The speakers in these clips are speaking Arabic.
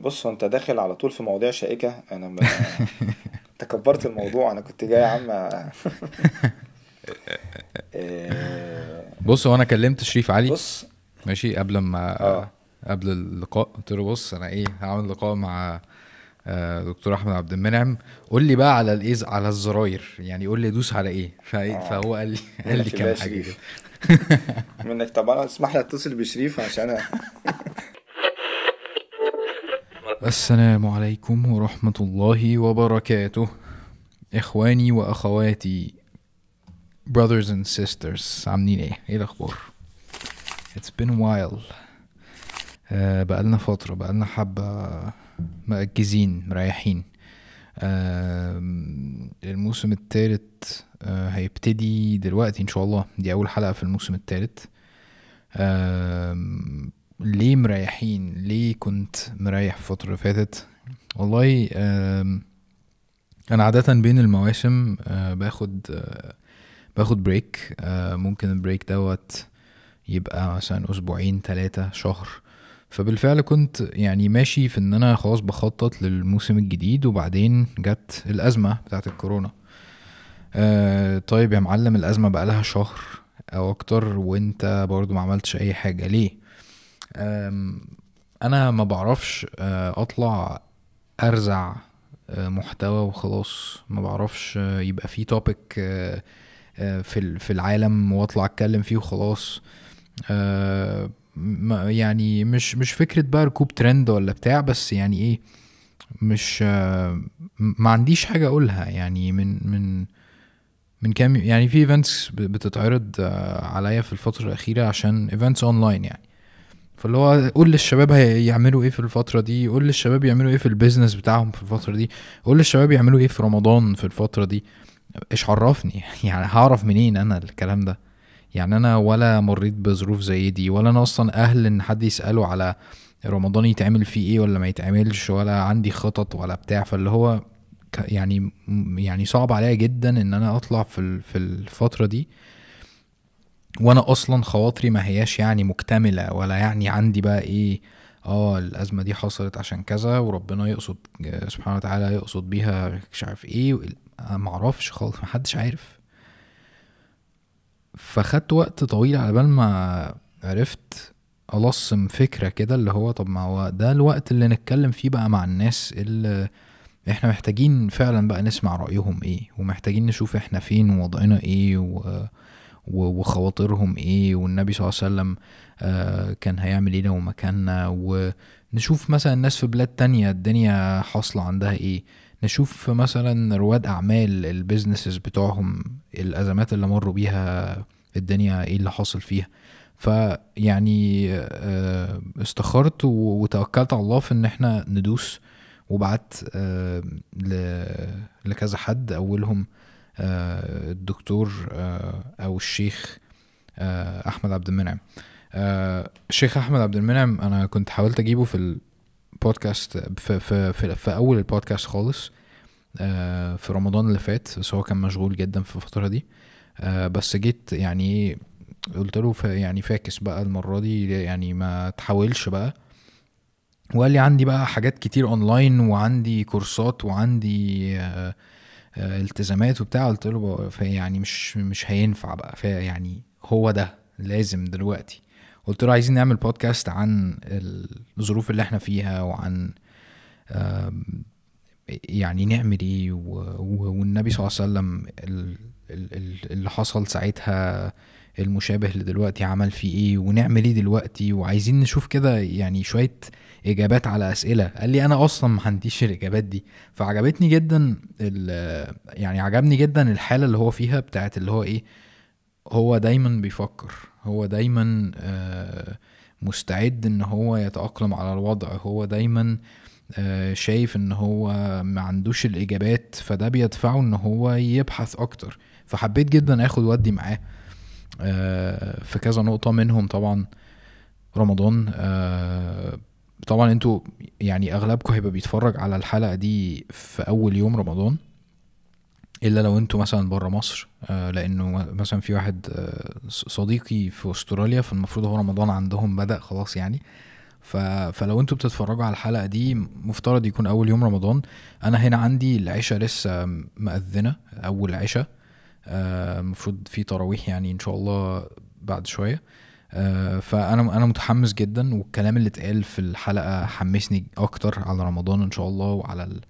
بص انت داخل على طول في مواضيع شائكة انا ما تكبرت الموضوع انا كنت جاي يا عم آه، بص هو انا كلمت شريف علي بص ماشي قبل ما آه. قبل اللقاء قلت له بص انا ايه هعمل لقاء مع آه، دكتور احمد عبد المنعم قول لي بقى على الايه على الزراير يعني قول لي دوس على ايه اه. فهو قال لي قال لي كام حاجه منك طب انا اسمح لي اتصل بشريف عشان انا السلام عليكم ورحمة الله وبركاته إخواني وأخواتي brothers and sisters عاملين إيه؟ إيه الأخبار؟ It's been a while آه بقالنا فترة بقالنا حبة مأجزين مريحين آه الموسم التالت آه هيبتدي دلوقتي إن شاء الله دي أول حلقة في الموسم التالت آه ليه مريحين ليه كنت مريح الفترة اللي فاتت والله انا عادة بين المواسم آه، باخد آه، باخد بريك آه، ممكن البريك دوت يبقى مثلا اسبوعين ثلاثة شهر فبالفعل كنت يعني ماشي في ان انا خلاص بخطط للموسم الجديد وبعدين جت الازمة بتاعت الكورونا آه طيب يا معلم الازمة بقالها شهر او اكتر وانت برضو ما عملتش اي حاجة ليه انا ما بعرفش آه، اطلع ارزع آه، محتوى وخلاص ما بعرفش آه، يبقى في توبيك في في العالم واطلع اتكلم فيه وخلاص يعني مش مش فكره بقى ركوب ترند ولا بتاع بس يعني ايه مش ما عنديش حاجه اقولها يعني من من من كام يعني في ايفنتس بتتعرض عليا في الفتره الاخيره عشان ايفنتس اونلاين يعني فاللي هو قول للشباب هيعملوا ايه في الفترة دي قول للشباب يعملوا ايه في البيزنس بتاعهم في الفترة دي قول للشباب يعملوا ايه في رمضان في الفترة دي ايش عرفني يعني هعرف منين انا الكلام ده يعني انا ولا مريت بظروف زي دي ولا انا اصلا اهل ان حد يساله على رمضان يتعمل فيه ايه ولا ما يتعملش ولا عندي خطط ولا بتاع فاللي هو يعني يعني صعب عليا جدا ان انا اطلع في في الفتره دي وانا اصلا خواطري ما هياش يعني مكتمله ولا يعني عندي بقى ايه اه الازمه دي حصلت عشان كذا وربنا يقصد سبحانه وتعالى يقصد بيها مش عارف ايه معرفش خالص محدش عارف فخدت وقت طويل على بال ما عرفت ألصم فكرة كده اللي هو طب ما هو ده الوقت اللي نتكلم فيه بقى مع الناس اللي احنا محتاجين فعلا بقى نسمع رأيهم ايه ومحتاجين نشوف احنا فين ووضعنا ايه و... وخواطرهم ايه والنبي صلى الله عليه وسلم آه، كان هيعمل ايه لو مكاننا ونشوف مثلا الناس في بلاد تانية الدنيا حاصلة عندها ايه نشوف مثلا رواد اعمال البيزنسز بتوعهم الازمات اللي مروا بيها الدنيا ايه اللي حاصل فيها فيعني آه، استخرت وتوكلت على الله في ان احنا ندوس وبعت آه، لكذا حد اولهم آه، الدكتور آه، او الشيخ آه، احمد عبد المنعم الشيخ احمد عبد المنعم انا كنت حاولت اجيبه في البودكاست في, في, في, في اول البودكاست خالص في رمضان اللي فات بس هو كان مشغول جدا في الفتره دي بس جيت يعني إيه، قلت له يعني فاكس بقى المره دي يعني ما تحاولش بقى وقال لي عندي بقى حاجات كتير اونلاين وعندي كورسات وعندي آه آه، التزامات وبتاع قلت له يعني مش مش هينفع بقى يعني هو ده لازم دلوقتي قلت له عايزين نعمل بودكاست عن الظروف اللي احنا فيها وعن يعني نعمل ايه والنبي صلى الله عليه وسلم اللي حصل ساعتها المشابه لدلوقتي عمل فيه ايه ونعمل ايه دلوقتي وعايزين نشوف كده يعني شويه اجابات على اسئله قال لي انا اصلا ما عنديش الاجابات دي فعجبتني جدا يعني عجبني جدا الحاله اللي هو فيها بتاعت اللي هو ايه هو دايما بيفكر هو دايما آه، مستعد ان هو يتاقلم على الوضع هو دايما آه، شايف ان هو ما عندوش الاجابات فده بيدفعه ان هو يبحث اكتر فحبيت جدا اخد ودي معاه آه، في كذا نقطة منهم طبعا رمضان طبعا انتوا يعني اغلبكم هيبقى بيتفرج على الحلقه دي في اول يوم رمضان الا لو انتوا مثلا بره مصر آه، لانه مثلا في واحد آه، صديقي في استراليا فالمفروض هو رمضان عندهم بدا خلاص يعني فلو انتوا بتتفرجوا على الحلقه دي مفترض يكون اول يوم رمضان انا هنا عندي العشاء لسه مأذنه اول عشاء آه، المفروض في تراويح يعني ان شاء الله بعد شويه آه، فانا انا متحمس جدا والكلام اللي اتقال في الحلقه حمسني اكتر على رمضان ان شاء الله وعلى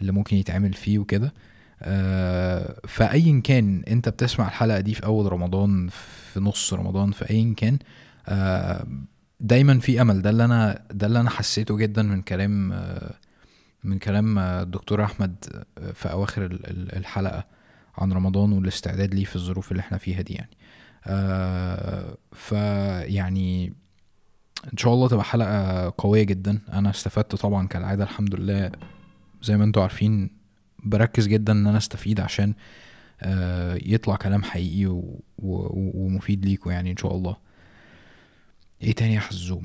اللي ممكن يتعمل فيه وكده آه، فايا كان انت بتسمع الحلقه دي في اول رمضان في نص رمضان في ايا كان آه، دايما في امل ده اللي انا ده اللي انا حسيته جدا من كلام من كلام الدكتور احمد في اواخر الحلقه عن رمضان والاستعداد ليه في الظروف اللي احنا فيها دي يعني آه، فيعني ان شاء الله تبقى حلقه قويه جدا انا استفدت طبعا كالعاده الحمد لله زي ما انتوا عارفين بركز جدا ان انا استفيد عشان آه، يطلع كلام حقيقي و... و... ومفيد ليكم يعني ان شاء الله ايه تاني يا حزوم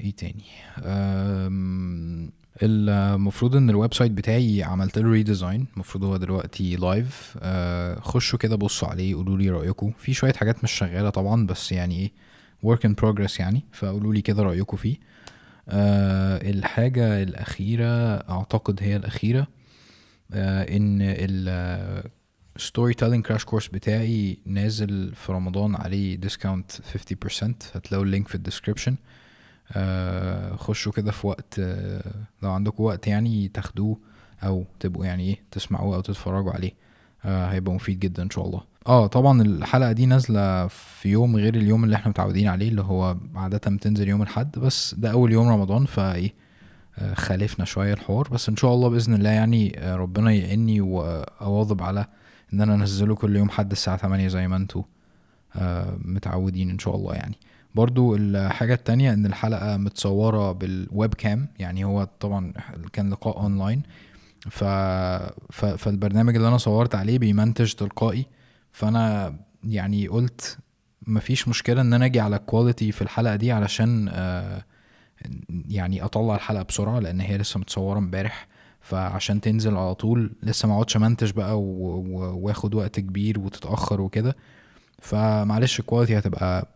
ايه تاني آم... المفروض ان الويب سايت بتاعي عملت له ريديزاين المفروض هو دلوقتي لايف آه، خشوا كده بصوا عليه قولوا لي رايكم في شويه حاجات مش شغاله طبعا بس يعني ايه work in progress يعني فقولوا لي كده رايكم فيه آه، الحاجه الاخيره اعتقد هي الاخيره آه، ان ال ستوري تيلينج كراش كورس بتاعي نازل في رمضان عليه ديسكاونت 50% هتلاقوا اللينك في description آه، خشوا كده في وقت آه، لو عندكم وقت يعني تاخدوه او تبقوا يعني ايه تسمعوه او تتفرجوا عليه آه، هيبقى مفيد جدا ان شاء الله اه طبعا الحلقه دي نازله في يوم غير اليوم اللي احنا متعودين عليه اللي هو عاده بتنزل يوم الاحد بس ده اول يوم رمضان فايه خالفنا شويه الحوار بس ان شاء الله باذن الله يعني ربنا يعني واواظب على ان انا انزله كل يوم حد الساعه 8 زي ما انتوا متعودين ان شاء الله يعني برضو الحاجة التانية ان الحلقة متصورة بالويب كام يعني هو طبعا كان لقاء اونلاين ف... ف... فالبرنامج اللي انا صورت عليه بيمنتج تلقائي فانا يعني قلت مفيش مشكلة ان انا اجي على الكواليتي في الحلقة دي علشان آه، يعني اطلع الحلقة بسرعة لان هي لسه متصورة امبارح فعشان تنزل على طول لسه ما اقعدش منتج بقى و... و... واخد وقت كبير وتتأخر وكده فمعلش الكواليتي هتبقى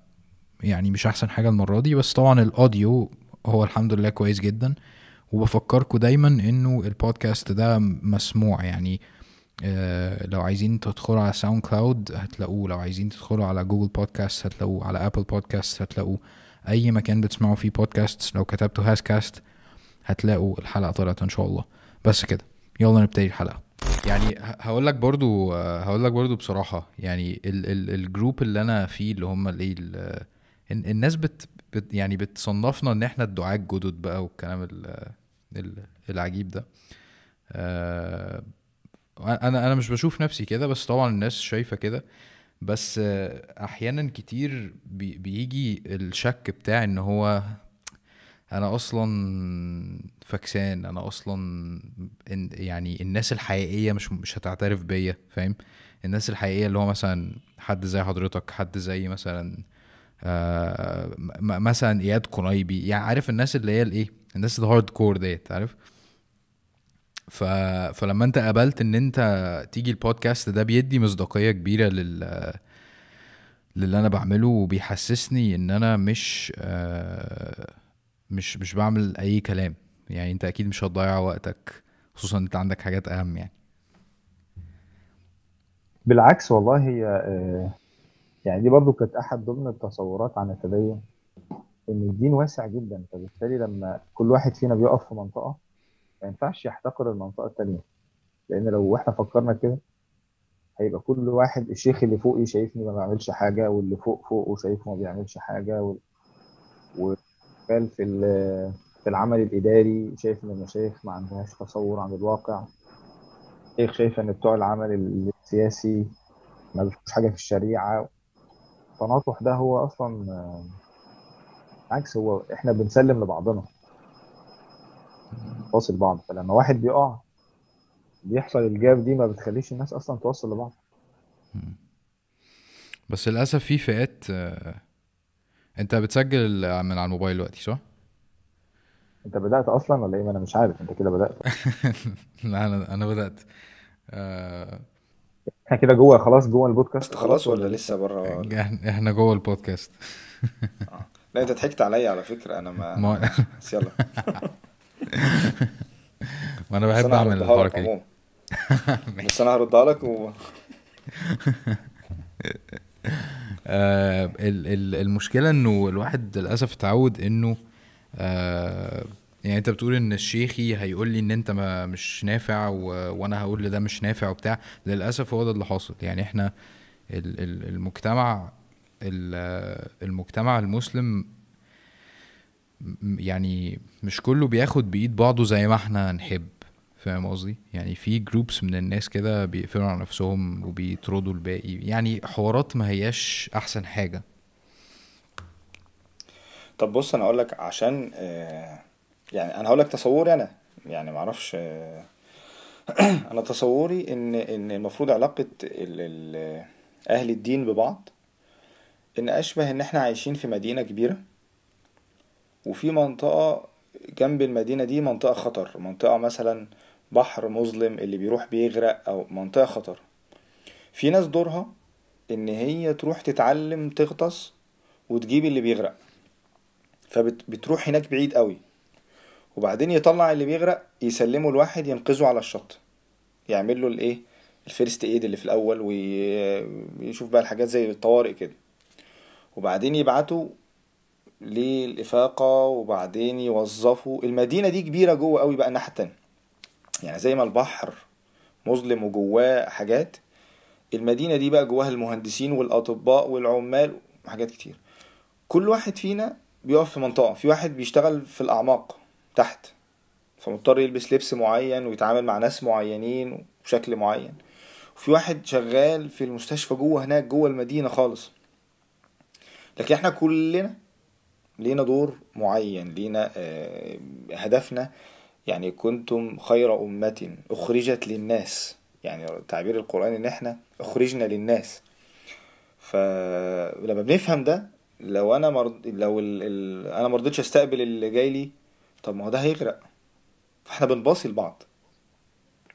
يعني مش احسن حاجه المره دي بس طبعا الاوديو هو الحمد لله كويس جدا وبفكركم دايما انه البودكاست ده مسموع يعني آه لو عايزين تدخلوا على ساوند كلاود هتلاقوه لو عايزين تدخلوا على جوجل بودكاست هتلاقوه على ابل بودكاست هتلاقوه اي مكان بتسمعوا فيه بودكاست لو كتبتوا هاس كاست هتلاقوا الحلقه طلعت ان شاء الله بس كده يلا نبتدي الحلقه يعني هقول لك برضو آه، هقول لك برضو بصراحه يعني الجروب اللي انا فيه اللي هم الايه الناس بت, يعني بتصنفنا ان احنا الدعاة الجدد بقى والكلام ال الـ العجيب ده آه، انا انا مش بشوف نفسي كده بس طبعا الناس شايفه كده بس احيانا كتير بيجي الشك بتاع ان هو انا اصلا فكسان انا اصلا يعني الناس الحقيقيه مش مش هتعترف بيا فاهم الناس الحقيقيه اللي هو مثلا حد زي حضرتك حد زي مثلا آه، مثلا اياد قرايبي يعني عارف الناس اللي هي الايه الناس الهارد كور ديت عارف ف... فلما انت قابلت ان انت تيجي البودكاست ده بيدي مصداقيه كبيره لل للي انا بعمله وبيحسسني ان انا مش آه، مش مش بعمل اي كلام يعني انت اكيد مش هتضيع وقتك خصوصا انت عندك حاجات اهم يعني بالعكس والله هي آه، يعني دي برضو كانت احد ضمن التصورات عن التدين ان الدين واسع جدا فبالتالي لما كل واحد فينا بيقف في منطقه ما ينفعش يحتقر المنطقه الثانيه لان لو احنا فكرنا كده هيبقى كل واحد الشيخ اللي فوقي شايفني ما بعملش حاجه واللي فوق فوقه شايفه ما بيعملش حاجه وال... وقال في في العمل الاداري شايف ان المشايخ ما عندهاش تصور عن الواقع الشيخ شايف ان بتوع العمل السياسي ما بيشوفوش حاجه في الشريعه التناصح ده هو اصلا عكس هو احنا بنسلم لبعضنا واصل بعض فلما واحد بيقع بيحصل الجاب دي ما بتخليش الناس اصلا توصل لبعض بس للاسف في فئات آه، انت بتسجل من على الموبايل دلوقتي صح؟ انت بدات اصلا ولا ايه ما انا مش عارف انت كده بدات لا انا انا بدات آه احنا كده جوه خلاص جوه البودكاست خلاص ولا لسه بره احنا جوه البودكاست آه. لا انت ضحكت عليا على فكره انا ما, ما... بس يلا ما انا بحب اعمل الحركه دي بس انا هردها لك و آه، المشكله انه الواحد للاسف اتعود انه آه، يعني انت بتقول ان الشيخي هيقول لي ان انت ما مش نافع و... وانا هقول لده مش نافع وبتاع للاسف هو ده اللي حاصل يعني احنا ال... ال... المجتمع ال... المجتمع المسلم يعني مش كله بياخد بايد بعضه زي ما احنا نحب فاهم قصدي يعني في جروبس من الناس كده بيقفلوا على نفسهم وبيطردوا الباقي يعني حوارات ما هياش احسن حاجه طب بص انا اقول لك عشان آه يعني انا هقول لك تصوري انا يعني معرفش انا تصوري ان ان المفروض علاقه ال ال اهل الدين ببعض ان اشبه ان احنا عايشين في مدينه كبيره وفي منطقه جنب المدينه دي منطقه خطر منطقه مثلا بحر مظلم اللي بيروح بيغرق او منطقه خطر في ناس دورها ان هي تروح تتعلم تغطس وتجيب اللي بيغرق فبتروح هناك بعيد قوي وبعدين يطلع اللي بيغرق يسلمه لواحد ينقذه على الشط يعمل له الايه الفيرست ايد اللي في الاول ويشوف بقى الحاجات زي الطوارئ كده وبعدين يبعته للإفاقة وبعدين يوظفوا المدينة دي كبيرة جوه قوي بقى ناحية تانية يعني زي ما البحر مظلم وجواه حاجات المدينة دي بقى جواها المهندسين والأطباء والعمال وحاجات كتير كل واحد فينا بيقف في منطقة في واحد بيشتغل في الأعماق تحت فمضطر يلبس لبس معين ويتعامل مع ناس معينين وشكل معين وفي واحد شغال في المستشفى جوه هناك جوه المدينة خالص لكن احنا كلنا لينا دور معين لينا آه، هدفنا يعني كنتم خير أمة أخرجت للناس يعني تعبير القرآن إن احنا أخرجنا للناس فلما بنفهم ده لو انا مرض لو ال... ال... انا مرضتش استقبل اللي جاي لي طب ما هو ده هيغرق فاحنا بنباصي لبعض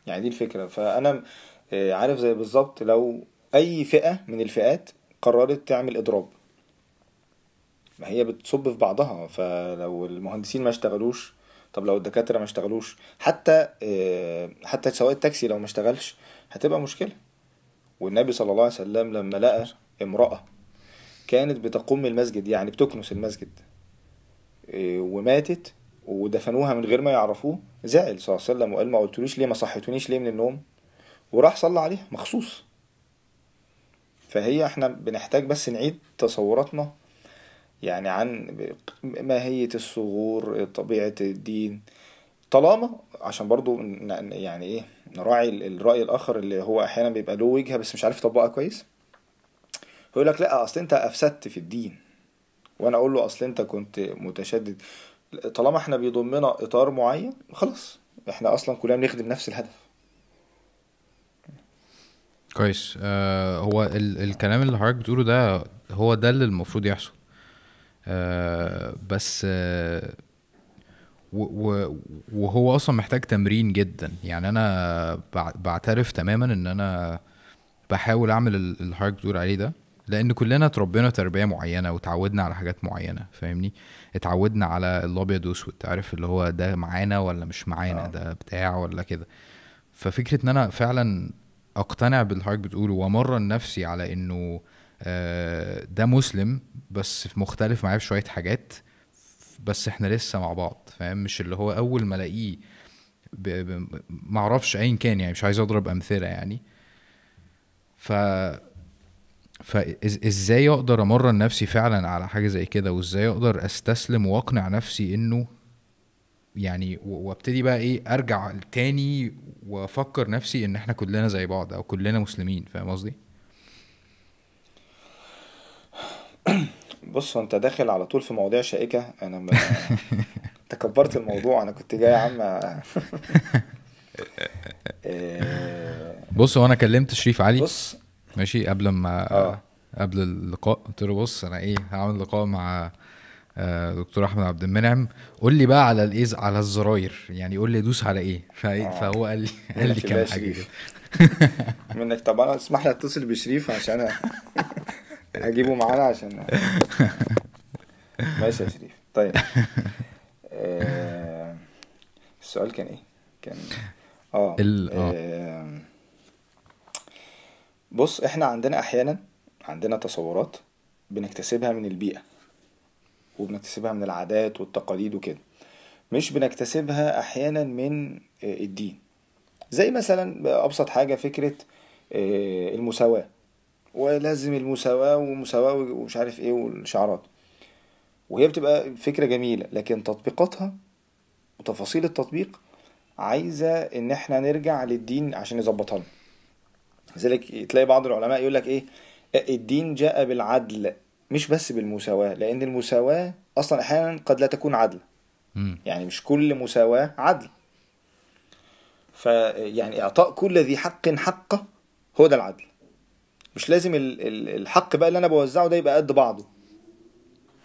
يعني دي الفكره فانا آه، عارف زي بالظبط لو اي فئه من الفئات قررت تعمل اضراب ما هي بتصب في بعضها فلو المهندسين ما اشتغلوش طب لو الدكاتره ما اشتغلوش حتى آه، حتى سواق التاكسي لو ما اشتغلش هتبقى مشكله والنبي صلى الله عليه وسلم لما لقى امراه كانت بتقوم المسجد يعني بتكنس المسجد آه، وماتت ودفنوها من غير ما يعرفوه زعل صلى الله عليه وسلم وقال ما قلتلوش ليه ما صحيتونيش ليه من النوم وراح صلى عليها مخصوص فهي احنا بنحتاج بس نعيد تصوراتنا يعني عن ماهية الثغور طبيعة الدين طالما عشان برضو يعني ايه نراعي الرأي الآخر اللي هو أحيانا بيبقى له وجهة بس مش عارف يطبقها كويس فيقول لك لا أصل أنت أفسدت في الدين وأنا أقول له أصل أنت كنت متشدد طالما احنا بيضمنا اطار معين خلاص احنا اصلا كلنا بنخدم نفس الهدف كويس آه هو ال الكلام اللي حضرتك بتقوله ده هو ده اللي المفروض يحصل آه بس آه وهو اصلا محتاج تمرين جدا يعني انا بعترف تماما ان انا بحاول اعمل اللي حضرتك بتقول عليه ده لان كلنا اتربينا تربيه معينه وتعودنا على حاجات معينه فاهمني اتعودنا على الابيض واسود عارف اللي هو ده معانا ولا مش معانا آه. ده بتاع ولا كده ففكره ان انا فعلا اقتنع باللي حضرتك بتقوله وامرن نفسي على انه آه، ده مسلم بس مختلف معايا في شويه حاجات بس احنا لسه مع بعض فاهم مش اللي هو اول ما الاقيه معرفش ايا كان يعني مش عايز اضرب امثله يعني ف فازاي اقدر امرن نفسي فعلا على حاجه زي كده وازاي اقدر استسلم واقنع نفسي انه يعني وابتدي بقى ايه ارجع تاني وافكر نفسي ان احنا كلنا زي بعض او كلنا مسلمين فاهم قصدي بص انت داخل على طول في مواضيع شائكه انا ما تكبرت الموضوع انا كنت جاي يا عم بص هو انا كلمت شريف علي بص ماشي قبل ما آه. قبل اللقاء قلت له بص انا ايه هعمل لقاء مع آه، دكتور احمد عبد المنعم قول لي بقى على الايه على الزراير يعني قول لي دوس على ايه آه. فهو قال لي قال لي كام حاجه منك طبعا اسمح لي اتصل بشريف عشان اجيبه معانا عشان ماشي يا شريف طيب آه، السؤال كان ايه كان اه, ال... آه. آه بص احنا عندنا احيانا عندنا تصورات بنكتسبها من البيئة وبنكتسبها من العادات والتقاليد وكده مش بنكتسبها احيانا من آه، الدين زي مثلا ابسط حاجة فكرة آه، المساواة ولازم المساواة ومساواة ومش عارف ايه والشعارات وهي بتبقى فكرة جميلة لكن تطبيقاتها وتفاصيل التطبيق عايزة ان احنا نرجع للدين عشان يظبطها لنا لذلك تلاقي بعض العلماء يقول لك ايه الدين جاء بالعدل مش بس بالمساواة لأن المساواة أصلا أحيانا قد لا تكون عدل م. يعني مش كل مساواة عدل فيعني إعطاء كل ذي حق حقه هو ده العدل مش لازم الحق بقى اللي أنا بوزعه ده يبقى قد بعضه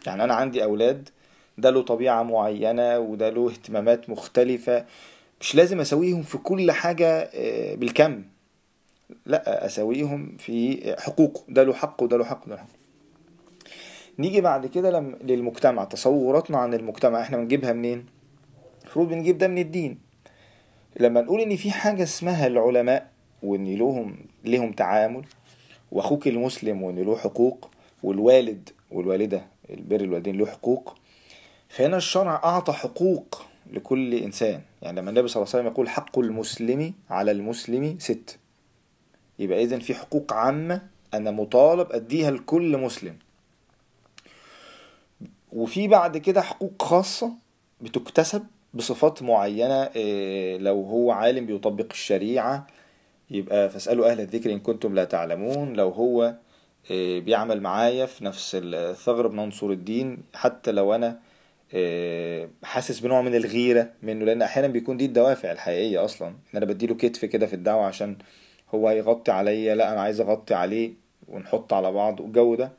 يعني أنا عندي أولاد ده له طبيعة معينة وده له اهتمامات مختلفة مش لازم أسويهم في كل حاجة آه، بالكم لا اساويهم في حقوقه ده له حق وده له حق وده له حق نيجي بعد كده لم... للمجتمع تصوراتنا عن المجتمع احنا بنجيبها منين المفروض بنجيب ده من الدين لما نقول ان في حاجه اسمها العلماء وان لهم لهم تعامل واخوك المسلم وان له حقوق والوالد والوالده البر الوالدين له حقوق فهنا الشرع اعطى حقوق لكل انسان يعني لما النبي صلى الله عليه وسلم يقول حق المسلم على المسلم ست يبقى إذن في حقوق عامة أنا مطالب أديها لكل مسلم وفي بعد كده حقوق خاصة بتكتسب بصفات معينة آه، لو هو عالم بيطبق الشريعة يبقى فاسألوا أهل الذكر إن كنتم لا تعلمون لو هو آه، بيعمل معايا في نفس الثغر بن منصور الدين حتى لو أنا آه، حاسس بنوع من الغيرة منه لأن أحيانا بيكون دي الدوافع الحقيقية أصلا إن أنا بديله كتف كده في الدعوة عشان هو هيغطي عليا لا انا عايز اغطي عليه ونحط على بعض والجو ده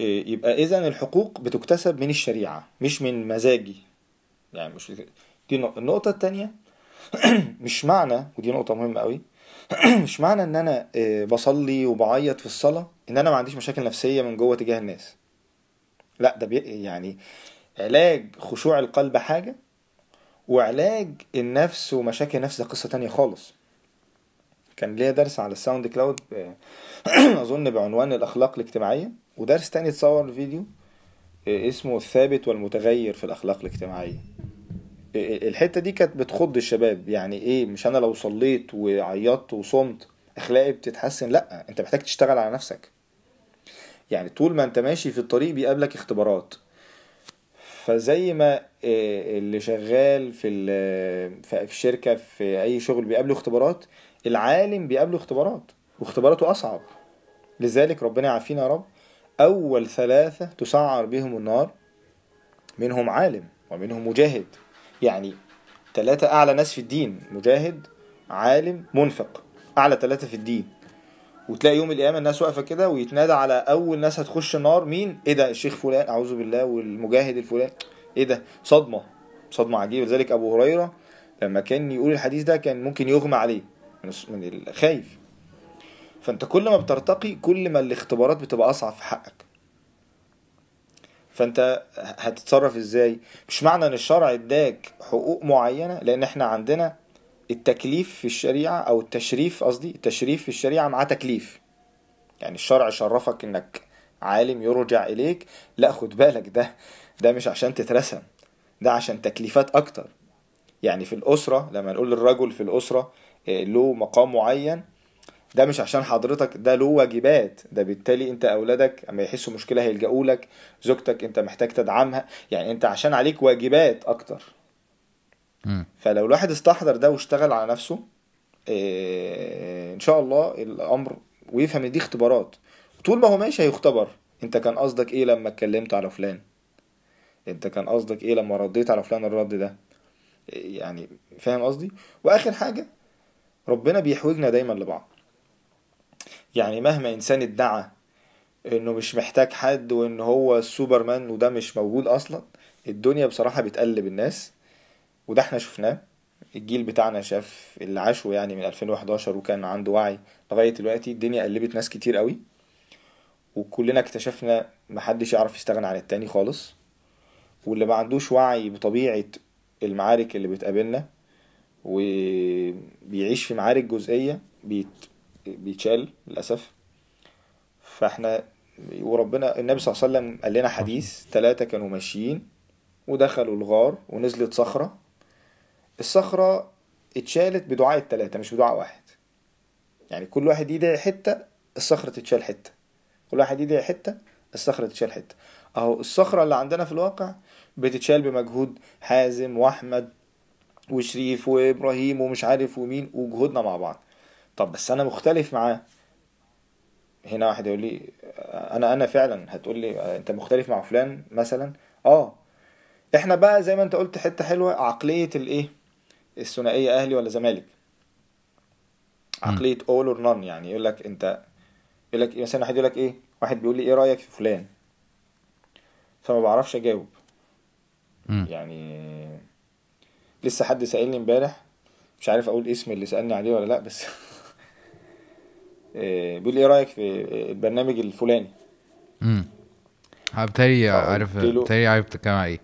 آه، يبقى اذا الحقوق بتكتسب من الشريعه مش من مزاجي يعني مش دي النقطه الثانيه مش معنى ودي نقطه مهمه قوي مش معنى ان انا آه، بصلي وبعيط في الصلاه ان انا ما عنديش مشاكل نفسيه من جوه تجاه الناس لا ده بي يعني علاج خشوع القلب حاجه وعلاج النفس ومشاكل النفس ده قصه تانية خالص كان ليا درس على الساوند كلاود اظن بعنوان الاخلاق الاجتماعيه ودرس تاني اتصور فيديو آه، اسمه الثابت والمتغير في الاخلاق الاجتماعيه آه، آه، الحته دي كانت بتخض الشباب يعني ايه مش انا لو صليت وعيطت وصمت اخلاقي بتتحسن لا انت محتاج تشتغل على نفسك يعني طول ما انت ماشي في الطريق بيقابلك اختبارات فزي ما اللي شغال في في الشركه في اي شغل بيقابله اختبارات العالم بيقابله اختبارات واختباراته أصعب لذلك ربنا يعافينا يا رب أول ثلاثة تسعر بهم النار منهم عالم ومنهم مجاهد يعني ثلاثة أعلى ناس في الدين مجاهد عالم منفق أعلى ثلاثة في الدين وتلاقي يوم القيامة الناس واقفة كده ويتنادى على أول ناس هتخش النار مين؟ إيه ده الشيخ فلان أعوذ بالله والمجاهد الفلان إيه ده؟ صدمة صدمة عجيبة لذلك أبو هريرة لما كان يقول الحديث ده كان ممكن يغمى عليه من خايف فانت كل ما بترتقي كل ما الاختبارات بتبقى اصعب في حقك فانت هتتصرف ازاي مش معنى ان الشرع اداك حقوق معينه لان احنا عندنا التكليف في الشريعه او التشريف قصدي التشريف في الشريعه معاه تكليف يعني الشرع شرفك انك عالم يرجع اليك لا خد بالك ده ده مش عشان تترسم ده عشان تكليفات اكتر يعني في الاسره لما نقول للرجل في الاسره آه، له مقام معين ده مش عشان حضرتك ده له واجبات ده بالتالي انت اولادك اما يحسوا مشكله هيلجأوا لك زوجتك انت محتاج تدعمها يعني انت عشان عليك واجبات اكتر م. فلو الواحد استحضر ده واشتغل على نفسه ايه ان شاء الله الامر ويفهم ان دي اختبارات طول ما هو ماشي هيختبر انت كان قصدك ايه لما اتكلمت على فلان انت كان قصدك ايه لما رديت على فلان الرد ده يعني فاهم قصدي واخر حاجه ربنا بيحوجنا دايما لبعض يعني مهما انسان ادعى انه مش محتاج حد وان هو السوبرمان وده مش موجود اصلا الدنيا بصراحة بتقلب الناس وده احنا شفناه الجيل بتاعنا شاف اللي عاشه يعني من 2011 وكان عنده وعي لغاية دلوقتي الدنيا قلبت ناس كتير قوي وكلنا اكتشفنا محدش يعرف يستغنى عن التاني خالص واللي ما عندوش وعي بطبيعة المعارك اللي بتقابلنا وبيعيش في معارك جزئية بيت بيتشال للأسف فاحنا وربنا النبي صلى الله عليه وسلم قال لنا حديث ثلاثة كانوا ماشيين ودخلوا الغار ونزلت صخرة الصخرة اتشالت بدعاء التلاتة مش بدعاء واحد يعني كل واحد يدعي حتة الصخرة تتشال حتة كل واحد يدعي حتة الصخرة تتشال حتة أهو الصخرة اللي عندنا في الواقع بتتشال بمجهود حازم وأحمد وشريف وابراهيم ومش عارف ومين وجهودنا مع بعض طب بس انا مختلف معاه هنا واحد يقول لي انا انا فعلا هتقول لي انت مختلف مع فلان مثلا اه احنا بقى زي ما انت قلت حته حلوه عقليه الايه الثنائيه اهلي ولا زمالك عقليه اول اور نون يعني يقول لك انت يقول لك مثلا واحد يقول لك ايه واحد بيقول لي ايه رايك في فلان فما بعرفش اجاوب يعني لسه حد سألني امبارح مش عارف اقول اسم اللي سألني عليه ولا لا بس آه، بيقول ايه رايك في البرنامج الفلاني امم بتهيألي عارف بتهيألي عارف بتتكلم على ايه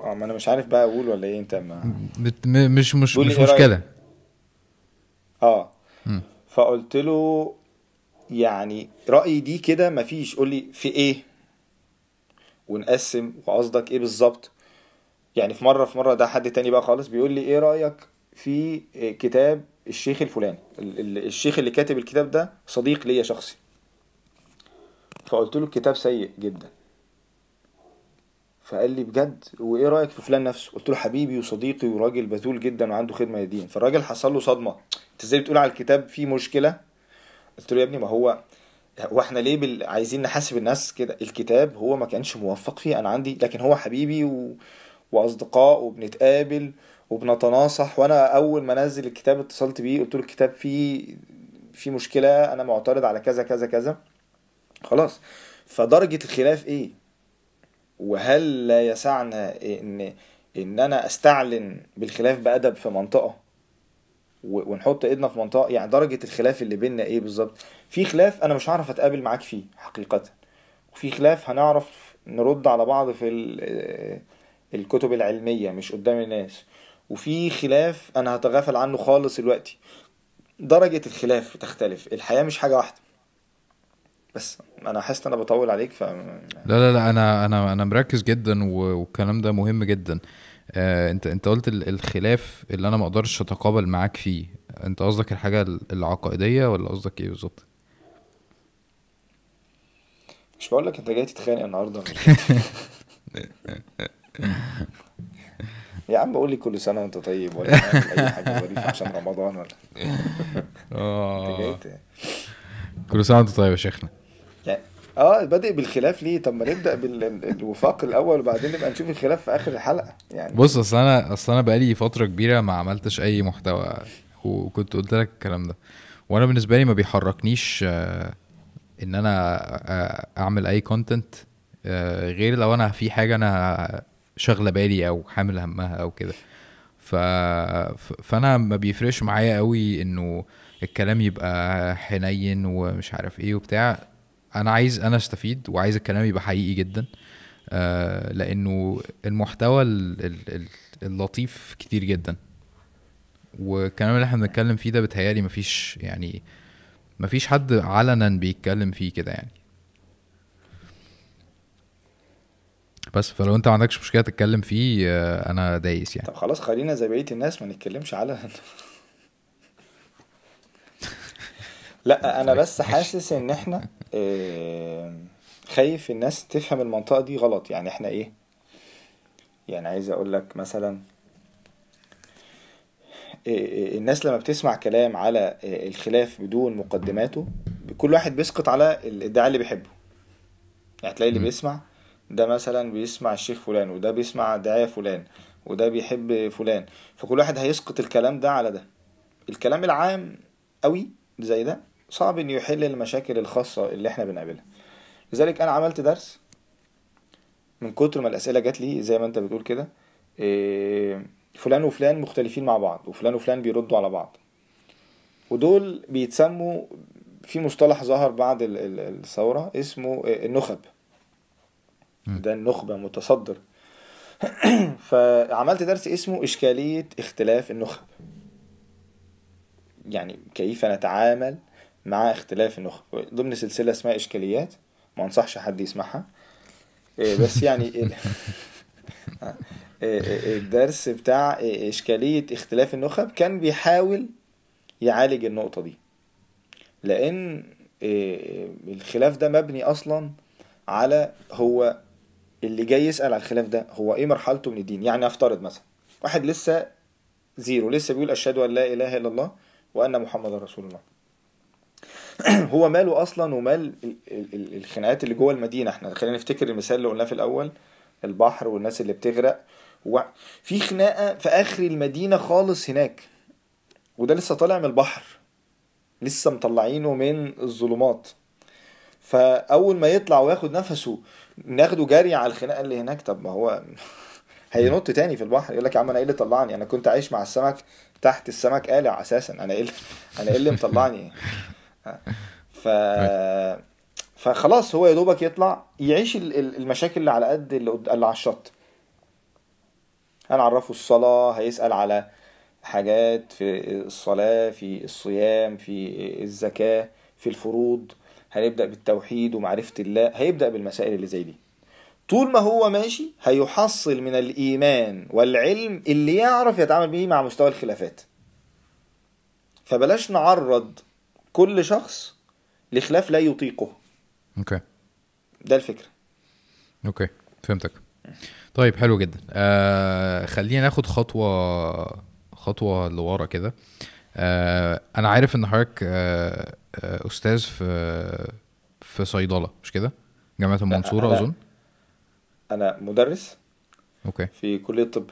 اه ما انا مش عارف بقى اقول ولا ايه انت ما بت... م... مش مش مش إيه مشكله اه مم. فقلت له يعني رايي دي كده مفيش قول لي في ايه ونقسم وقصدك ايه بالظبط يعني في مره في مره ده حد تاني بقى خالص بيقول لي ايه رايك في كتاب الشيخ الفلاني الشيخ اللي كاتب الكتاب ده صديق ليا شخصي فقلت له الكتاب سيء جدا فقال لي بجد وايه رايك في فلان نفسه قلت له حبيبي وصديقي وراجل بذول جدا وعنده خدمه للدين فالراجل حصل له صدمه انت ازاي بتقول على الكتاب فيه مشكله قلت له يا ابني ما هو هو احنا ليه بال... عايزين نحاسب الناس كده الكتاب هو ما كانش موفق فيه انا عندي لكن هو حبيبي و... واصدقاء وبنتقابل وبنتناصح وانا اول ما نزل الكتاب اتصلت بيه قلت له الكتاب فيه في مشكله انا معترض على كذا كذا كذا خلاص فدرجه الخلاف ايه وهل لا يسعنا ان ان انا استعلن بالخلاف بادب في منطقه ونحط ايدنا في منطقه يعني درجه الخلاف اللي بينا ايه بالظبط في خلاف انا مش هعرف اتقابل معاك فيه حقيقه وفي خلاف هنعرف نرد على بعض في الكتب العلمية مش قدام الناس وفي خلاف أنا هتغافل عنه خالص دلوقتي درجة الخلاف تختلف الحياة مش حاجة واحدة بس انا حاسس ان انا بطول عليك ف لا لا لا انا انا انا مركز جدا والكلام ده مهم جدا آه انت انت قلت الخلاف اللي انا ما اقدرش اتقابل معاك فيه انت قصدك الحاجه العقائديه ولا قصدك ايه بالظبط مش بقول لك انت جاي تتخانق النهارده يا عم قول لي كل سنه وانت طيب ولا اي حاجه عشان رمضان ولا اه كل سنه وانت طيب يا شيخنا يعني، اه بادئ بالخلاف ليه طب ما نبدا بالوفاق الاول وبعدين نبقى نشوف الخلاف في اخر الحلقه يعني بص اصل انا اصل انا بقالي فتره كبيره ما عملتش اي محتوى وكنت قلت لك الكلام ده وانا بالنسبه لي ما بيحركنيش آه، ان انا آه، اعمل اي كونتنت آه، غير لو انا في حاجه انا شاغله بالي او حامل همها او كده ف... فانا ما بيفرقش معايا قوي انه الكلام يبقى حنين ومش عارف ايه وبتاع انا عايز انا استفيد وعايز الكلام يبقى حقيقي جدا آه لانه المحتوى اللطيف كتير جدا والكلام اللي احنا بنتكلم فيه ده بتهيالي مفيش يعني مفيش حد علنا بيتكلم فيه كده يعني بس فلو انت ما عندكش مشكله تتكلم فيه آه، انا دايس يعني طب خلاص خلينا زي بقيه الناس ما نتكلمش على لا انا بس حاسس ان احنا آه، خايف الناس تفهم المنطقه دي غلط يعني احنا ايه يعني عايز اقول لك مثلا آه، الناس لما بتسمع كلام على الخلاف بدون مقدماته كل واحد بيسقط على الادعاء اللي بيحبه يعني هتلاقي اللي بيسمع ده مثلا بيسمع الشيخ فلان وده بيسمع دعاية فلان وده بيحب فلان فكل واحد هيسقط الكلام ده على ده الكلام العام قوي زي ده صعب انه يحل المشاكل الخاصة اللي احنا بنقابلها لذلك انا عملت درس من كتر ما الاسئلة جات لي زي ما انت بتقول كده آه، فلان وفلان مختلفين مع بعض وفلان وفلان بيردوا على بعض ودول بيتسموا في مصطلح ظهر بعد الثورة اسمه آه، النخب ده النخبة متصدر فعملت درس اسمه إشكالية اختلاف النخب يعني كيف نتعامل مع اختلاف النخب ضمن سلسلة اسمها إشكاليات ما أنصحش حد يسمعها إيه، بس يعني آه، إيه، إيه، الدرس بتاع إشكالية اختلاف النخب كان بيحاول يعالج النقطة دي لأن الخلاف ده مبني أصلا على هو اللي جاي يسأل على الخلاف ده هو ايه مرحلته من الدين يعني افترض مثلا واحد لسه زيرو لسه بيقول اشهد ان لا اله الا الله وان محمد رسول الله هو ماله اصلا ومال الخناقات اللي جوه المدينه احنا خلينا نفتكر المثال اللي قلناه في الاول البحر والناس اللي بتغرق في خناقه في اخر المدينه خالص هناك وده لسه طالع من البحر لسه مطلعينه من الظلمات فاول ما يطلع وياخد نفسه ناخده جري على الخناقه اللي هناك طب ما هو هينط تاني في البحر يقول لك يا عم انا ايه اللي طلعني انا كنت عايش مع السمك تحت السمك قالع اساسا انا ايه انا ايه اللي مطلعني ف فخلاص هو يا دوبك يطلع يعيش المشاكل اللي على قد اللي على الشط هنعرفه الصلاه هيسال على حاجات في الصلاه في الصيام في الزكاه في الفروض هيبدأ بالتوحيد ومعرفة الله هيبدأ بالمسائل اللي زي دي طول ما هو ماشي هيحصل من الإيمان والعلم اللي يعرف يتعامل بيه مع مستوى الخلافات فبلاش نعرض كل شخص لخلاف لا يطيقه اوكي ده الفكرة اوكي فهمتك طيب حلو جدا آه خلينا ناخد خطوة خطوة لورا كده آه انا عارف ان حضرتك آه آه، استاذ في في صيدله مش كده جامعه المنصوره اظن انا مدرس اوكي في كليه الطب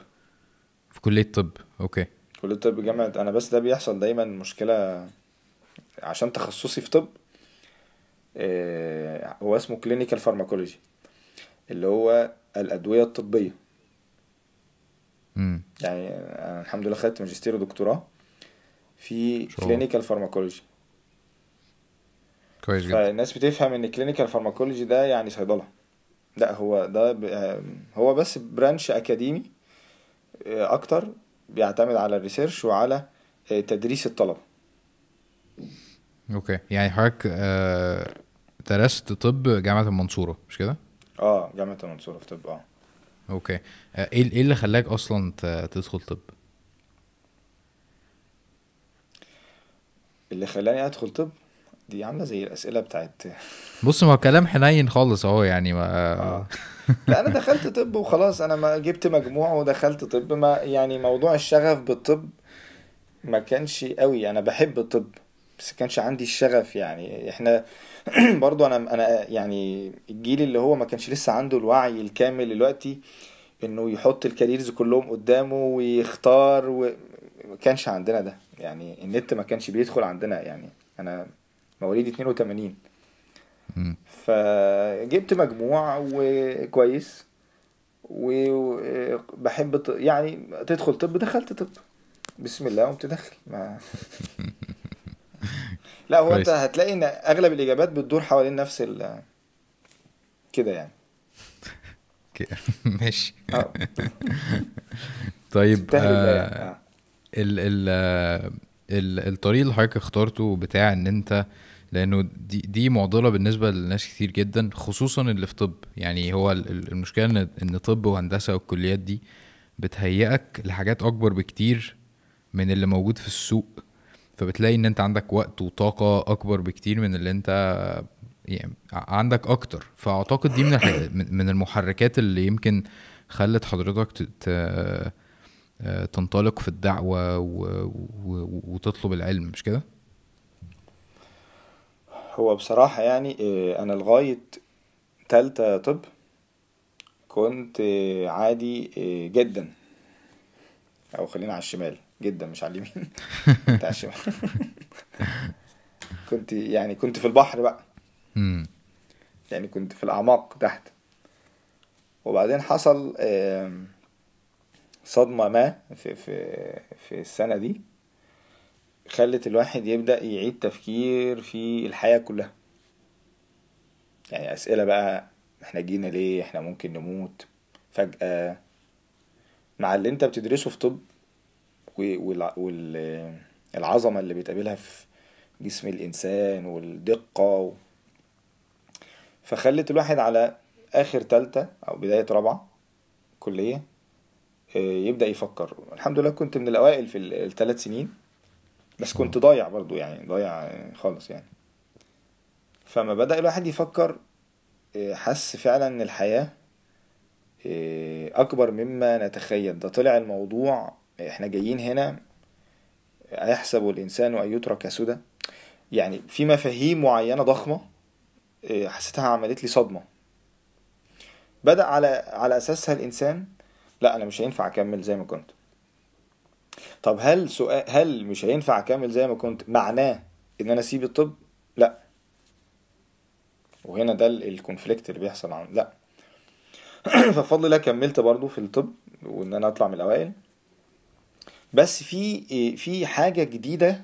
في كليه الطب اوكي كليه الطب جامعه انا بس ده بيحصل دايما مشكله عشان تخصصي في طب آه، هو اسمه كلينيكال فارماكولوجي اللي هو الادويه الطبيه مم. يعني انا الحمد لله خدت ماجستير ودكتوراه في كلينيكال فارماكولوجي كويس جدا فالناس بتفهم ان الكلينيكال فارماكولوجي ده يعني صيدله لا هو ده ب... هو بس برانش اكاديمي آه، اكتر بيعتمد على الريسيرش وعلى آه، تدريس الطلبه اوكي يعني حضرتك آه، درست طب جامعه المنصوره مش كده اه جامعه المنصوره في طب اه اوكي ايه ايه اللي خلاك اصلا تدخل طب اللي خلاني ادخل طب دي عامله زي الاسئله بتاعت بص ما هو كلام حنين خالص اهو يعني ما... آه. لا انا دخلت طب وخلاص انا ما جبت مجموع ودخلت طب ما يعني موضوع الشغف بالطب ما كانش قوي انا بحب الطب بس كانش عندي الشغف يعني احنا برضو انا انا يعني الجيل اللي هو ما كانش لسه عنده الوعي الكامل دلوقتي انه يحط الكاريرز كلهم قدامه ويختار وما كانش عندنا ده يعني النت ما كانش بيدخل عندنا يعني انا مواليد 82 فجبت مجموع وكويس وبحب ط... يعني تدخل طب دخلت طب بسم الله قمت داخل ما لا هو انت هتلاقي ان اغلب الاجابات بتدور حوالين نفس ال كده يعني كده ماشي اه. طيب آه ال ال الطريق اللي حضرتك اخترته بتاع ان انت آه لانه دي دي معضله بالنسبه لناس كتير جدا خصوصا اللي في طب يعني هو المشكله ان ان طب وهندسه والكليات دي بتهيئك لحاجات اكبر بكتير من اللي موجود في السوق فبتلاقي ان انت عندك وقت وطاقه اكبر بكتير من اللي انت يعني عندك اكتر فاعتقد دي من من المحركات اللي يمكن خلت حضرتك آه، تنطلق في الدعوه وتطلب العلم مش كده؟ هو بصراحة يعني آه، أنا لغاية تالتة طب كنت عادي آه، جدا أو خلينا على الشمال جدا مش على اليمين كنت على الشمال كنت يعني كنت في البحر بقى يعني كنت في الأعماق تحت وبعدين حصل صدمة ما في في في السنة دي خلت الواحد يبدأ يعيد تفكير في الحياة كلها يعني أسئلة بقى احنا جينا ليه احنا ممكن نموت فجأة مع اللي انت بتدرسه في طب والعظمة اللي بتقابلها في جسم الإنسان والدقة و... فخلت الواحد على آخر تالتة أو بداية رابعة كلية آه، يبدأ يفكر الحمد لله كنت من الأوائل في الثلاث سنين بس كنت ضايع برضو يعني ضايع خالص يعني فما بدأ الواحد يفكر آه، حس فعلا ان الحياة آه، اكبر مما نتخيل ده طلع الموضوع احنا جايين هنا أيحسب الإنسان أن يترك سدى يعني في مفاهيم معينة ضخمة آه، حسيتها عملت لي صدمة بدأ على على أساسها الإنسان لا أنا مش هينفع أكمل زي ما كنت طب هل سؤال هل مش هينفع اكمل زي ما كنت معناه ان انا اسيب الطب لا وهنا ده الكونفليكت اللي بيحصل عن لا فبفضل الله كملت برضو في الطب وان انا اطلع من الاوائل بس في في حاجه جديده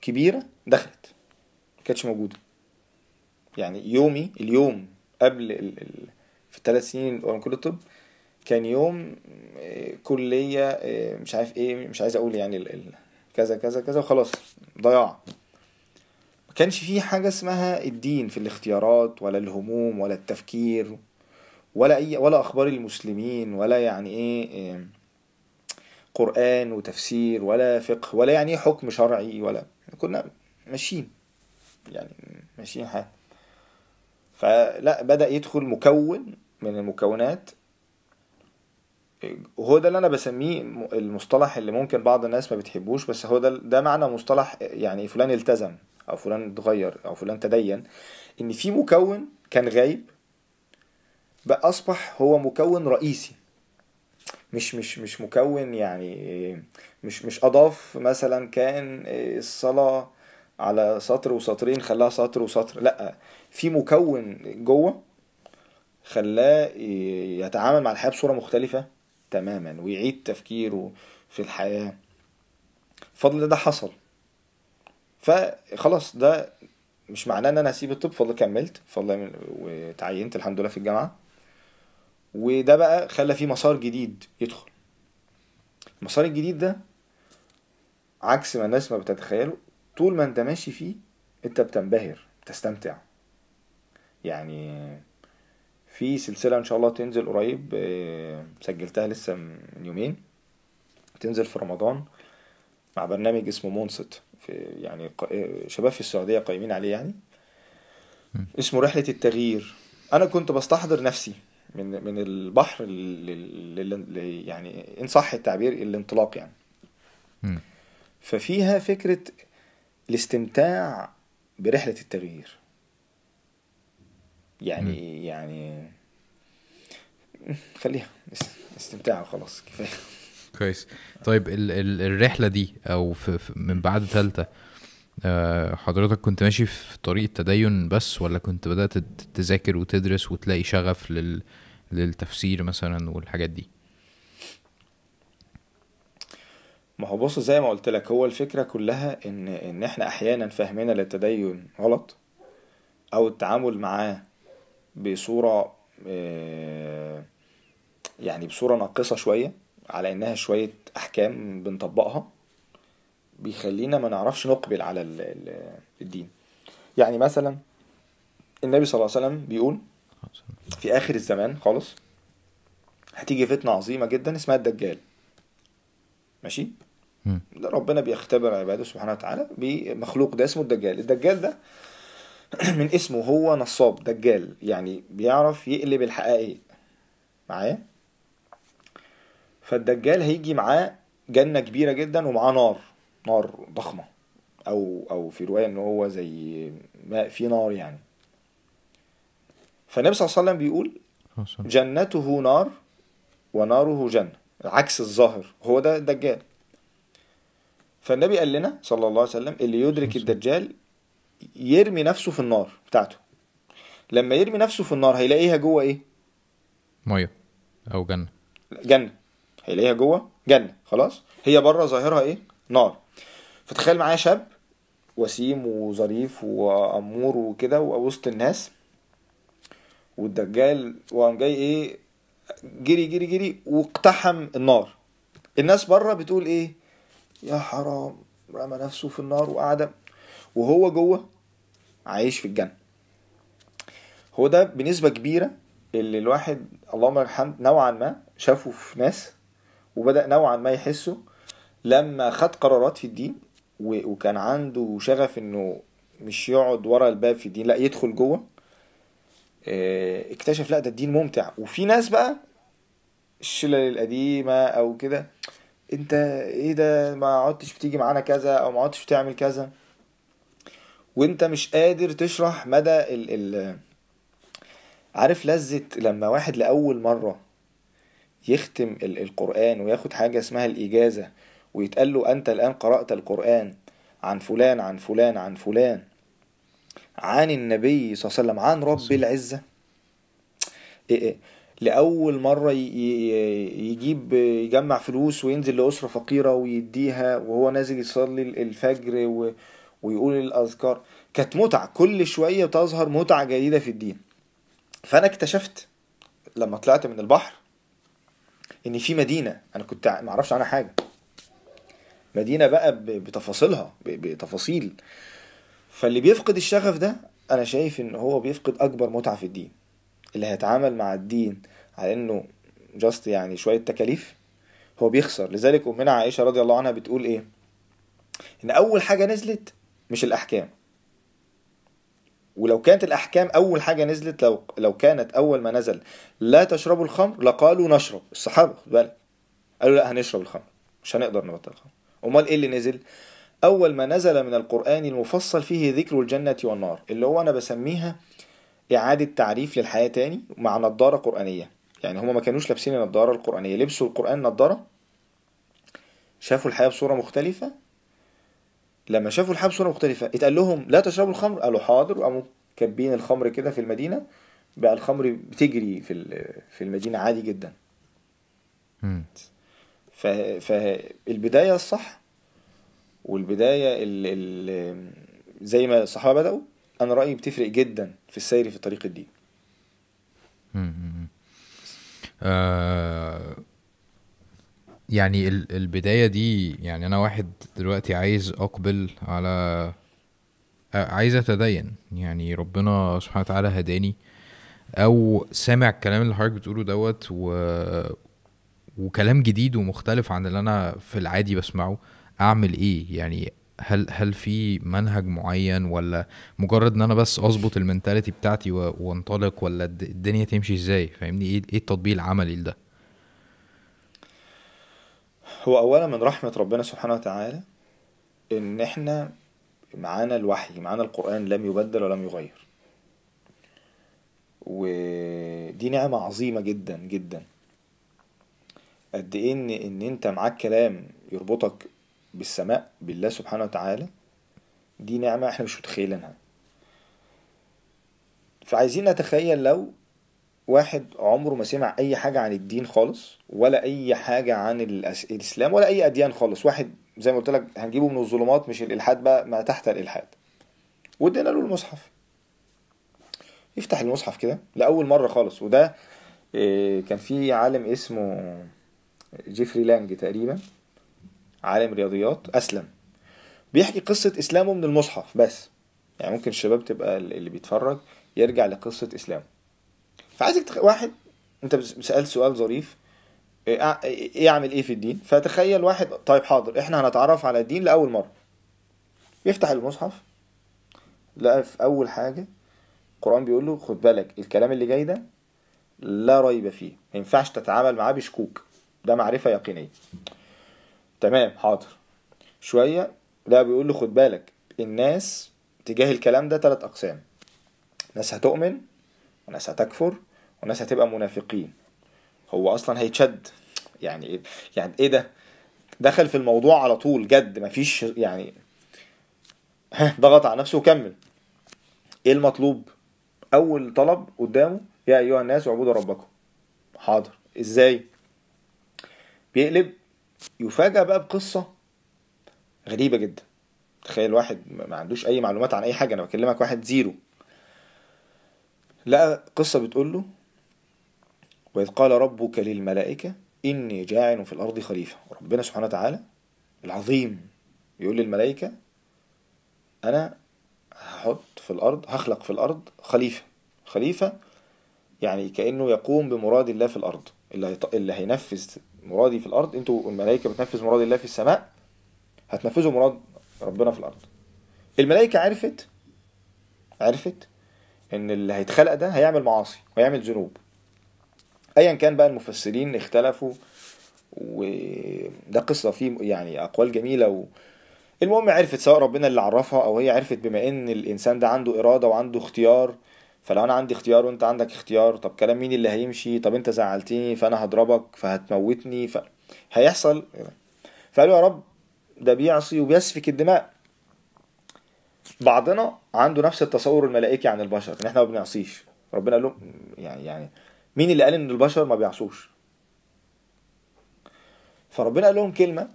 كبيره دخلت ما كانتش موجوده يعني يومي اليوم قبل ال... في الثلاث سنين اللي كل الطب كان يوم آه، كليه آه، مش عارف ايه مش عايز اقول يعني ال ال كذا كذا كذا وخلاص ضياع ما كانش فيه حاجه اسمها الدين في الاختيارات ولا الهموم ولا التفكير ولا اي ولا اخبار المسلمين ولا يعني ايه قران وتفسير ولا فقه ولا يعني ايه حكم شرعي ولا كنا ماشيين يعني ماشيين حاجه فلا بدا يدخل مكون من المكونات وهو ده اللي انا بسميه المصطلح اللي ممكن بعض الناس ما بتحبوش بس هو ده ده معنى مصطلح يعني فلان التزم او فلان اتغير او فلان تدين ان في مكون كان غايب بقى اصبح هو مكون رئيسي مش مش مش مكون يعني مش مش اضاف مثلا كان آه، الصلاه على سطر وسطرين خلاها سطر وسطر لا في مكون جوه خلاه يتعامل مع الحياه بصوره مختلفه تماما ويعيد تفكيره في الحياة فضل ده حصل فخلاص ده مش معناه ان انا هسيب الطب فضل كملت فضل وتعينت الحمد لله في الجامعه وده بقى خلى فيه مسار جديد يدخل المسار الجديد ده عكس ما الناس ما بتتخيله طول ما انت ماشي فيه انت بتنبهر بتستمتع يعني في سلسلة ان شاء الله تنزل قريب آه، سجلتها لسه من يومين تنزل في رمضان مع برنامج اسمه منصت في يعني آه، شباب في السعودية قايمين عليه يعني اسمه رحلة التغيير انا كنت بستحضر نفسي من من البحر اللي يعني ان صح التعبير الانطلاق يعني ففيها فكرة الاستمتاع برحلة التغيير يعني م. يعني خليها استمتاع وخلاص كفايه كويس طيب ال ال الرحله دي او في من بعد ثالثه آه، حضرتك كنت ماشي في طريق التدين بس ولا كنت بدات تذاكر وتدرس وتلاقي شغف لل للتفسير مثلا والحاجات دي ما هو بص زي ما قلت لك هو الفكره كلها ان ان احنا احيانا فهمنا للتدين غلط او التعامل معاه بصورة آه، يعني بصورة ناقصة شوية على إنها شوية أحكام بنطبقها بيخلينا ما نعرفش نقبل على الدين يعني مثلا النبي صلى الله عليه وسلم بيقول في آخر الزمان خالص هتيجي فتنة عظيمة جدا اسمها الدجال ماشي ده ربنا بيختبر عباده سبحانه وتعالى بمخلوق ده اسمه الدجال الدجال ده من اسمه هو نصاب دجال يعني بيعرف يقلب الحقائق معايا فالدجال هيجي معاه جنة كبيرة جدا ومعاه نار نار ضخمة أو أو في رواية إن هو زي ماء في نار يعني فالنبي صلى الله عليه وسلم بيقول جنته نار وناره جنة عكس الظاهر هو ده الدجال فالنبي قال لنا صلى الله عليه وسلم اللي يدرك الدجال يرمي نفسه في النار بتاعته لما يرمي نفسه في النار هيلاقيها جوه ايه ميه او جنه جنه هيلاقيها جوه جنه خلاص هي بره ظاهرها ايه نار فتخيل معايا شاب وسيم وظريف وامور وكده ووسط الناس والدجال وقام جاي ايه جري جري جري واقتحم النار الناس بره بتقول ايه يا حرام رمى نفسه في النار وقعد وهو جوه عايش في الجنه هو ده بنسبه كبيره اللي الواحد اللهم الحمد نوعا ما شافه في ناس وبدا نوعا ما يحسه لما خد قرارات في الدين وكان عنده شغف انه مش يقعد ورا الباب في الدين لا يدخل جوه آه، اكتشف لا ده الدين ممتع وفي ناس بقى الشلل القديمه او كده انت ايه ده ما عدتش بتيجي معانا كذا او ما عدتش بتعمل كذا وانت مش قادر تشرح مدى ال ال عارف لذة لما واحد لأول مرة يختم ال القرآن وياخد حاجة اسمها الإجازة ويتقال له أنت الآن قرأت القرآن عن فلان عن فلان عن فلان عن النبي صلى الله عليه وسلم عن رب العزة إيه إيه لأول مرة يجيب يجمع فلوس وينزل لأسرة فقيرة ويديها وهو نازل يصلي الفجر و ويقول الأذكار كانت متعة كل شوية تظهر متعة جديدة في الدين فأنا اكتشفت لما طلعت من البحر إن في مدينة أنا كنت معرفش عنها حاجة مدينة بقى بتفاصيلها بتفاصيل فاللي بيفقد الشغف ده أنا شايف إن هو بيفقد أكبر متعة في الدين اللي هيتعامل مع الدين على إنه جاست يعني شوية تكاليف هو بيخسر لذلك أمنا عائشة رضي الله عنها بتقول إيه إن أول حاجة نزلت مش الأحكام ولو كانت الأحكام أول حاجة نزلت لو لو كانت أول ما نزل لا تشربوا الخمر لقالوا نشرب الصحابة خد بالك قالوا لا هنشرب الخمر مش هنقدر نبطل الخمر أمال إيه اللي نزل؟ أول ما نزل من القرآن المفصل فيه ذكر الجنة والنار اللي هو أنا بسميها إعادة تعريف للحياة تاني مع نظارة قرآنية يعني هما ما كانوش لابسين النظارة القرآنية لبسوا القرآن نظارة شافوا الحياة بصورة مختلفة لما شافوا الحياة بصورة مختلفة اتقال لهم لا تشربوا الخمر قالوا حاضر وقاموا كبين الخمر كده في المدينة بقى الخمر بتجري في في المدينة عادي جدا ف... فالبداية الصح والبداية ال... ال... زي ما الصحابة بدأوا أنا رأيي بتفرق جدا في السير في طريق الدين آه، يعني البداية دي يعني أنا واحد دلوقتي عايز أقبل على عايز أتدين يعني ربنا سبحانه وتعالى هداني أو سامع الكلام اللي حضرتك بتقوله دوت و... وكلام جديد ومختلف عن اللي أنا في العادي بسمعه أعمل إيه يعني هل هل في منهج معين ولا مجرد ان انا بس اظبط المنتاليتي بتاعتي وانطلق ولا الدنيا تمشي ازاي فاهمني ايه ايه التطبيق العملي لده هو أولا من رحمة ربنا سبحانه وتعالى إن إحنا معانا الوحي معانا القرآن لم يبدل ولم يغير ودي نعمة عظيمة جدا جدا قد إيه إن إن أنت معاك كلام يربطك بالسماء بالله سبحانه وتعالى دي نعمة إحنا مش متخيلينها فعايزين نتخيل لو واحد عمره ما سمع اي حاجه عن الدين خالص ولا اي حاجه عن الاسلام ولا اي اديان خالص واحد زي ما قلت لك هنجيبه من الظلمات مش الالحاد بقى ما تحت الالحاد وادينا له المصحف يفتح المصحف كده لاول مره خالص وده آه، كان في عالم اسمه جيفري لانج تقريبا عالم رياضيات اسلم بيحكي قصه اسلامه من المصحف بس يعني ممكن الشباب تبقى اللي بيتفرج يرجع لقصه اسلامه فعايزك تخ... واحد انت سالت سؤال ظريف آه، آه، ايه ايه في الدين فتخيل واحد طيب حاضر احنا هنتعرف على الدين لاول مره يفتح المصحف لقى في اول حاجه القران بيقول له خد بالك الكلام اللي جاي ده لا ريب فيه ما ينفعش تتعامل معاه بشكوك ده معرفه يقينيه تمام حاضر شويه لا بيقول له خد بالك الناس تجاه الكلام ده ثلاث اقسام ناس هتؤمن وناس هتكفر وناس هتبقى منافقين هو اصلا هيتشد يعني ايه يعني ايه ده دخل في الموضوع على طول جد مفيش يعني ضغط على نفسه وكمل ايه المطلوب اول طلب قدامه يا ايها الناس اعبدوا ربكم حاضر ازاي بيقلب يفاجأ بقى بقصة غريبة جدا تخيل واحد ما عندوش اي معلومات عن اي حاجة انا بكلمك واحد زيرو لقى قصة بتقول له وإذ قال ربك للملائكة إني جاعل في الأرض خليفة ربنا سبحانه وتعالى العظيم يقول للملائكة أنا هحط في الأرض هخلق في الأرض خليفة خليفة يعني كأنه يقوم بمراد الله في الأرض اللي, اللي هينفذ مرادي في الأرض أنتوا الملائكة بتنفذ مراد الله في السماء هتنفذوا مراد ربنا في الأرض الملائكة عرفت عرفت ان اللي هيتخلق ده هيعمل معاصي ويعمل ذنوب ايا كان بقى المفسرين اختلفوا وده قصه فيه يعني اقوال جميله و... المهم عرفت سواء ربنا اللي عرفها او هي عرفت بما ان الانسان ده عنده اراده وعنده اختيار فلو انا عندي اختيار وانت عندك اختيار طب كلام مين اللي هيمشي طب انت زعلتني فانا هضربك فهتموتني ف... هيحصل فقالوا يا رب ده بيعصي وبيسفك الدماء بعضنا عنده نفس التصور الملائكي عن البشر ان احنا ما بنعصيش ربنا قال لهم يعني يعني مين اللي قال ان البشر ما بيعصوش فربنا قال لهم كلمه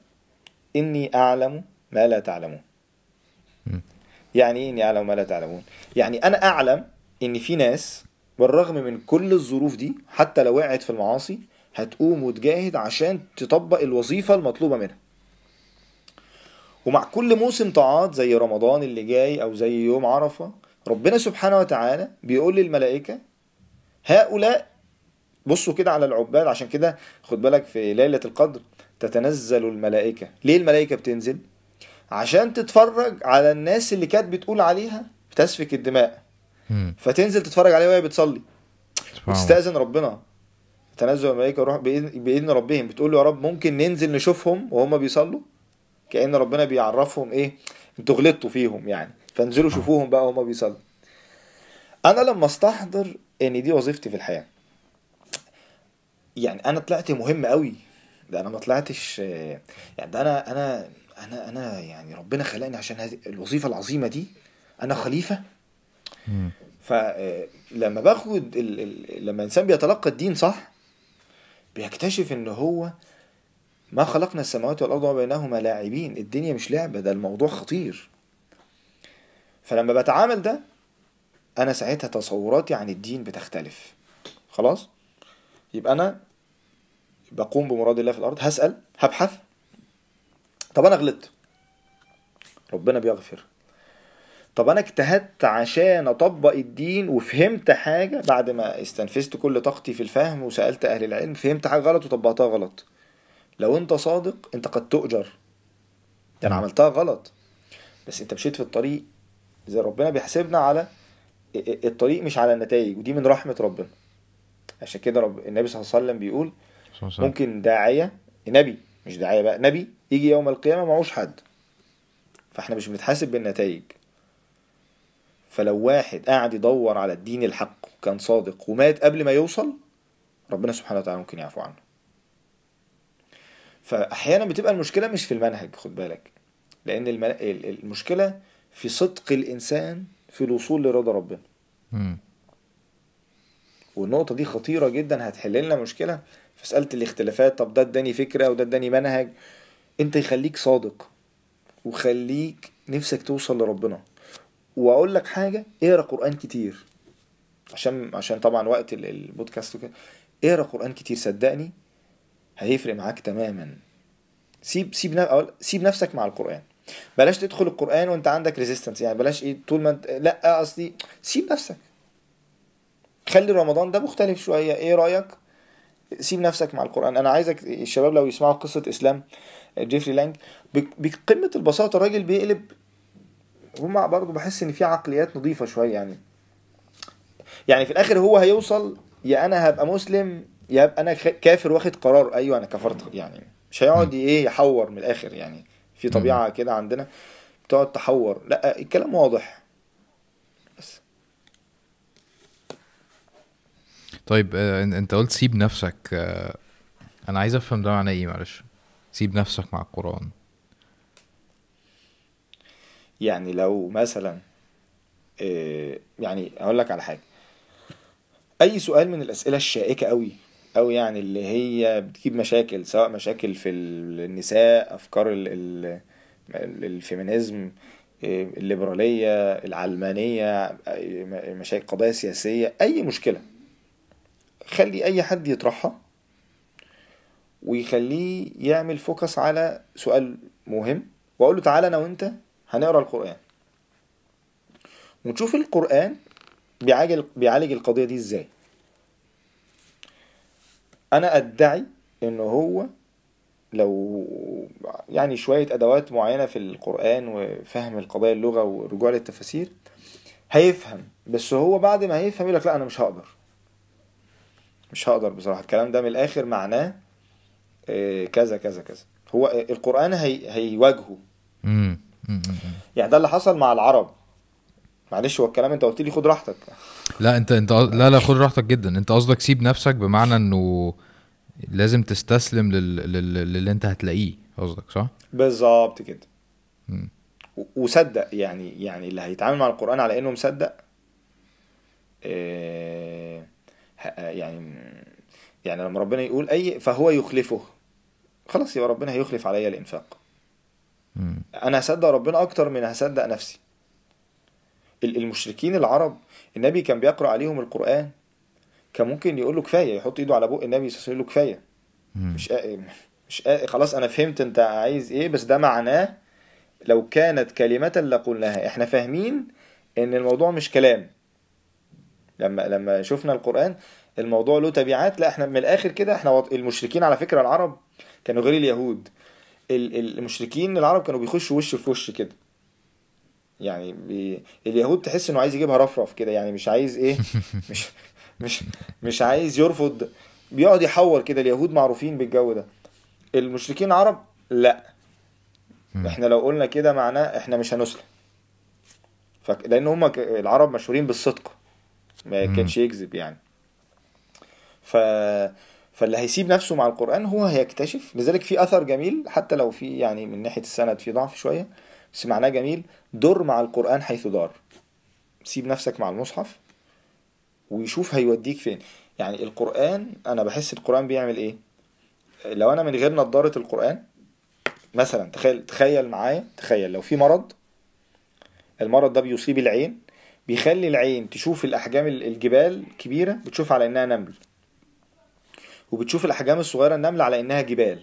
اني اعلم ما لا تعلمون يعني ايه اني اعلم ما لا تعلمون يعني انا اعلم ان في ناس بالرغم من كل الظروف دي حتى لو وقعت في المعاصي هتقوم وتجاهد عشان تطبق الوظيفه المطلوبه منها ومع كل موسم طاعات زي رمضان اللي جاي أو زي يوم عرفة ربنا سبحانه وتعالى بيقول للملائكة هؤلاء بصوا كده على العباد عشان كده خد بالك في ليلة القدر تتنزل الملائكة ليه الملائكة بتنزل؟ عشان تتفرج على الناس اللي كانت بتقول عليها بتسفك الدماء فتنزل تتفرج عليها وهي بتصلي وتستأذن ربنا تنزل الملائكة روح بإذن ربهم بتقول له يا رب ممكن ننزل نشوفهم وهم بيصلوا كأن ربنا بيعرفهم إيه أنتوا غلطتوا فيهم يعني فانزلوا شوفوهم بقى هما بيصلوا أنا لما أستحضر إن دي وظيفتي في الحياة يعني أنا طلعت مهم قوي ده أنا ما طلعتش يعني ده أنا أنا أنا أنا يعني ربنا خلقني عشان هذه الوظيفة العظيمة دي أنا خليفة فلما باخد ال... ال... لما الانسان بيتلقى الدين صح بيكتشف ان هو ما خلقنا السماوات والأرض وبينهما لاعبين الدنيا مش لعبة ده الموضوع خطير فلما بتعامل ده أنا ساعتها تصوراتي عن الدين بتختلف خلاص يبقى أنا بقوم بمراد الله في الأرض هسأل هبحث طب أنا غلطت ربنا بيغفر طب انا اجتهدت عشان اطبق الدين وفهمت حاجه بعد ما استنفذت كل طاقتي في الفهم وسالت اهل العلم فهمت حاجه غلط وطبقتها غلط لو انت صادق انت قد تؤجر ده يعني انا عملتها غلط بس انت مشيت في الطريق زي ربنا بيحاسبنا على الطريق مش على النتائج ودي من رحمه ربنا عشان كده رب النبي صلى الله عليه وسلم بيقول ممكن داعيه نبي مش داعيه بقى نبي يجي يوم القيامه معهوش حد فاحنا مش بنتحاسب بالنتائج فلو واحد قاعد يدور على الدين الحق وكان صادق ومات قبل ما يوصل ربنا سبحانه وتعالى ممكن يعفو عنه فأحيانا بتبقى المشكلة مش في المنهج خد بالك لأن المشكلة في صدق الإنسان في الوصول لرضا ربنا م. والنقطة دي خطيرة جدا هتحل لنا مشكلة في مسألة الاختلافات طب ده اداني فكرة وده اداني منهج انت يخليك صادق وخليك نفسك توصل لربنا واقول لك حاجة اقرا قرآن كتير عشان عشان طبعا وقت البودكاست وكده اقرا قرآن كتير صدقني هيفرق معاك تماما سيب سيب سيب نفسك مع القران بلاش تدخل القران وانت عندك ريزيستنس يعني بلاش ايه طول ما انت لا اصلي سيب نفسك خلي رمضان ده مختلف شويه ايه رايك سيب نفسك مع القران انا عايزك الشباب لو يسمعوا قصه اسلام جيفري لانج بقمه البساطه الراجل بيقلب هما برضه بحس ان في عقليات نظيفه شويه يعني يعني في الاخر هو هيوصل يا انا هبقى مسلم يبقى انا كافر واخد قرار ايوه انا كفرت يعني مش هيقعد ايه يحور من الاخر يعني في طبيعه كده عندنا بتقعد تحور لا الكلام واضح بس طيب آه، انت قلت سيب نفسك آه، انا عايز افهم ده معناه ايه معلش سيب نفسك مع القران يعني لو مثلا آه، يعني اقول لك على حاجه اي سؤال من الاسئله الشائكه قوي أو يعني اللي هي بتجيب مشاكل سواء مشاكل في النساء أفكار الفيمينيزم آه، الليبرالية العلمانية آه، مشاكل قضايا سياسية أي مشكلة خلي أي حد يطرحها ويخليه يعمل فوكس على سؤال مهم وأقول له تعالى أنا وأنت هنقرأ القرآن ونشوف القرآن بيعالج بيعالج القضية دي إزاي انا ادعي ان هو لو يعني شوية أدوات معينة في القرآن وفهم القضايا اللغة ورجوع للتفاسير هيفهم بس هو بعد ما هيفهم يقول لك لا أنا مش هقدر مش هقدر بصراحة الكلام ده من الآخر معناه آه، كذا كذا كذا هو القرآن هي هيواجهه يعني ده اللي حصل مع العرب معلش هو الكلام انت قلت لي خد راحتك لا انت انت لا لا خد راحتك جدا انت قصدك سيب نفسك بمعنى انه لازم تستسلم لل... لل... للي انت هتلاقيه قصدك صح بالظبط كده وصدق يعني يعني اللي هيتعامل مع القران على انه مصدق إيه يعني يعني لما ربنا يقول اي فهو يخلفه خلاص يبقى ربنا هيخلف عليا الانفاق م. انا هصدق ربنا اكتر من هصدق نفسي المشركين العرب النبي كان بيقرأ عليهم القرآن كان ممكن يقول له كفاية يحط ايده على بق النبي صلى الله عليه وسلم كفاية مش آه مش آه خلاص أنا فهمت أنت عايز إيه بس ده معناه لو كانت كلمة لقلناها احنا فاهمين إن الموضوع مش كلام لما لما شفنا القرآن الموضوع له تبعات لا احنا من الآخر كده احنا المشركين على فكرة العرب كانوا غير اليهود المشركين العرب كانوا بيخشوا وش في وش كده يعني بي... اليهود تحس انه عايز يجيبها رفرف كده يعني مش عايز ايه مش مش مش عايز يرفض بيقعد يحور كده اليهود معروفين بالجو ده المشركين عرب لا احنا لو قلنا كده معناه احنا مش هنسلم ف... لان هم العرب مشهورين بالصدق ما كانش يكذب يعني ف فاللي هيسيب نفسه مع القران هو هيكتشف لذلك في اثر جميل حتى لو في يعني من ناحيه السند في ضعف شويه بس معناه جميل دور مع القرآن حيث دار سيب نفسك مع المصحف ويشوف هيوديك فين يعني القرآن أنا بحس القرآن بيعمل إيه لو أنا من غير نظارة القرآن مثلا تخيل تخيل معايا تخيل لو في مرض المرض ده بيصيب العين بيخلي العين تشوف الأحجام الجبال كبيرة بتشوف على إنها نمل وبتشوف الأحجام الصغيرة النمل على إنها جبال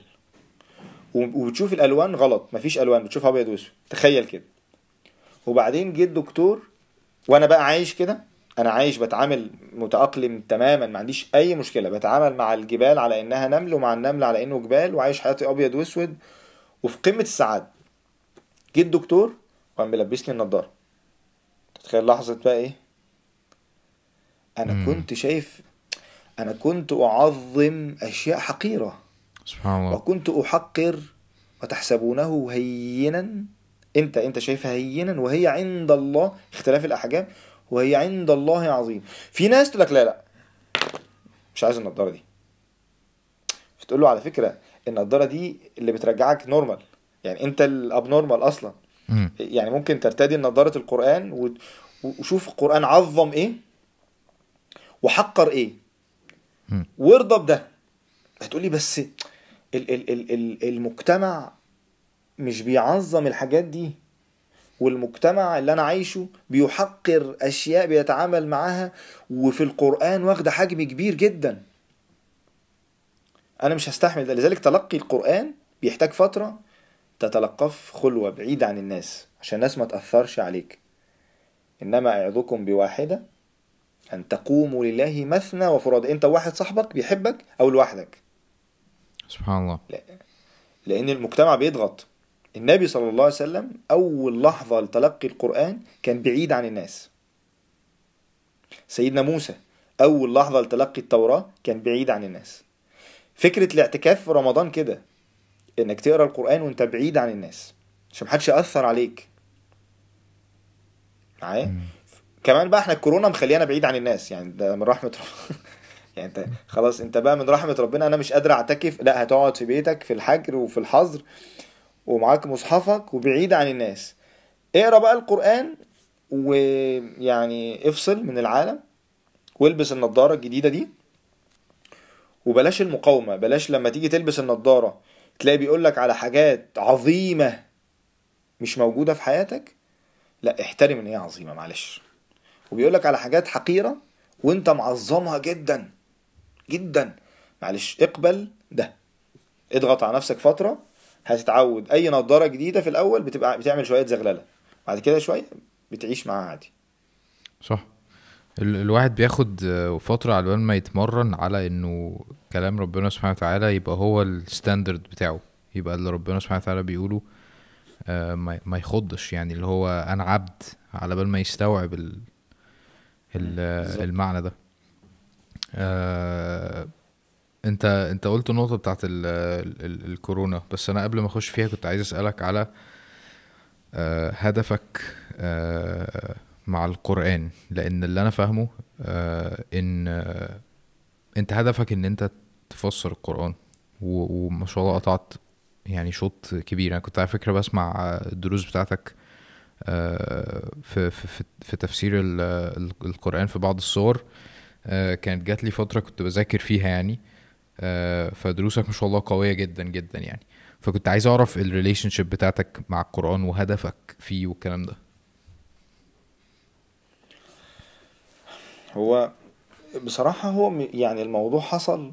وبتشوف الالوان غلط مفيش الوان بتشوف ابيض واسود تخيل كده وبعدين جه الدكتور وانا بقى عايش كده انا عايش بتعامل متاقلم تماما ما عنديش اي مشكله بتعامل مع الجبال على انها نمل ومع النمل على انه جبال وعايش حياتي ابيض واسود وفي قمه السعاده جه الدكتور وقام بيلبسني النضاره تتخيل لحظه بقى ايه انا كنت شايف انا كنت اعظم اشياء حقيره سبحان الله وكنت أحقر وتحسبونه هينا أنت أنت شايفها هينا وهي عند الله اختلاف الأحجام وهي عند الله عظيم في ناس تقول لك لا لا مش عايز النضارة دي فتقول له على فكرة النضارة دي اللي بترجعك نورمال يعني أنت الأب نورمال أصلا م. يعني ممكن ترتدي نضارة القرآن وشوف القرآن عظم إيه وحقر إيه وارضى بده هتقولي بس المجتمع مش بيعظم الحاجات دي والمجتمع اللي انا عايشه بيحقر اشياء بيتعامل معاها وفي القران واخده حجم كبير جدا انا مش هستحمل ده لذلك تلقي القران بيحتاج فتره تتلقف خلوه بعيد عن الناس عشان الناس ما تاثرش عليك انما اعظكم بواحده ان تقوموا لله مثنى وفراد انت وواحد صاحبك بيحبك او لوحدك سبحان الله لأن المجتمع بيضغط النبي صلى الله عليه وسلم أول لحظة لتلقي القرآن كان بعيد عن الناس سيدنا موسى أول لحظة لتلقي التوراة كان بعيد عن الناس فكرة الاعتكاف في رمضان كده إنك تقرأ القرآن وأنت بعيد عن الناس عشان محدش يأثر عليك معايا كمان بقى احنا الكورونا مخلينا بعيد عن الناس يعني ده من رحمة ربنا يعني انت خلاص انت بقى من رحمه ربنا انا مش قادر اعتكف لا هتقعد في بيتك في الحجر وفي الحظر ومعاك مصحفك وبعيد عن الناس اقرا بقى القران ويعني افصل من العالم والبس النضاره الجديده دي وبلاش المقاومه بلاش لما تيجي تلبس النضاره تلاقي بيقول لك على حاجات عظيمه مش موجوده في حياتك لا احترم ان هي عظيمه معلش وبيقول لك على حاجات حقيره وانت معظمها جدا جدا معلش اقبل ده اضغط على نفسك فتره هتتعود اي نضاره جديده في الاول بتبقى بتعمل شويه زغلله بعد كده شويه بتعيش معاها عادي صح الواحد بياخد آه، فترة على بال ما يتمرن على انه كلام ربنا سبحانه وتعالى يبقى هو الستاندرد بتاعه يبقى اللي ربنا سبحانه وتعالى بيقوله آه، ما يخضش يعني اللي هو انا عبد على بال ما يستوعب المعنى ده آه انت انت قلت النقطه بتاعت الـ الـ الكورونا بس انا قبل ما اخش فيها كنت عايز اسالك على آه هدفك آه مع القران لان اللي انا فاهمه آه ان آه انت هدفك ان انت تفسر القران وما شاء الله قطعت يعني شوط كبير انا كنت على فكره بسمع الدروس بتاعتك في آه، في في, في تفسير القران في بعض الصور آه، كانت جات لي فتره كنت بذاكر فيها يعني آه، فدروسك ما شاء الله قويه جدا جدا يعني فكنت عايز اعرف الريليشن شيب بتاعتك مع القران وهدفك فيه والكلام ده هو بصراحة هو يعني الموضوع حصل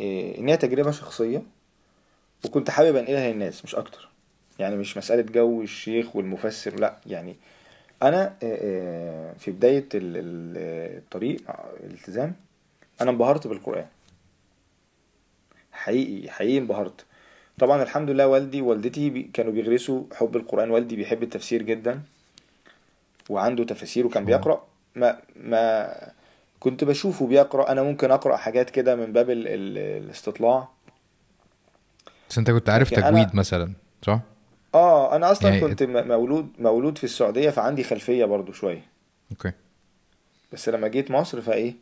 آه، إن هي تجربة شخصية وكنت حابب أنقلها للناس مش أكتر يعني مش مسألة جو الشيخ والمفسر لأ يعني انا آه، آه، في بدايه الطريق آه، الالتزام انا انبهرت بالقران حقيقي حقيقي انبهرت طبعا الحمد لله والدي ووالدتي كانوا بيغرسوا حب القران والدي بيحب التفسير جدا وعنده تفاسير وكان بيقرا ما ما كنت بشوفه بيقرا انا ممكن اقرا حاجات كده من باب ال ال الاستطلاع بس انت كنت عارف تجويد مثلا صح اه انا اصلا يعني كنت مولود مولود في السعوديه فعندي خلفيه برضو شويه اوكي بس لما جيت مصر فايه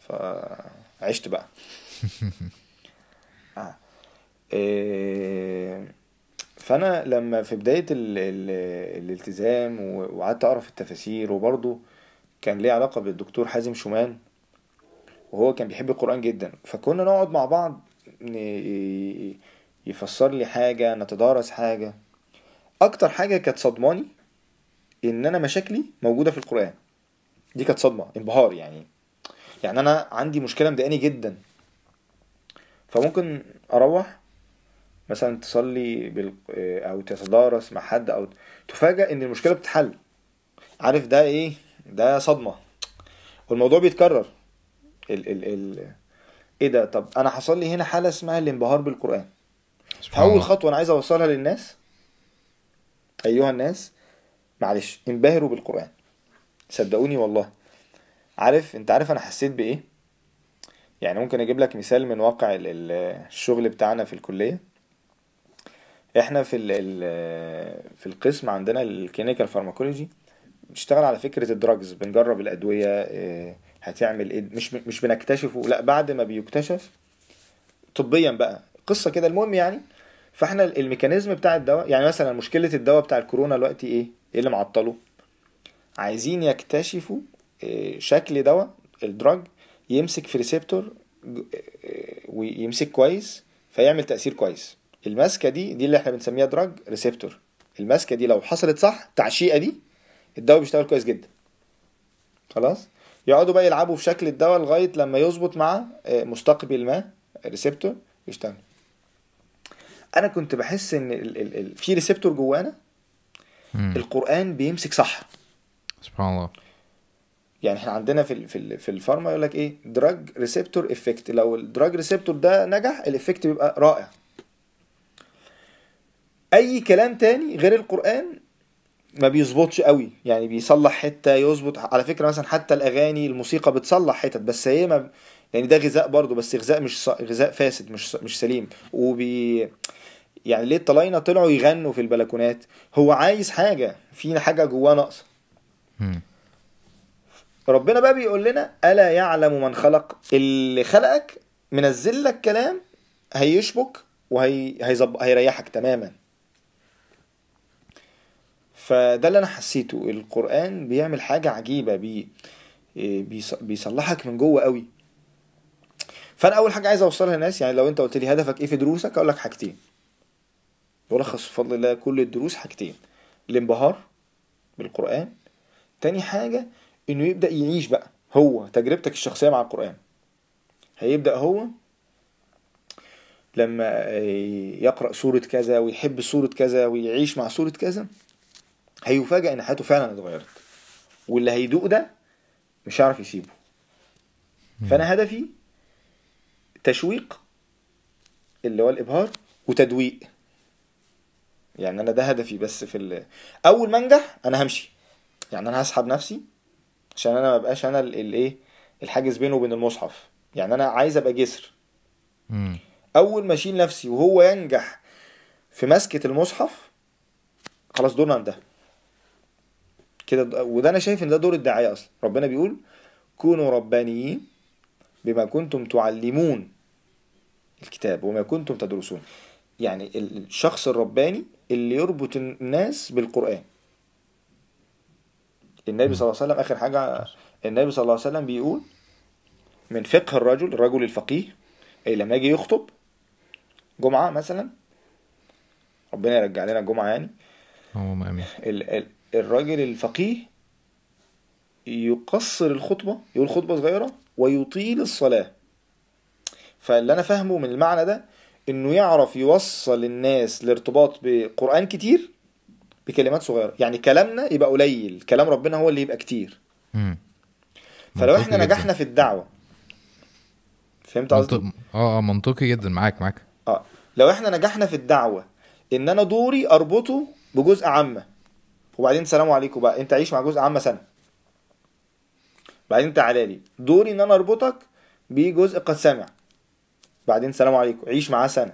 فعشت بقى آه. إيه فانا لما في بدايه ال ال الالتزام وقعدت اقرا في التفاسير وبرضه كان ليه علاقه بالدكتور حازم شومان وهو كان بيحب القران جدا فكنا نقعد مع بعض يفسر لي حاجه نتدارس حاجه اكتر حاجه كانت صدماني ان انا مشاكلي موجوده في القران دي كانت صدمه انبهار يعني يعني انا عندي مشكله مضايقاني جدا فممكن اروح مثلا تصلي بال... او تتدارس مع حد او تفاجأ ان المشكله بتتحل عارف ده ايه ده صدمه والموضوع بيتكرر ال ال ال ايه ده طب انا حصل لي هنا حاله اسمها الانبهار بالقران فاول خطوه انا عايز اوصلها للناس ايها الناس معلش انبهروا بالقران صدقوني والله عارف انت عارف انا حسيت بايه يعني ممكن اجيب لك مثال من واقع الشغل بتاعنا في الكليه احنا في في القسم عندنا الكلينيكال فارماكولوجي بنشتغل على فكره الدراجز بنجرب الادويه آه، هتعمل ايه مش مش بنكتشفه لا بعد ما بيكتشف طبيا بقى قصه كده المهم يعني فاحنا الميكانيزم بتاع الدواء يعني مثلا مشكله الدواء بتاع الكورونا دلوقتي ايه؟ ايه اللي معطله؟ عايزين يكتشفوا آه، شكل دواء الدراج يمسك في ريسبتور آه، آه، ويمسك كويس فيعمل تاثير كويس الماسكه دي دي اللي احنا بنسميها دراج ريسبتور الماسكه دي لو حصلت صح تعشيقه دي الدواء بيشتغل كويس جدا خلاص يقعدوا بقى يلعبوا في شكل الدواء لغايه لما يظبط مع مستقبل ما ريسبتور يشتغل انا كنت بحس ان ال ال ال في ريسبتور جوانا القران بيمسك صح سبحان الله يعني احنا عندنا في في في الفارما يقول لك ايه دراج ريسبتور افكت لو الدراج ريسبتور ده نجح الافكت بيبقى رائع اي كلام تاني غير القران ما بيظبطش قوي يعني بيصلح حته يظبط على فكره مثلا حتى الاغاني الموسيقى بتصلح حتت بس هي ما يعني ده غذاء برضه بس غذاء مش غذاء فاسد مش مش سليم وبي يعني ليه الطلاينه طلعوا يغنوا في البلكونات هو عايز حاجه في حاجه جواه ناقصه ربنا بقى بيقول لنا الا يعلم من خلق اللي خلقك منزل لك كلام هيشبك وهيريحك هيريحك تماما فده اللي انا حسيته القران بيعمل حاجه عجيبه بي بيصلحك من جوه قوي فانا اول حاجه عايز اوصلها للناس يعني لو انت قلت لي هدفك ايه في دروسك اقول لك حاجتين يلخص بفضل الله كل الدروس حاجتين الانبهار بالقرآن تاني حاجة انه يبدأ يعيش بقى هو تجربتك الشخصية مع القرآن هيبدأ هو لما يقرأ سورة كذا ويحب سورة كذا ويعيش مع سورة كذا هيفاجأ إن حياته فعلا اتغيرت واللي هيدوق ده مش هيعرف يسيبه فأنا هدفي تشويق اللي هو الإبهار وتدويق يعني انا ده هدفي بس في ال... اول ما انجح انا همشي يعني انا هسحب نفسي عشان انا ما ابقاش انا الايه الحاجز بينه وبين المصحف يعني انا عايز ابقى جسر مم. اول ما اشيل نفسي وهو ينجح في مسكه المصحف خلاص دورنا ده كده وده انا شايف ان ده دور الداعيه اصلا ربنا بيقول كونوا ربانيين بما كنتم تعلمون الكتاب وما كنتم تدرسون يعني الشخص الرباني اللي يربط الناس بالقرآن النبي صلى الله عليه وسلم آخر حاجة النبي صلى الله عليه وسلم بيقول من فقه الرجل الرجل الفقيه إيه لما يجي يخطب جمعة مثلا ربنا يرجع لنا الجمعة يعني اللهم آمين الراجل الفقيه يقصر الخطبة يقول خطبة صغيرة ويطيل الصلاة فاللي أنا فاهمه من المعنى ده انه يعرف يوصل الناس لارتباط بقرآن كتير بكلمات صغيرة يعني كلامنا يبقى قليل كلام ربنا هو اللي يبقى كتير فلو احنا جداً. نجحنا في الدعوة فهمت قصدي؟ منطق... اه اه منطقي جدا معاك معاك اه لو احنا نجحنا في الدعوة ان انا دوري اربطه بجزء عامة وبعدين سلام عليكم بقى انت عيش مع جزء عامة سنة بعدين تعالى لي دوري ان انا اربطك بجزء قد سمع بعدين سلام عليكم عيش معاه سنه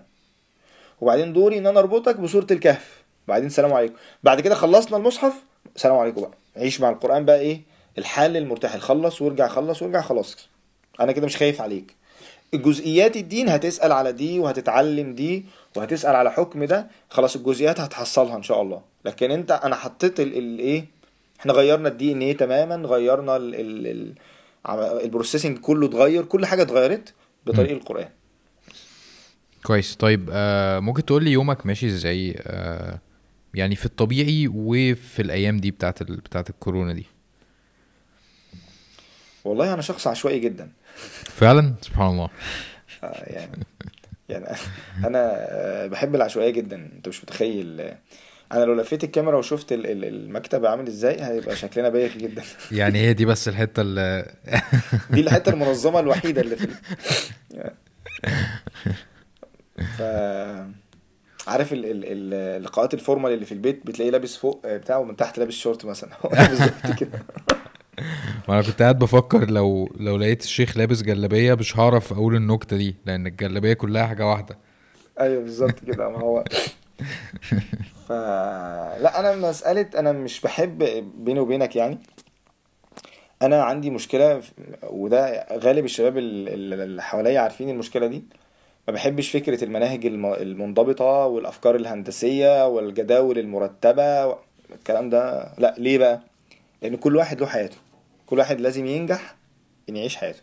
وبعدين دوري ان انا اربطك بسوره الكهف بعدين سلام عليكم بعد كده خلصنا المصحف سلام عليكم بقى عيش مع القران بقى ايه الحال المرتحل خلص وارجع خلص وارجع خلاص انا كده مش خايف عليك الجزئيات الدين هتسال على دي وهتتعلم دي وهتسال على حكم ده خلاص الجزئيات هتحصلها ان شاء الله لكن انت انا حطيت الايه احنا غيرنا الدي ان ايه تماما غيرنا البروسيسنج كله اتغير كل حاجه اتغيرت بطريق القران كويس طيب آه ممكن تقول لي يومك ماشي ازاي آه يعني في الطبيعي وفي الايام دي بتاعت ال... بتاعت الكورونا دي والله انا شخص عشوائي جدا فعلا سبحان الله آه يعني يعني انا آه، بحب العشوائيه جدا انت مش متخيل انا لو لفيت الكاميرا وشفت المكتب عامل ازاي هيبقى شكلنا بايخ جدا يعني هي دي بس الحته اللي دي الحته المنظمه الوحيده اللي في ف عارف ال ال اللقاءات الفورمال اللي في البيت بتلاقيه لابس فوق بتاعه ومن تحت لابس شورت مثلا بالظبط كده ما انا كنت قاعد بفكر لو لو لقيت الشيخ لابس جلابيه مش هعرف اقول النكته دي لان الجلابيه كلها حاجه واحده ايوه بالظبط كده ما هو ف لا انا مساله انا مش بحب بيني وبينك يعني انا عندي مشكله وده غالب الشباب اللي حواليا عارفين المشكله دي ما بحبش فكرة المناهج المنضبطة والأفكار الهندسية والجداول المرتبة الكلام ده لا ليه بقى؟ لأن كل واحد له حياته كل واحد لازم ينجح إن يعيش حياته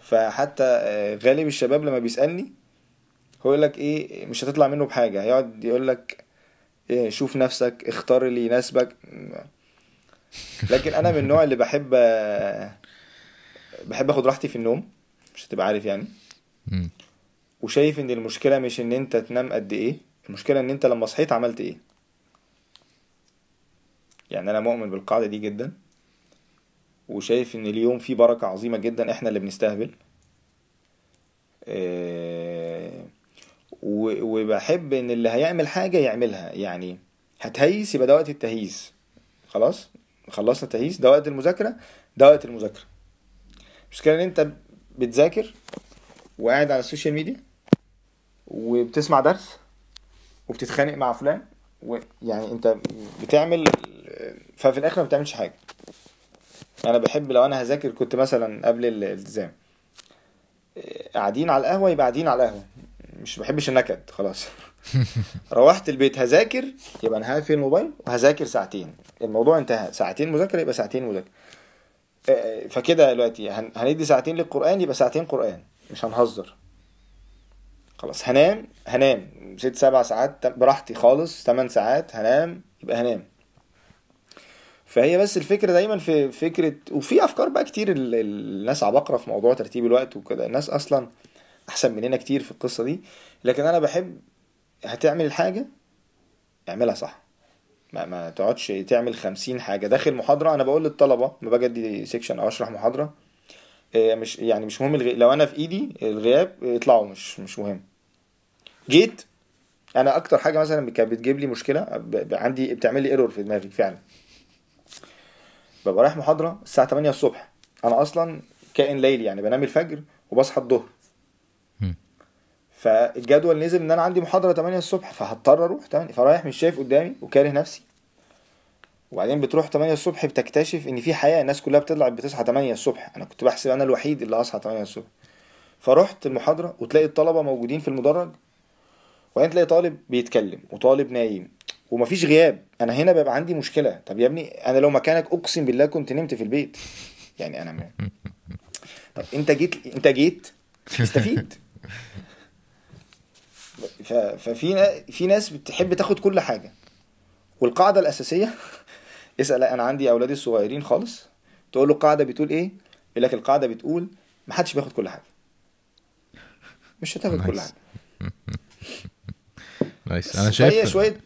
فحتى آه، غالب الشباب لما بيسألني هو يقول لك إيه مش هتطلع منه بحاجة هيقعد يقول لك إيه شوف نفسك اختار اللي يناسبك لكن أنا من النوع اللي بحب آه، بحب آخد راحتي في النوم مش هتبقى عارف يعني وشايف ان المشكله مش ان انت تنام قد ايه المشكله ان انت لما صحيت عملت ايه يعني انا مؤمن بالقاعده دي جدا وشايف ان اليوم فيه بركه عظيمه جدا احنا اللي بنستهبل إيه وبحب ان اللي هيعمل حاجه يعملها يعني هتهيس يبقى ده وقت التهييس خلاص خلصنا التهيس ده وقت المذاكره ده وقت المذاكره مش كده ان انت بتذاكر وقاعد على السوشيال ميديا وبتسمع درس وبتتخانق مع فلان ويعني انت بتعمل ففي الاخر ما بتعملش حاجه انا بحب لو انا هذاكر كنت مثلا قبل الالتزام قاعدين على القهوه يبقى قاعدين على القهوه مش بحبش النكد خلاص روحت البيت هذاكر يبقى انا هقفل الموبايل وهذاكر ساعتين الموضوع انتهى ساعتين مذاكره يبقى ساعتين مذاكره فكده دلوقتي هندي ساعتين للقران يبقى ساعتين قران مش هنهزر خلاص هنام هنام ست سبع ساعات براحتي خالص تمن ساعات هنام يبقى هنام فهي بس الفكره دايما في فكره وفي افكار بقى كتير الناس عباقره في موضوع ترتيب الوقت وكده الناس اصلا احسن مننا كتير في القصه دي لكن انا بحب هتعمل الحاجه اعملها صح ما, ما تقعدش تعمل خمسين حاجه داخل محاضره انا بقول للطلبه لما باجي ادي سيكشن او اشرح محاضره آه، مش يعني مش مهم الغي... لو انا في ايدي الغياب اطلعوا مش مش مهم جيت انا اكتر حاجه مثلا كانت بتجيب لي مشكله عندي بتعمل لي ايرور في دماغي فعلا ببقى رايح محاضره الساعه 8 الصبح انا اصلا كائن ليلي يعني بنام الفجر وبصحى الظهر فالجدول نزل ان انا عندي محاضره 8 الصبح فهضطر اروح 8 فرايح مش شايف قدامي وكاره نفسي وبعدين بتروح 8 الصبح بتكتشف ان في حياه الناس كلها بتطلع بتصحى 8 الصبح انا كنت بحسب انا الوحيد اللي اصحى 8 الصبح فرحت المحاضره وتلاقي الطلبه موجودين في المدرج وبعدين تلاقي طالب بيتكلم وطالب نايم ومفيش غياب انا هنا بيبقى عندي مشكله طب يا ابني انا لو مكانك اقسم بالله كنت نمت في البيت يعني انا ما. طب انت جيت انت جيت استفيد ف... ففي نا... في ناس بتحب تاخد كل حاجه والقاعده الاساسيه اسال انا عندي اولادي الصغيرين خالص تقول له القاعده بتقول ايه يقول لك القاعده بتقول ما حدش بياخد كل حاجه مش هتاخد كل حاجه نايس انا شايف هي شويه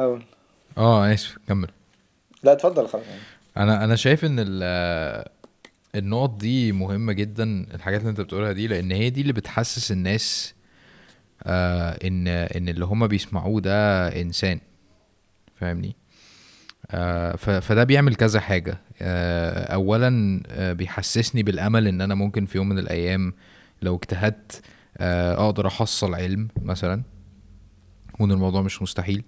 اه اسف كمل لا اتفضل خلاص انا انا شايف ان النقط دي مهمه جدا الحاجات اللي انت بتقولها دي لان هي دي اللي بتحسس الناس آه ان ان اللي هما بيسمعوه ده انسان فاهمني آه فده بيعمل كذا حاجه آه اولا آه بيحسسني بالامل ان انا ممكن في يوم من الايام لو اجتهدت آه اقدر احصل علم مثلا وان الموضوع مش مستحيل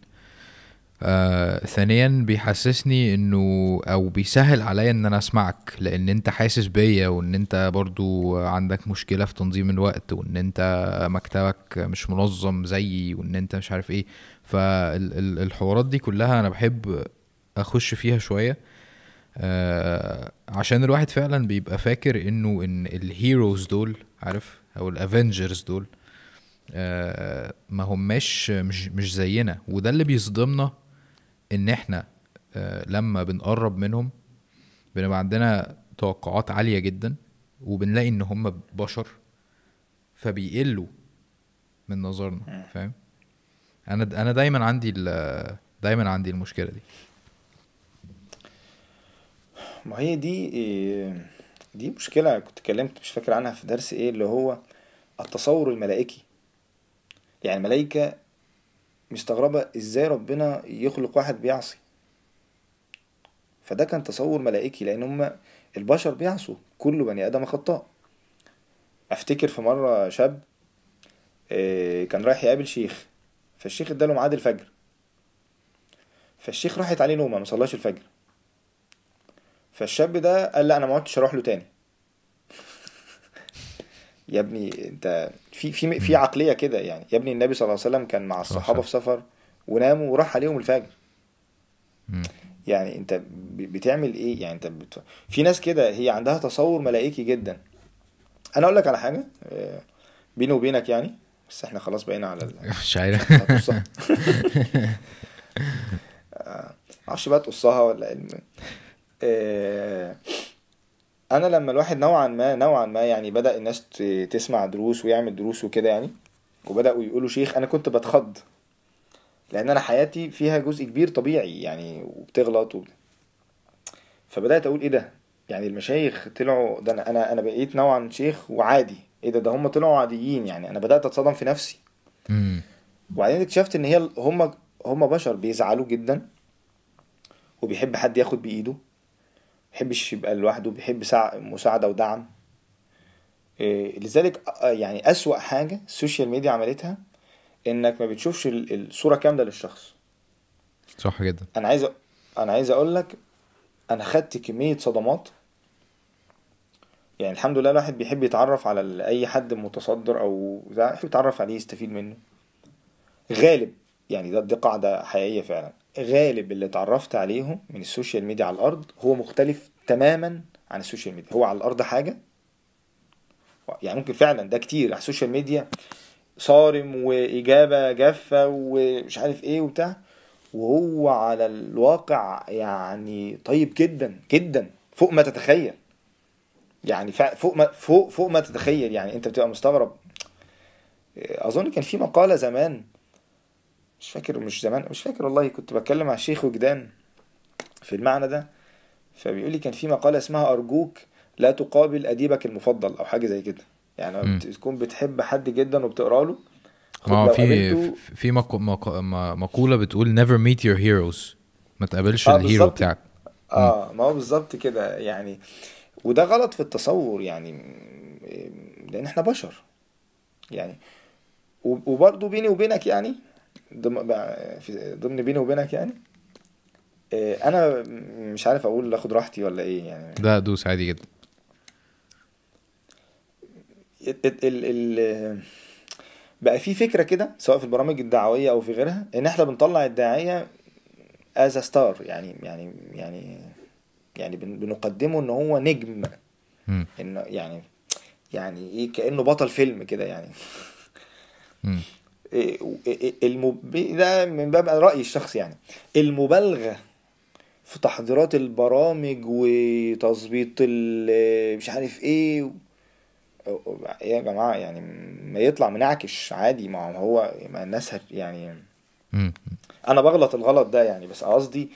آه ثانيا بيحسسني انه او بيسهل عليا ان انا اسمعك لان انت حاسس بيا وان انت برضو عندك مشكله في تنظيم الوقت وان انت مكتبك مش منظم زيي وان انت مش عارف ايه فالحوارات دي كلها انا بحب اخش فيها شويه آه عشان الواحد فعلا بيبقى فاكر انه ان الهيروز دول عارف او الافنجرز دول آه، ما هماش مش مش زينا وده اللي بيصدمنا ان احنا آه، لما بنقرب منهم بنبقى عندنا توقعات عاليه جدا وبنلاقي ان هم بشر فبيقلوا من نظرنا فاهم انا انا دايما عندي دايما عندي المشكله دي ما هي دي آه، دي مشكله كنت اتكلمت مش فاكر عنها في درس ايه اللي هو التصور الملائكي يعني الملائكة مستغربة ازاي ربنا يخلق واحد بيعصي فده كان تصور ملائكي لان هم البشر بيعصوا كل بني ادم خطاء افتكر في مرة شاب آه، كان رايح يقابل شيخ فالشيخ اداله ميعاد الفجر فالشيخ راحت عليه نومه مصلاش الفجر فالشاب ده قال لا انا ما عدتش اروح له تاني يا ابني انت في في في عقليه كده يعني يا ابني النبي صلى الله عليه وسلم كان مع الصحابه في سفر وناموا وراح عليهم الفجر يعني انت بتعمل ايه يعني انت بت... في ناس كده هي عندها تصور ملائكي جدا انا اقول لك على حاجه آه، بيني وبينك يعني بس احنا خلاص بقينا على مش عارف آه، معرفش بقى تقصها ولا ايه آه، انا لما الواحد نوعا ما نوعا ما يعني بدا الناس تسمع دروس ويعمل دروس وكده يعني وبداوا يقولوا شيخ انا كنت بتخض لان انا حياتي فيها جزء كبير طبيعي يعني وبتغلط وب... فبدات اقول ايه ده يعني المشايخ طلعوا ده انا انا انا بقيت نوعا شيخ وعادي ايه ده ده هم طلعوا عاديين يعني انا بدات اتصدم في نفسي وبعدين اكتشفت ان هي هم هم بشر بيزعلوا جدا وبيحب حد ياخد بايده بيحبش يبقى لوحده بيحب مساعدة ودعم إيه، لذلك آه، يعني أسوأ حاجة السوشيال ميديا عملتها إنك ما بتشوفش الصورة كاملة للشخص صح جدا أنا عايز أ... أنا عايز أقول لك أنا خدت كمية صدمات يعني الحمد لله الواحد بيحب يتعرف على أي حد متصدر أو يحب يتعرف عليه يستفيد منه غالب يعني ده دي قاعدة حقيقية فعلا غالب اللي اتعرفت عليهم من السوشيال ميديا على الارض هو مختلف تماما عن السوشيال ميديا هو على الارض حاجه يعني ممكن فعلا ده كتير على السوشيال ميديا صارم واجابه جافه ومش عارف ايه وبتاع وهو على الواقع يعني طيب جدا جدا فوق ما تتخيل يعني فوق ما فوق فوق ما تتخيل يعني انت بتبقى مستغرب اظن كان في مقاله زمان مش فاكر مش زمان مش فاكر والله كنت بتكلم مع شيخ وجدان في المعنى ده فبيقول لي كان في مقالة اسمها أرجوك لا تقابل أديبك المفضل أو حاجة زي كده يعني م. تكون بتحب حد جدا وبتقرا له ما في في مقو... مقو... مقولة بتقول never meet your heroes ما تقابلش آه الهيرو بتاعك اه ما هو بالظبط كده يعني وده غلط في التصور يعني لان احنا بشر يعني وبرضه بيني وبينك يعني ضمن بيني وبينك يعني آه، انا مش عارف اقول اخد راحتي ولا ايه يعني ده دوس عادي جدا ال ال بقى في فكره كده سواء في البرامج الدعويه او في غيرها ان احنا بنطلع الداعيه از ستار يعني يعني يعني يعني بنقدمه ان هو نجم م. ان يعني يعني ايه كانه بطل فيلم كده يعني م. المب... ده من باب رأيي الشخصي يعني المبالغة في تحضيرات البرامج وتظبيط مش عارف ايه يا جماعة يعني ما يطلع منعكش عادي ما هو ما الناس يعني انا بغلط الغلط ده يعني بس قصدي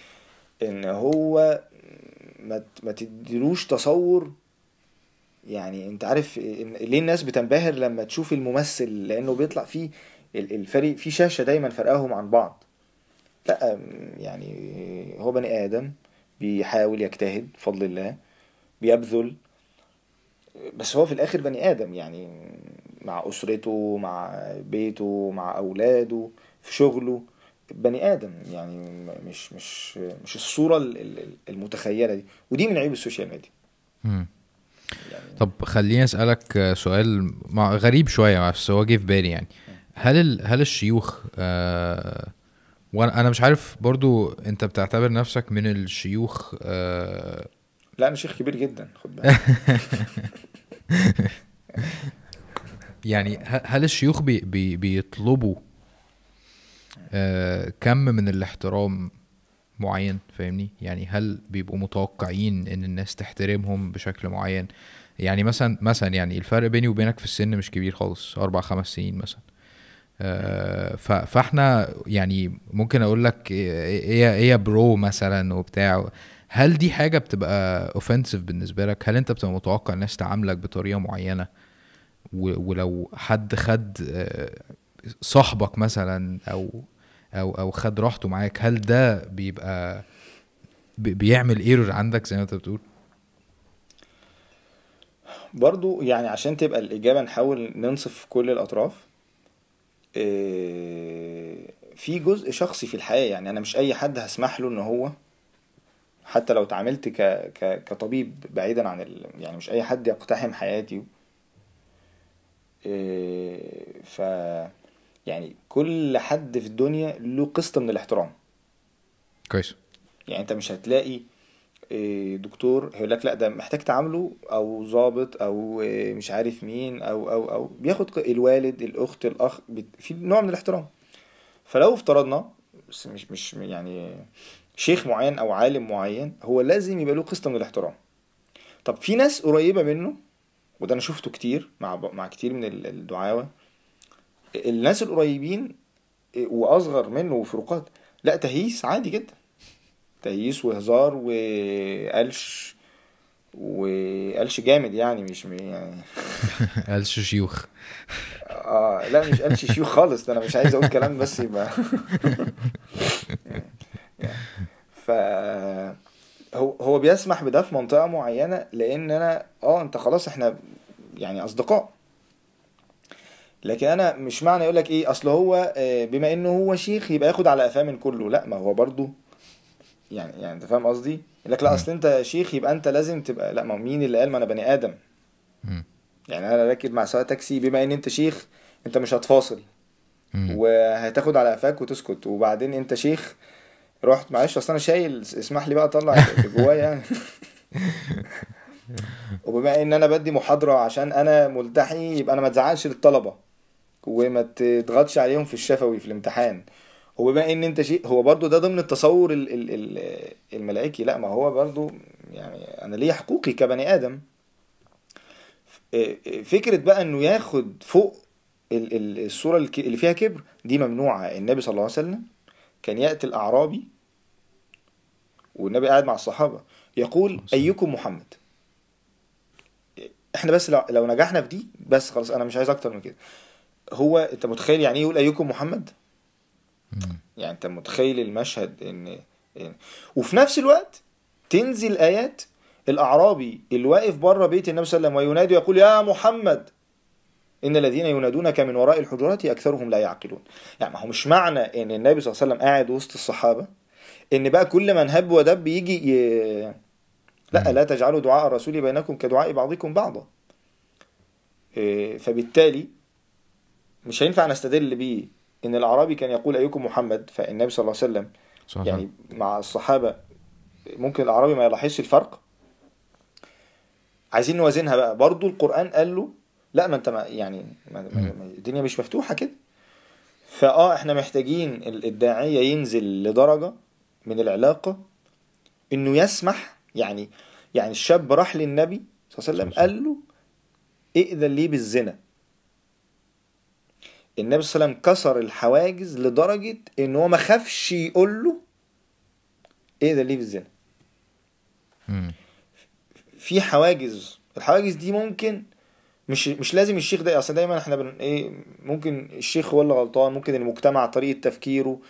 ان هو ما ما تديلوش تصور يعني انت عارف ليه الناس بتنبهر لما تشوف الممثل لانه بيطلع فيه الفريق في شاشه دايما فرقاهم عن بعض لا يعني هو بني ادم بيحاول يجتهد بفضل الله بيبذل بس هو في الاخر بني ادم يعني مع اسرته مع بيته مع اولاده في شغله بني ادم يعني مش مش مش الصوره المتخيله دي ودي من عيب السوشيال ميديا يعني طب خليني اسالك سؤال غريب شويه بس هو جه في بالي يعني م. هل ال... هل الشيوخ آه وانا انا مش عارف برضو انت بتعتبر نفسك من الشيوخ آه لا انا شيخ كبير جدا خد بالك يعني هل الشيوخ بي بي بيطلبوا آه كم من الاحترام معين فاهمني يعني هل بيبقوا متوقعين ان الناس تحترمهم بشكل معين يعني مثلا مثلا يعني الفرق بيني وبينك في السن مش كبير خالص اربع خمس سنين مثلا فاحنا يعني ممكن اقول لك ايه ايه, ايه برو مثلا وبتاع هل دي حاجه بتبقى اوفنسيف بالنسبه لك هل انت بتبقى متوقع الناس تعاملك بطريقه معينه ولو حد خد صاحبك مثلا او او او خد راحته معاك هل ده بيبقى بيعمل ايرور عندك زي ما انت بتقول برضو يعني عشان تبقى الإجابة نحاول ننصف كل الأطراف آه، في جزء شخصي في الحياه يعني انا مش اي حد هسمح له ان هو حتى لو اتعاملت ك... ك... كطبيب بعيدا عن ال... يعني مش اي حد يقتحم حياتي آه، ف يعني كل حد في الدنيا له قسط من الاحترام كويس يعني انت مش هتلاقي إيه، دكتور هيقول لك لا ده محتاج تعامله او ظابط او إيه، مش عارف مين او او او بياخد الوالد الاخت الاخ في نوع من الاحترام فلو افترضنا بس مش مش يعني شيخ معين او عالم معين هو لازم يبقى له قسط من الاحترام طب في ناس قريبه منه وده انا شفته كتير مع مع كتير من الدعاوه الناس القريبين إيه، واصغر منه وفروقات لا تهيس عادي جدا تهييس وهزار وقلش وقلش جامد يعني مش يعني قلش شيوخ اه لا مش قلش شيوخ خالص ده انا مش عايز اقول كلام بس يبقى ف هو هو بيسمح بده في منطقه معينه لان انا اه انت خلاص احنا يعني اصدقاء لكن انا مش معنى يقول لك ايه اصل هو آه، بما انه هو شيخ يبقى ياخد على قفاه من كله لا ما هو برضه يعني يعني انت فاهم قصدي يقول لك لا اصل انت شيخ يبقى انت لازم تبقى لا ما مين اللي قال ما انا بني ادم م. يعني انا راكب مع سواق تاكسي بما ان انت شيخ انت مش هتفاصل م. وهتاخد على قفاك وتسكت وبعدين انت شيخ رحت معلش اصل انا شايل اسمح لي بقى اطلع اللي جوايا يعني وبما ان انا بدي محاضره عشان انا ملتحي يبقى انا ما تزعلش للطلبه وما تضغطش عليهم في الشفوي في الامتحان وبما ان انت شيء هو برضو ده ضمن التصور الـ الـ الـ الملائكي لا ما هو برضو يعني انا ليا حقوقي كبني ادم آه، آه، فكره بقى انه ياخد فوق الصوره اللي فيها كبر دي ممنوعه النبي صلى الله عليه وسلم كان ياتي الاعرابي والنبي قاعد مع الصحابه يقول ايكم محمد احنا بس لو نجحنا في دي بس خلاص انا مش عايز اكتر من كده هو انت متخيل يعني ايه يقول ايكم محمد يعني انت متخيل المشهد ان وفي نفس الوقت تنزل ايات الاعرابي الواقف بره بيت النبي صلى الله عليه وسلم وينادي يقول يا محمد ان الذين ينادونك من وراء الحجرات اكثرهم لا يعقلون يعني ما هو مش معنى ان النبي صلى الله عليه وسلم قاعد وسط الصحابه ان بقى كل من هب ودب يجي ي... لا لا تجعلوا دعاء الرسول بينكم كدعاء بعضكم بعضا إيه، فبالتالي مش هينفع نستدل بيه إن الأعرابي كان يقول أيكم محمد فالنبي صلى الله عليه وسلم صحيح. يعني مع الصحابة ممكن الأعرابي ما يلاحظش الفرق عايزين نوازنها بقى برضو القرآن قال له لا ما أنت ما يعني ما ما الدنيا مش مفتوحة كده فآه إحنا محتاجين الداعية ينزل لدرجة من العلاقة إنه يسمح يعني يعني الشاب راح للنبي صلى الله عليه وسلم قال له ائذن لي بالزنا النبي صلى الله عليه وسلم كسر الحواجز لدرجة ان هو ما خافش يقول له ايه ده ليه في الزنا؟ في حواجز الحواجز دي ممكن مش مش لازم الشيخ ده اصل دايما احنا بن ايه ممكن الشيخ هو اللي غلطان ممكن المجتمع طريقه تفكيره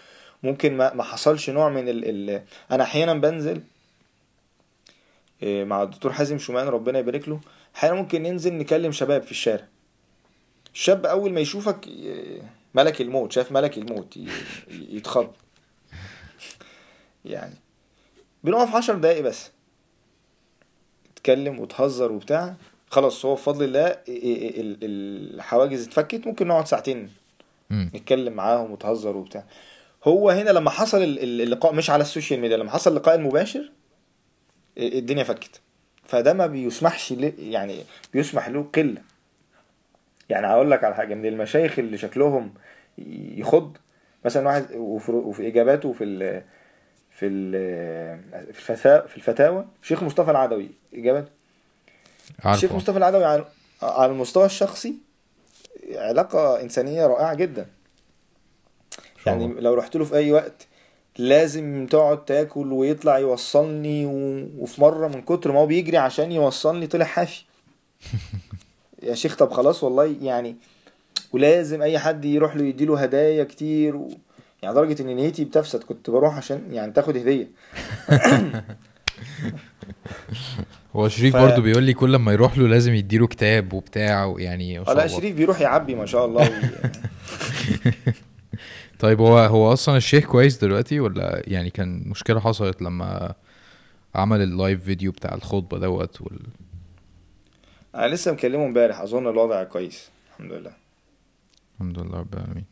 ممكن ما, ما حصلش نوع من ال... ال... انا احيانا بنزل إيه، مع الدكتور حازم شومان ربنا يبارك له احيانا ممكن ننزل نكلم شباب في الشارع الشاب اول ما يشوفك ملك الموت شاف ملك الموت يتخض يعني بنقف عشر دقايق بس تتكلم وتهزر وبتاع خلاص هو بفضل الله الحواجز اتفكت ممكن نقعد ساعتين نتكلم معاهم وتهزر وبتاع هو هنا لما حصل اللقاء مش على السوشيال ميديا لما حصل اللقاء المباشر الدنيا فكت فده ما بيسمحش يعني بيسمح له قله يعني هقول لك على حاجه من المشايخ اللي شكلهم يخض مثلا واحد وفي, اجاباته في الـ في الـ في الفتاوى شيخ مصطفى العدوي اجابته الشيخ مصطفى العدوي على المستوى الشخصي علاقه انسانيه رائعه جدا يعني لو رحت له في اي وقت لازم تقعد تاكل ويطلع يوصلني و... وفي مره من كتر ما هو بيجري عشان يوصلني طلع حافي يا شيخ طب خلاص والله يعني ولازم اي حد يروح له يديله هدايا كتير و... يعني لدرجه ان نيتي بتفسد كنت بروح عشان يعني تاخد هديه هو شريف ف... برضه بيقول لي كل ما يروح له لازم يديله كتاب وبتاع يعني لا شريف بيروح يعبي ما شاء الله طيب هو هو اصلا الشيخ كويس دلوقتي ولا يعني كان مشكله حصلت لما عمل اللايف فيديو بتاع الخطبه دوت وال... انا لسه مكلمه امبارح اظن الوضع كويس الحمد لله الحمد لله رب العالمين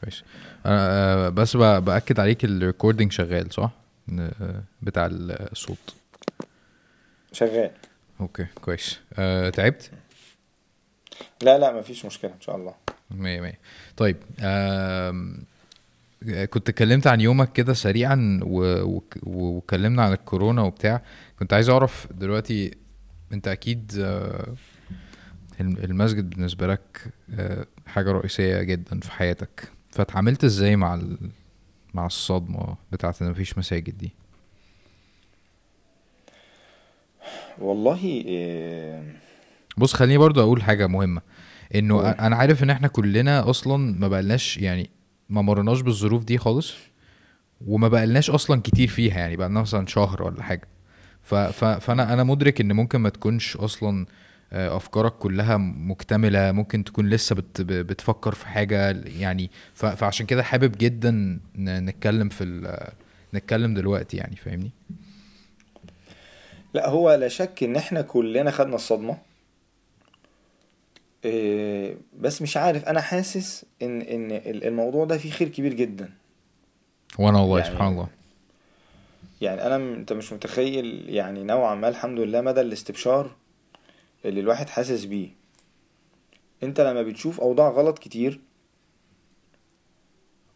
كويس انا آه، بس باكد عليك الريكوردنج شغال صح آه، بتاع الصوت آه، شغال اوكي كويس أه تعبت لا لا مفيش مشكله ان شاء الله مية مية طيب كنت اتكلمت عن يومك كده سريعا واتكلمنا عن الكورونا وبتاع كنت عايز اعرف دلوقتي انت اكيد آه المسجد بالنسبه لك آه، حاجه رئيسيه جدا في حياتك فاتعاملت ازاي مع مع الصدمه بتاعت ان مفيش مساجد دي والله إيه... بص خليني برضو اقول حاجه مهمه انه انا عارف ان احنا كلنا اصلا ما بقالناش يعني ما مرناش بالظروف دي خالص وما بقالناش اصلا كتير فيها يعني بقالنا مثلا شهر ولا حاجه ف... ف... فانا انا مدرك ان ممكن ما تكونش اصلا آه، افكارك كلها مكتمله ممكن تكون لسه بت بتفكر في حاجه يعني فعشان كده حابب جدا نتكلم في نتكلم دلوقتي يعني فاهمني لا هو لا شك ان احنا كلنا خدنا الصدمه آه، بس مش عارف انا حاسس ان ان الموضوع ده فيه خير كبير جدا وانا والله يعني سبحان الله يعني انا انت مش متخيل يعني نوعا ما الحمد لله مدى الاستبشار اللي الواحد حاسس بيه انت لما بتشوف اوضاع غلط كتير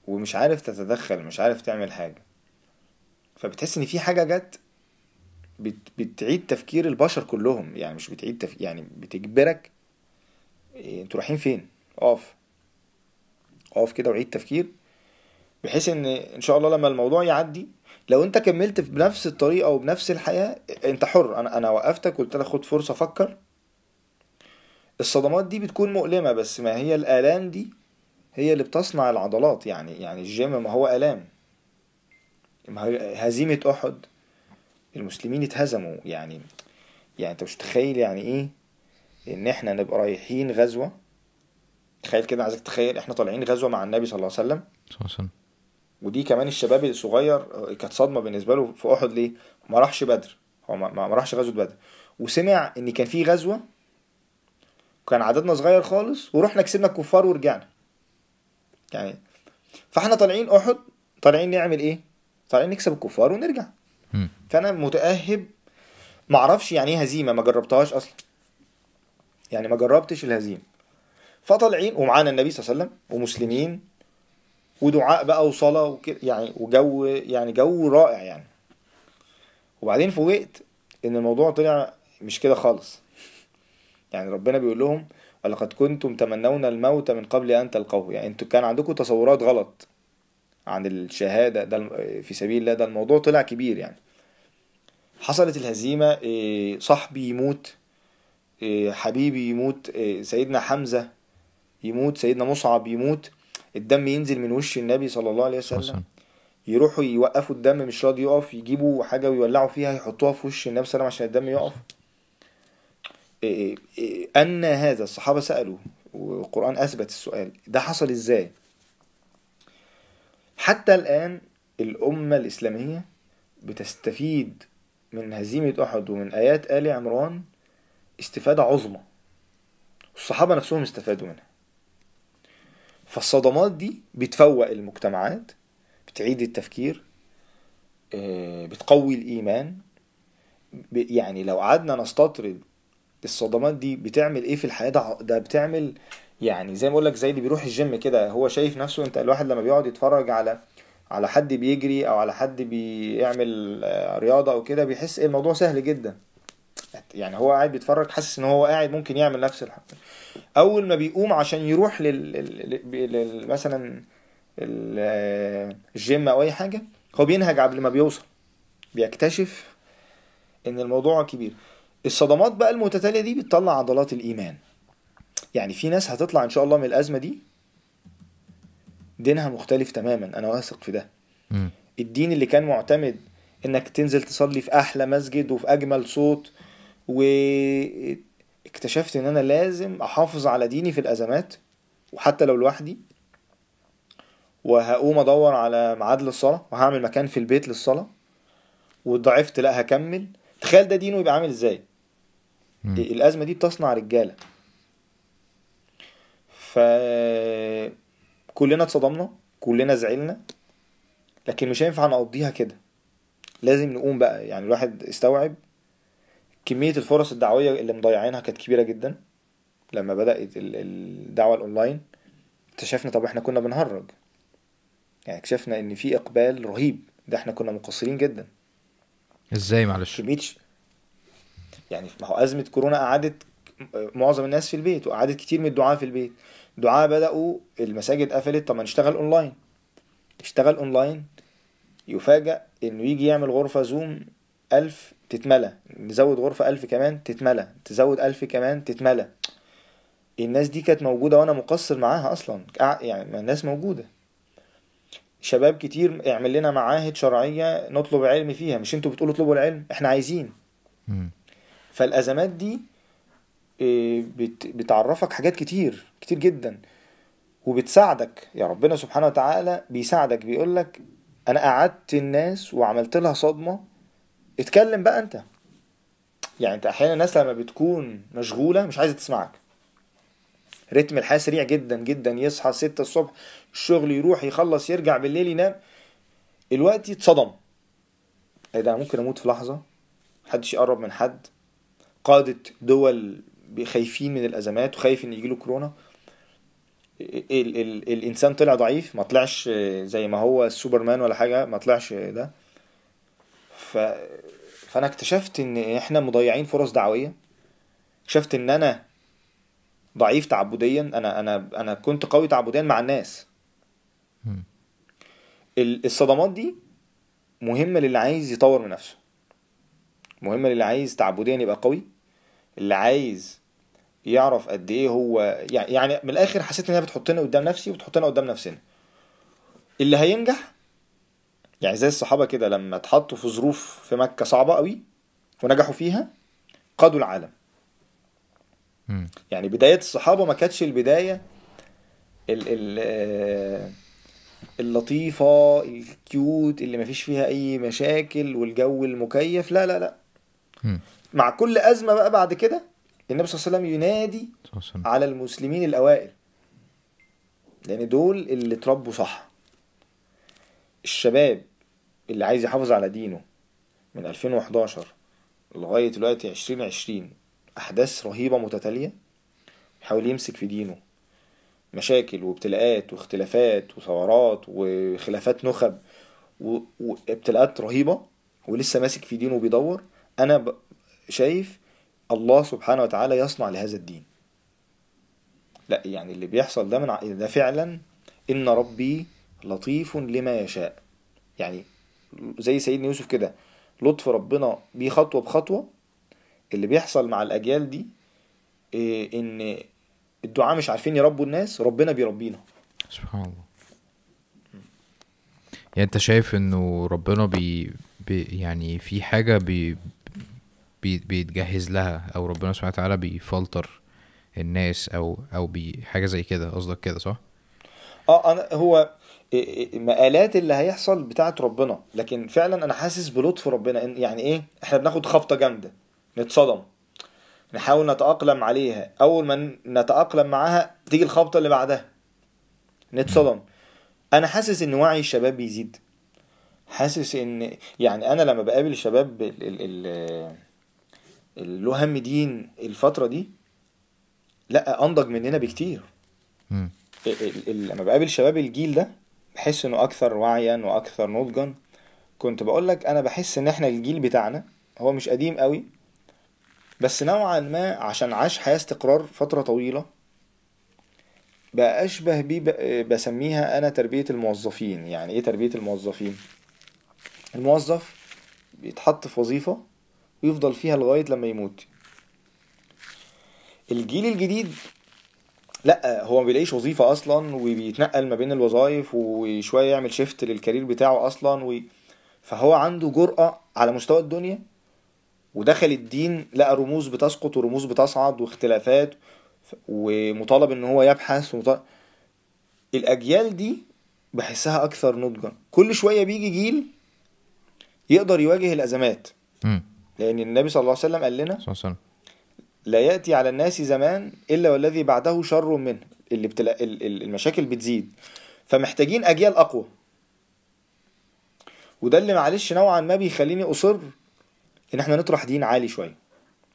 ومش عارف تتدخل مش عارف تعمل حاجة فبتحس ان في حاجة جت بت بتعيد تفكير البشر كلهم يعني مش بتعيد تف... يعني بتجبرك إيه، انتوا رايحين فين اقف اقف كده وعيد تفكير بحيث ان ان شاء الله لما الموضوع يعدي لو انت كملت بنفس الطريقه وبنفس الحياه انت حر انا انا وقفتك قلت لك خد فرصه فكر الصدمات دي بتكون مؤلمة بس ما هي الآلام دي هي اللي بتصنع العضلات يعني يعني الجيم ما هو آلام هزيمة أحد المسلمين اتهزموا يعني يعني انت مش تخيل يعني ايه ان احنا نبقى رايحين غزوة تخيل كده عايزك تتخيل احنا طالعين غزوة مع النبي صلى الله عليه وسلم صلى الله عليه وسلم ودي كمان الشباب الصغير آه، كانت صدمة بالنسبة له في أحد ليه ما راحش بدر هو ما راحش غزوة بدر وسمع ان كان في غزوة كان عددنا صغير خالص ورحنا كسبنا الكفار ورجعنا يعني فاحنا طالعين احد طالعين نعمل ايه طالعين نكسب الكفار ونرجع فانا متاهب ما اعرفش يعني ايه هزيمه ما جربتهاش اصلا يعني ما جربتش الهزيمه فطالعين ومعانا النبي صلى الله عليه وسلم ومسلمين ودعاء بقى وصلاه وكده يعني وجو يعني جو رائع يعني وبعدين فوجئت ان الموضوع طلع مش كده خالص يعني ربنا بيقول لهم ولقد كنتم تمنون الموت من قبل أن تلقوه يعني انتوا كان عندكم تصورات غلط عن الشهادة ده في سبيل الله ده الموضوع طلع كبير يعني حصلت الهزيمة إيه، صاحبي يموت إيه، حبيبي يموت إيه، سيدنا حمزة يموت سيدنا مصعب يموت الدم ينزل من وش النبي صلى الله عليه وسلم يروحوا يوقفوا الدم مش راضي يقف يجيبوا حاجة ويولعوا فيها يحطوها في وش النبي صلى الله عليه وسلم عشان الدم يقف أن هذا الصحابة سألوا والقرآن أثبت السؤال ده حصل إزاي حتى الآن الأمة الإسلامية بتستفيد من هزيمة أحد ومن آيات آل عمران استفادة عظمى الصحابة نفسهم استفادوا منها فالصدمات دي بتفوق المجتمعات بتعيد التفكير آه، بتقوي الإيمان يعني لو قعدنا نستطرد الصدمات دي بتعمل ايه في الحياه ده ده بتعمل يعني زي ما اقول لك زي اللي بيروح الجيم كده هو شايف نفسه انت الواحد لما بيقعد يتفرج على على حد بيجري او على حد بيعمل آه، رياضه او كده بيحس ايه الموضوع سهل جدا يعني هو قاعد بيتفرج حاسس ان هو قاعد ممكن يعمل نفس الحاجه اول ما بيقوم عشان يروح لل, لل... لل... مثلا آه، الجيم او اي حاجه هو بينهج قبل ما بيوصل بيكتشف ان الموضوع كبير الصدمات بقى المتتالية دي بتطلع عضلات الإيمان يعني في ناس هتطلع إن شاء الله من الأزمة دي دينها مختلف تماما أنا واثق في ده م. الدين اللي كان معتمد إنك تنزل تصلي في أحلى مسجد وفي أجمل صوت واكتشفت إن أنا لازم أحافظ على ديني في الأزمات وحتى لو لوحدي وهقوم أدور على ميعاد للصلاة وهعمل مكان في البيت للصلاة وضعفت لا هكمل تخيل ده دينه يبقى عامل ازاي الازمه دي بتصنع رجاله ف كلنا اتصدمنا كلنا زعلنا لكن مش هينفع نقضيها كده لازم نقوم بقى يعني الواحد استوعب كمية الفرص الدعوية اللي مضيعينها كانت كبيرة جدا لما بدأت الدعوة الأونلاين اكتشفنا طب احنا كنا بنهرج يعني اكتشفنا ان في اقبال رهيب ده احنا كنا مقصرين جدا ازاي معلش كمية يعني ما هو أزمة كورونا قعدت معظم الناس في البيت وقعدت كتير من الدعاة في البيت دعاة بدأوا المساجد قفلت طب ما نشتغل أونلاين اشتغل أونلاين يفاجأ إنه يجي يعمل غرفة زوم ألف تتملى نزود غرفة ألف كمان تتملى تزود ألف كمان تتملى الناس دي كانت موجودة وأنا مقصر معاها أصلا يعني الناس موجودة شباب كتير اعمل لنا معاهد شرعية نطلب علم فيها مش انتوا بتقولوا اطلبوا العلم احنا عايزين فالازمات دي آه، بتعرفك حاجات كتير كتير جدا وبتساعدك يا يعني ربنا سبحانه وتعالى بيساعدك بيقولك انا قعدت الناس وعملت لها صدمه اتكلم بقى انت يعني انت احيانا الناس لما بتكون مشغوله مش عايزه تسمعك رتم الحياه سريع جدا جدا يصحى ستة الصبح الشغل يروح يخلص يرجع بالليل ينام الوقت اتصدم ايه ده ممكن اموت في لحظه محدش يقرب من حد قادة دول خايفين من الأزمات وخايف إن يجيله كورونا ال ال الإنسان طلع ضعيف ما طلعش زي ما هو سوبرمان ولا حاجة ما طلعش ده ف... فأنا اكتشفت إن إحنا مضيعين فرص دعوية اكتشفت إن أنا ضعيف تعبديا أنا أنا أنا كنت قوي تعبديا مع الناس الصدمات دي مهمة للي عايز يطور من نفسه مهمة للي عايز تعبديا يبقى قوي اللي عايز يعرف قد ايه هو يعني من الاخر حسيت ان هي بتحطني قدام نفسي وبتحطنا قدام نفسنا اللي هينجح يعني زي الصحابه كده لما اتحطوا في ظروف في مكه صعبه قوي ونجحوا فيها قادوا العالم م. يعني بدايه الصحابه ما كانتش البدايه ال ال اللطيفة الكيوت اللي مفيش فيها أي مشاكل والجو المكيف لا لا لا م. مع كل أزمة بقى بعد كده النبي صلى الله عليه وسلم ينادي على المسلمين الأوائل لأن دول اللي اتربوا صح الشباب اللي عايز يحافظ على دينه من 2011 لغاية دلوقتي 2020 أحداث رهيبة متتالية بيحاول يمسك في دينه مشاكل وابتلاءات واختلافات وثورات وخلافات نخب وابتلاءات رهيبة ولسه ماسك في دينه وبيدور أنا شايف الله سبحانه وتعالى يصنع لهذا الدين لا يعني اللي بيحصل ده من ده فعلا إن ربي لطيف لما يشاء يعني زي سيدنا يوسف كده لطف ربنا بيه خطوة بخطوة اللي بيحصل مع الأجيال دي إيه إن الدعاء مش عارفين يربوا الناس ربنا بيربينا سبحان الله يعني انت شايف انه ربنا بي, بي يعني في حاجة بي بيتجهز لها او ربنا سبحانه وتعالى بيفلتر الناس او او بحاجه زي كده قصدك كده صح اه انا هو إيه، إيه، مقالات اللي هيحصل بتاعه ربنا لكن فعلا انا حاسس بلطف ربنا إن يعني ايه احنا بناخد خبطه جامده نتصدم نحاول نتاقلم عليها اول ما نتاقلم معاها تيجي الخبطه اللي بعدها نتصدم انا حاسس ان وعي الشباب بيزيد حاسس ان يعني انا لما بقابل الشباب ال ال اللي له هم دين الفتره دي لا انضج مننا بكتير لما بقابل شباب الجيل ده بحس انه اكثر وعيا واكثر نضجا كنت بقول لك انا بحس ان احنا الجيل بتاعنا هو مش قديم قوي بس نوعا ما عشان عاش حياه استقرار فتره طويله بقى اشبه بيه بسميها انا تربيه الموظفين يعني ايه تربيه الموظفين الموظف بيتحط في وظيفه ويفضل فيها لغاية لما يموت الجيل الجديد لا هو ما بيلاقيش وظيفة أصلا وبيتنقل ما بين الوظائف وشوية يعمل شيفت للكارير بتاعه أصلا و... فهو عنده جرأة على مستوى الدنيا ودخل الدين لقى رموز بتسقط ورموز بتصعد واختلافات ومطالب ان هو يبحث ومطالب... الاجيال دي بحسها اكثر نضجا كل شويه بيجي جيل يقدر يواجه الازمات لأن النبي صلى الله عليه وسلم قال لنا صلى الله عليه وسلم لا يأتي على الناس زمان إلا والذي بعده شر منه اللي بتلا... المشاكل بتزيد فمحتاجين أجيال أقوى وده اللي معلش نوعا ما بيخليني أصر إن احنا نطرح دين عالي شوية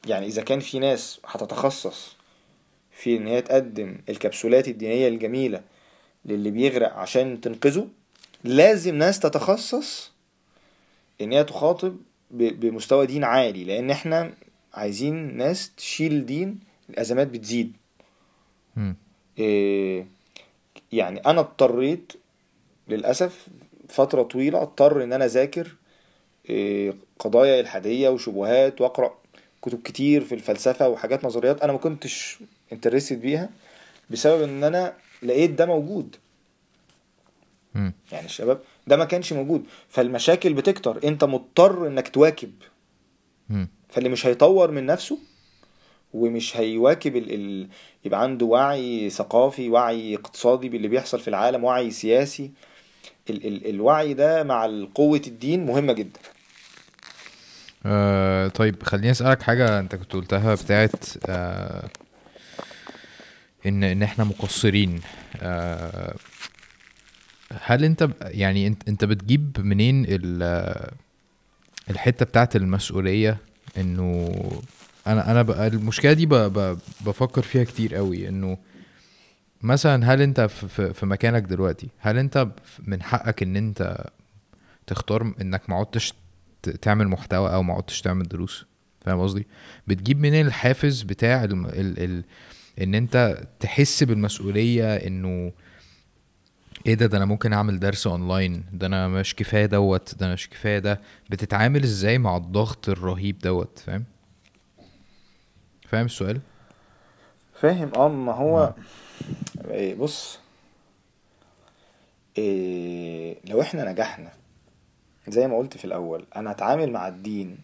يعني إذا كان في ناس هتتخصص في إن هي تقدم الكبسولات الدينية الجميلة للي بيغرق عشان تنقذه لازم ناس تتخصص إن هي تخاطب بمستوى دين عالي لان احنا عايزين ناس تشيل دين الازمات بتزيد آه، يعني انا اضطريت للاسف فتره طويله اضطر ان انا اذاكر آه، قضايا الحاديه وشبهات واقرا كتب كتير في الفلسفه وحاجات نظريات انا ما كنتش انترستد بيها بسبب ان انا لقيت ده موجود يعني الشباب ده ما كانش موجود فالمشاكل بتكتر انت مضطر انك تواكب فاللي مش هيطور من نفسه ومش هيواكب ال... ال... يبقى عنده وعي ثقافي وعي اقتصادي باللي بيحصل في العالم وعي سياسي ال... ال... الوعي ده مع قوة الدين مهمة جدا آه طيب خليني اسألك حاجة انت كنت قلتها بتاعت آه ان ان احنا مقصرين آه هل انت يعني انت انت بتجيب منين الحته بتاعت المسؤوليه انه انا انا بقى المشكله دي بقى بفكر فيها كتير قوي انه مثلا هل انت في مكانك دلوقتي هل انت من حقك ان انت تختار انك ما عدتش تعمل محتوى او ما عدتش تعمل دروس فاهم قصدي بتجيب منين الحافز بتاع ال ال ال ان انت تحس بالمسؤوليه انه ايه ده ده انا ممكن اعمل درس اونلاين ده انا مش كفايه دوت ده انا مش كفايه ده بتتعامل ازاي مع الضغط الرهيب دوت فاهم فاهم السؤال فاهم اه ما هو آه. إيه بص إيه لو احنا نجحنا زي ما قلت في الاول انا هتعامل مع الدين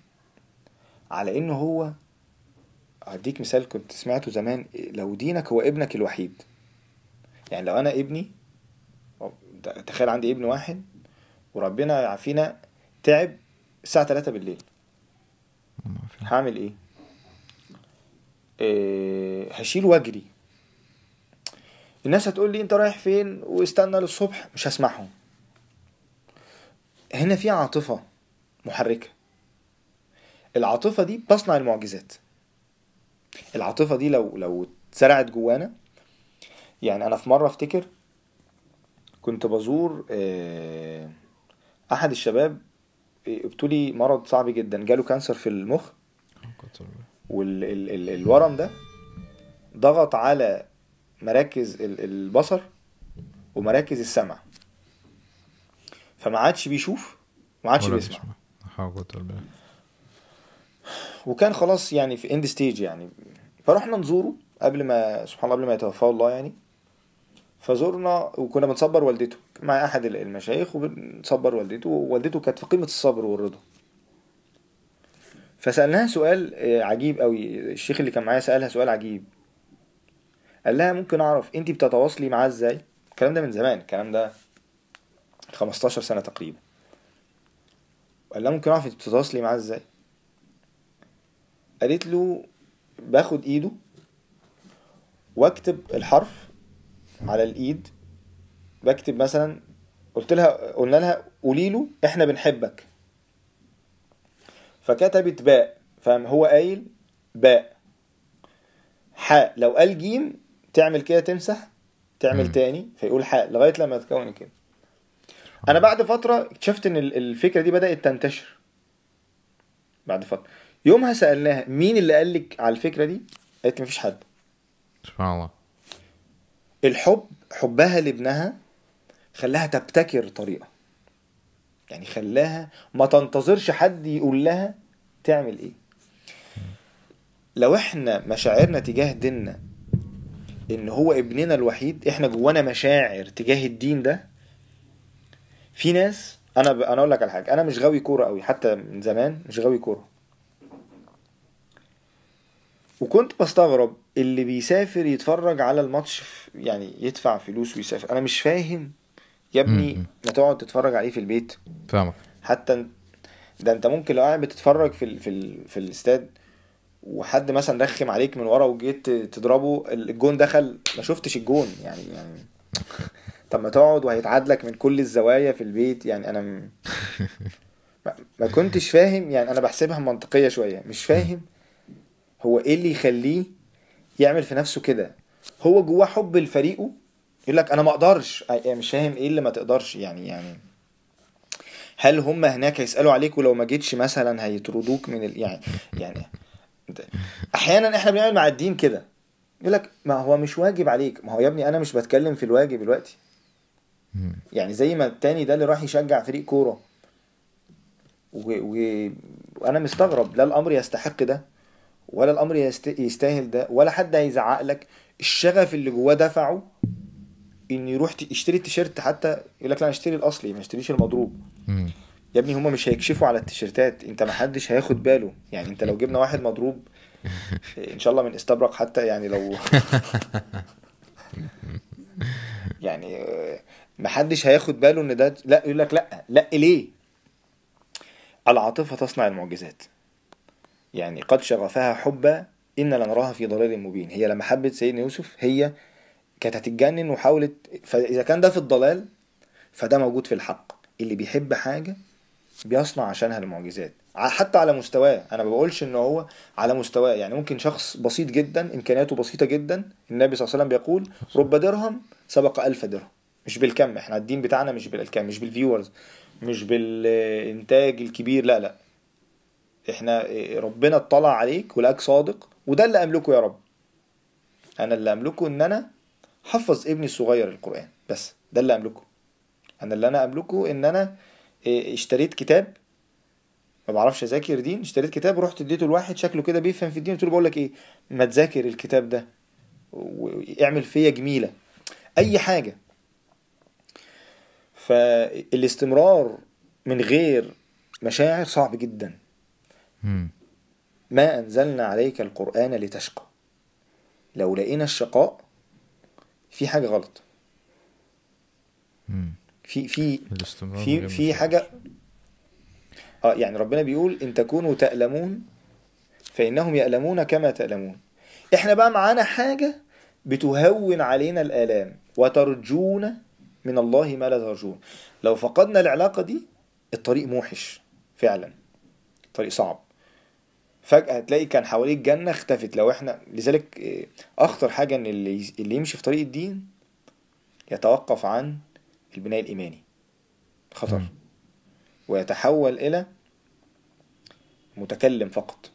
على انه هو هديك مثال كنت سمعته زمان إيه، لو دينك هو ابنك الوحيد يعني لو انا ابني تخيل عندي ابن واحد وربنا يعافينا تعب الساعة 3 بالليل هعمل ايه؟ إيه هشيل واجري الناس هتقول لي انت رايح فين واستنى للصبح مش هسمعهم هنا في عاطفة محركة العاطفة دي بصنع المعجزات العاطفة دي لو لو اتزرعت جوانا يعني انا في مرة افتكر كنت بزور آه، احد الشباب ابتلي آه، مرض صعب جدا جاله كانسر في المخ والورم ده ضغط على مراكز البصر ومراكز السمع فما عادش بيشوف وما عادش بيسمع وكان خلاص يعني في اند ستيج يعني فرحنا نزوره قبل ما سبحان الله قبل ما يتوفاه الله يعني فزورنا وكنا بنصبر والدته مع احد المشايخ وبنصبر والدته ووالدته كانت في قمه الصبر والرضا فسالناها سؤال آه، عجيب قوي الشيخ اللي كان معايا سالها سؤال عجيب قال لها ممكن اعرف انت بتتواصلي معاه ازاي الكلام ده من زمان الكلام ده 15 سنه تقريبا قال لها ممكن اعرف انت بتتواصلي معاه ازاي قالت له باخد ايده واكتب الحرف على الايد بكتب مثلا قلت لها قلنا لها قولي له احنا بنحبك فكتبت باء فاهم هو قايل باء حاء لو قال جيم تعمل كده تمسح تعمل م. تاني فيقول حاء لغايه لما تكون كده انا بعد فتره اكتشفت ان الفكره دي بدات تنتشر بعد فتره يومها سالناها مين اللي قال لك على الفكره دي قالت مفيش حد سبحان الله الحب حبها لابنها خلاها تبتكر طريقه يعني خلاها ما تنتظرش حد يقول لها تعمل ايه لو احنا مشاعرنا تجاه ديننا ان هو ابننا الوحيد احنا جوانا مشاعر تجاه الدين ده في ناس انا ب... انا اقول لك على حاجه انا مش غاوي كوره قوي حتى من زمان مش غاوي كوره وكنت بستغرب اللي بيسافر يتفرج على الماتش يعني يدفع فلوس ويسافر انا مش فاهم يا ابني ما تقعد تتفرج عليه في البيت فاهمك حتى ده انت ممكن لو قاعد بتتفرج في الـ في الـ في الاستاد وحد مثلا رخم عليك من ورا وجيت تضربه الجون دخل ما شفتش الجون يعني يعني طب ما تقعد وهيتعادلك من كل الزوايا في البيت يعني انا ما كنتش فاهم يعني انا بحسبها منطقيه شويه مش فاهم هو ايه اللي يخليه يعمل في نفسه كده هو جواه حب لفريقه يقول لك انا ما اقدرش يعني مش فاهم ايه اللي ما تقدرش يعني يعني هل هم هناك هيسالوا عليك ولو ما جيتش مثلا هيطردوك من ال... يعني يعني احيانا احنا بنعمل مع الدين كده يقول لك ما هو مش واجب عليك ما هو يا ابني انا مش بتكلم في الواجب دلوقتي يعني زي ما التاني ده اللي راح يشجع فريق كوره و... و... وانا مستغرب لا الامر يستحق ده ولا الامر يستاهل ده ولا حد هيزعق لك الشغف اللي جواه دفعه ان يروح يشتري التيشيرت حتى يقول لك لا انا اشتري الاصلي ما اشتريش المضروب يا ابني هما مش هيكشفوا على التيشيرتات انت ما حدش هياخد باله يعني انت لو جبنا واحد مضروب ان شاء الله من استبرق حتى يعني لو يعني آه، ما حدش هياخد باله ان ده لا يقول لك لا لا ليه العاطفه تصنع المعجزات يعني قد شغفها حبا إن لنراها في ضلال مبين هي لما حبت سيدنا يوسف هي كانت هتتجنن وحاولت فإذا كان ده في الضلال فده موجود في الحق اللي بيحب حاجة بيصنع عشانها المعجزات حتى على مستواه انا ما بقولش ان هو على مستواه يعني ممكن شخص بسيط جدا امكانياته بسيطه جدا النبي صلى الله عليه وسلم بيقول رب درهم سبق ألف درهم مش بالكم احنا الدين بتاعنا مش بالكم مش بالفيورز مش بالانتاج الكبير لا لا احنا ربنا اطلع عليك ولقاك صادق وده اللي املكه يا رب انا اللي املكه ان انا حفظ ابني الصغير القران بس ده اللي املكه انا اللي انا املكه ان انا آه، اشتريت كتاب ما بعرفش اذاكر دين اشتريت كتاب رحت اديته لواحد شكله كده بيفهم في الدين قلت له بقول لك ايه ما تذاكر الكتاب ده واعمل فيا جميله اي حاجه فالاستمرار من غير مشاعر صعب جدا ما أنزلنا عليك القرآن لتشقى لو لقينا الشقاء في حاجة غلط في في في في حاجة اه يعني ربنا بيقول إن تكونوا تألمون فإنهم يألمون كما تألمون إحنا بقى معانا حاجة بتهون علينا الآلام وترجون من الله ما لا ترجون لو فقدنا العلاقة دي الطريق موحش فعلا طريق صعب فجأة هتلاقي كان حواليه الجنة اختفت لو احنا لذلك آه، أخطر حاجة إن اللي, اللي يمشي في طريق الدين يتوقف عن البناء الإيماني خطر ويتحول إلى متكلم فقط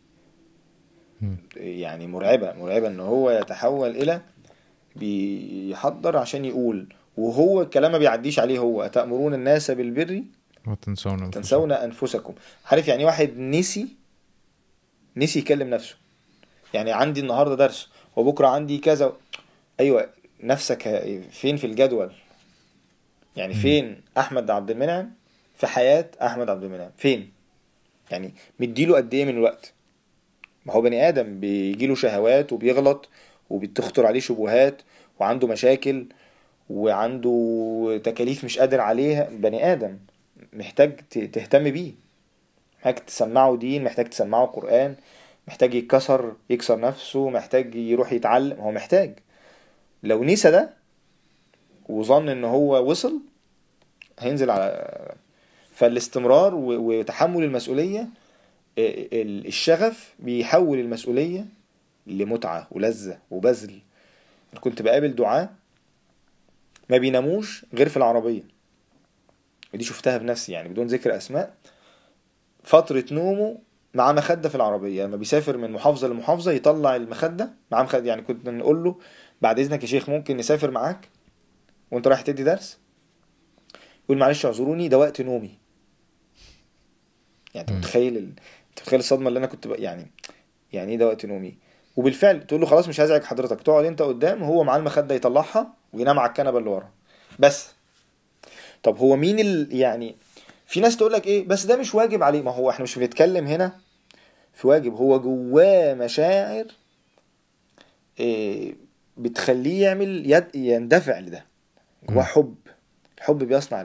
يعني مرعبة مرعبة إن هو يتحول إلى بيحضر عشان يقول وهو الكلام ما بيعديش عليه هو أتأمرون الناس بالبر وتنسون تنسون أنفسكم عارف يعني واحد نسي نسي يكلم نفسه يعني عندي النهارده درس وبكره عندي كذا ايوه نفسك فين في الجدول يعني فين احمد عبد المنعم في حياه احمد عبد المنعم فين يعني مديله قد ايه من الوقت ما هو بني ادم بيجيله شهوات وبيغلط وبتخطر عليه شبهات وعنده مشاكل وعنده تكاليف مش قادر عليها بني ادم محتاج تهتم بيه محتاج تسمعه دين محتاج تسمعه قرآن محتاج يتكسر يكسر نفسه محتاج يروح يتعلم هو محتاج لو نسى ده وظن ان هو وصل هينزل على فالاستمرار وتحمل المسؤولية الشغف بيحول المسؤولية لمتعة ولذة وبذل كنت بقابل دعاة ما بيناموش غير في العربية ودي شفتها بنفسي يعني بدون ذكر أسماء فترة نومه مع مخدة في العربية يعني لما بيسافر من محافظة لمحافظة يطلع المخدة مع مخدة يعني كنت نقول له بعد إذنك يا شيخ ممكن نسافر معاك وأنت رايح تدي درس يقول معلش اعذروني ده وقت نومي يعني أنت متخيل ال... متخيل الصدمة اللي أنا كنت بق... يعني يعني إيه ده وقت نومي وبالفعل تقول له خلاص مش هزعج حضرتك تقعد أنت قدام هو معاه المخدة يطلعها وينام على الكنبة اللي ورا بس طب هو مين ال... يعني في ناس تقول لك ايه بس ده مش واجب عليه ما هو احنا مش بنتكلم هنا في واجب هو جواه مشاعر إيه بتخليه يعمل يد يندفع لده جواه حب الحب بيصنع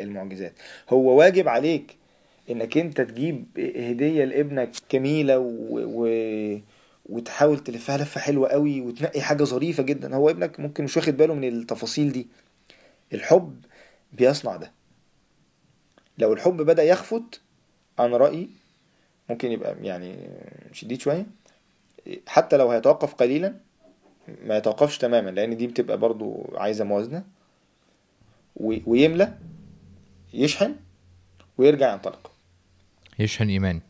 المعجزات هو واجب عليك انك انت تجيب هديه لابنك جميله و... و... وتحاول تلفها لفه حلوه قوي وتنقي حاجه ظريفه جدا هو ابنك ممكن مش واخد باله من التفاصيل دي الحب بيصنع ده لو الحب بدأ يخفت أنا رأيي ممكن يبقى يعني شديد شوية حتى لو هيتوقف قليلا ما يتوقفش تماما لأن دي بتبقى برضو عايزة موازنة ويملى يشحن ويرجع ينطلق يشحن إيمان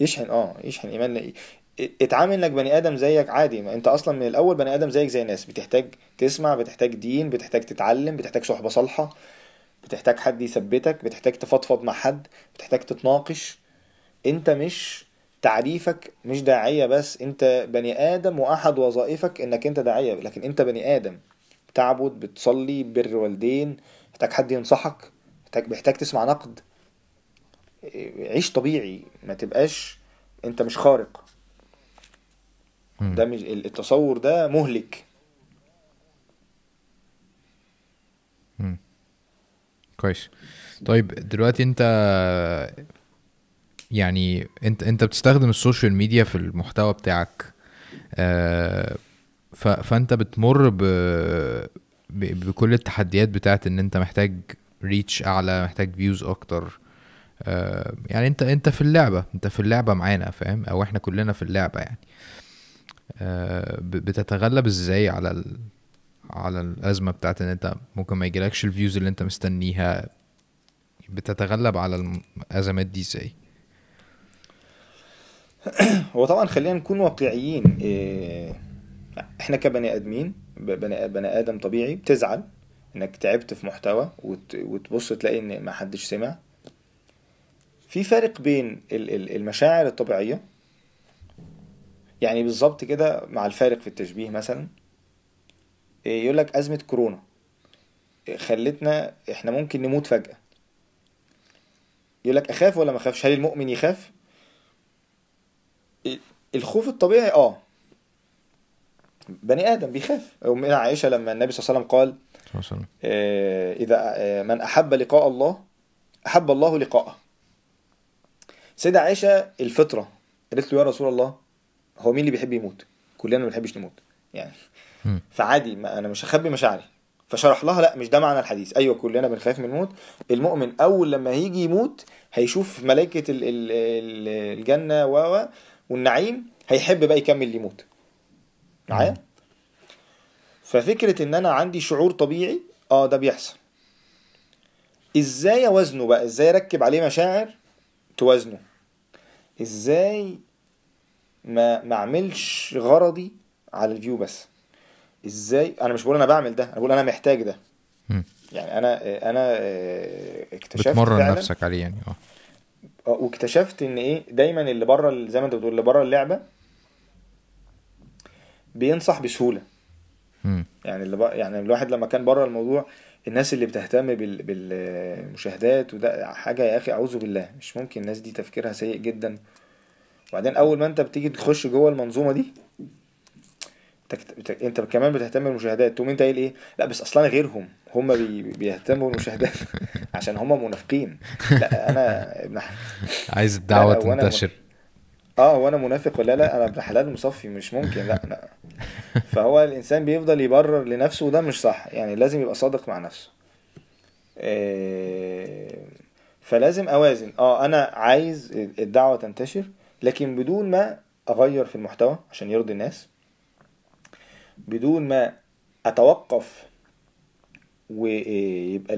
يشحن اه يشحن إيمان اتعامل انك بني ادم زيك عادي ما انت اصلا من الاول بني ادم زيك زي الناس بتحتاج تسمع بتحتاج دين بتحتاج تتعلم بتحتاج صحبه صالحه بتحتاج حد يثبتك بتحتاج تفضفض مع حد بتحتاج تتناقش انت مش تعريفك مش داعية بس انت بني آدم وأحد وظائفك انك انت داعية لكن انت بني آدم بتعبد بتصلي بر والدين محتاج حد ينصحك محتاج محتاج تسمع نقد عيش طبيعي ما تبقاش انت مش خارق ده مش التصور ده مهلك كويس طيب دلوقتي انت يعني انت انت بتستخدم السوشيال ميديا في المحتوى بتاعك آه، فانت بتمر ب... بكل التحديات بتاعت ان انت محتاج ريتش اعلى محتاج فيوز اكتر آه، يعني انت انت في اللعبه انت في اللعبه معانا فاهم او احنا كلنا في اللعبه يعني آه، بتتغلب ازاي على على الازمه بتاعت ان انت ممكن ما يجيلكش الفيوز اللي انت مستنيها بتتغلب على الازمات دي ازاي هو طبعا خلينا نكون واقعيين إيه احنا كبني ادمين بني, بني ادم طبيعي بتزعل انك تعبت في محتوى وتبص تلاقي ان ما حدش سمع في فارق بين المشاعر الطبيعيه يعني بالظبط كده مع الفارق في التشبيه مثلا إيه، يقول لك أزمة كورونا إيه، خلتنا احنا ممكن نموت فجأة يقول لك أخاف ولا ما أخافش هل المؤمن يخاف إيه، الخوف الطبيعي اه بني ادم بيخاف امنا عائشه لما النبي صلى الله عليه وسلم قال اذا من احب لقاء الله احب الله لقاءه سيدة عائشه الفطره قالت له يا رسول الله هو مين اللي بيحب يموت كلنا ما بنحبش نموت يعني فعادي ما انا مش هخبي مشاعري فشرح لها لا مش ده معنى الحديث ايوه كلنا بنخاف من الموت المؤمن اول لما هيجي يموت هيشوف ملائكه الجنه و والنعيم هيحب بقى يكمل يموت معايا ففكره ان انا عندي شعور طبيعي اه ده بيحصل ازاي اوزنه بقى ازاي اركب عليه مشاعر توازنه ازاي ما ما اعملش غرضي على الفيو بس ازاي انا مش بقول انا بعمل ده انا بقول انا محتاج ده م. يعني انا انا آه، اكتشفت بتمرن فعلا نفسك عليه يعني اه, آه، واكتشفت ان ايه دايما اللي بره زي ما انت بتقول اللي بره اللعبه بينصح بسهوله م. يعني اللي بقى يعني الواحد لما كان بره الموضوع الناس اللي بتهتم بال... بالمشاهدات وده حاجه يا اخي اعوذ بالله مش ممكن الناس دي تفكيرها سيء جدا وبعدين اول ما انت بتيجي تخش جوه المنظومه دي تكت... انت كمان بتهتم بالمشاهدات تقوم انت قايل ايه لا بس اصلا غيرهم هم بي... بيهتموا بالمشاهدات عشان هم منافقين لا انا ابن عايز الدعوه تنتشر اه وانا منافق ولا لا انا ابن حلال مصفي مش ممكن لا لا فهو الانسان بيفضل يبرر لنفسه وده مش صح يعني لازم يبقى صادق مع نفسه آه، فلازم اوازن اه انا عايز الدعوه تنتشر لكن بدون ما اغير في المحتوى عشان يرضي الناس بدون ما اتوقف ويبقى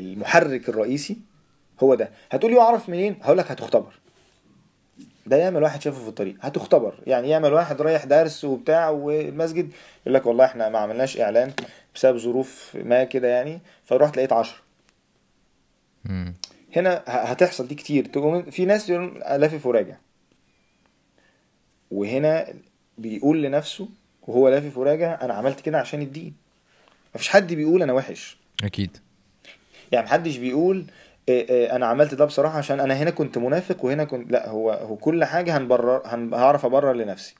المحرك الرئيسي هو ده هتقولي اعرف منين هقول لك هتختبر ده يعمل واحد شافه في الطريق هتختبر يعني يعمل واحد رايح درس وبتاع والمسجد يقول لك والله احنا ما عملناش اعلان بسبب ظروف ما كده يعني فروحت لقيت عشر هنا هتحصل دي كتير في ناس يقولون لافف وراجع وهنا بيقول لنفسه وهو لافف وراجع انا عملت كده عشان الدين مفيش حد بيقول انا وحش اكيد يعني محدش بيقول آه، آه، انا عملت ده بصراحه عشان انا هنا كنت منافق وهنا كنت لا هو هو كل حاجه هنبرر هن... هعرف ابرر لنفسي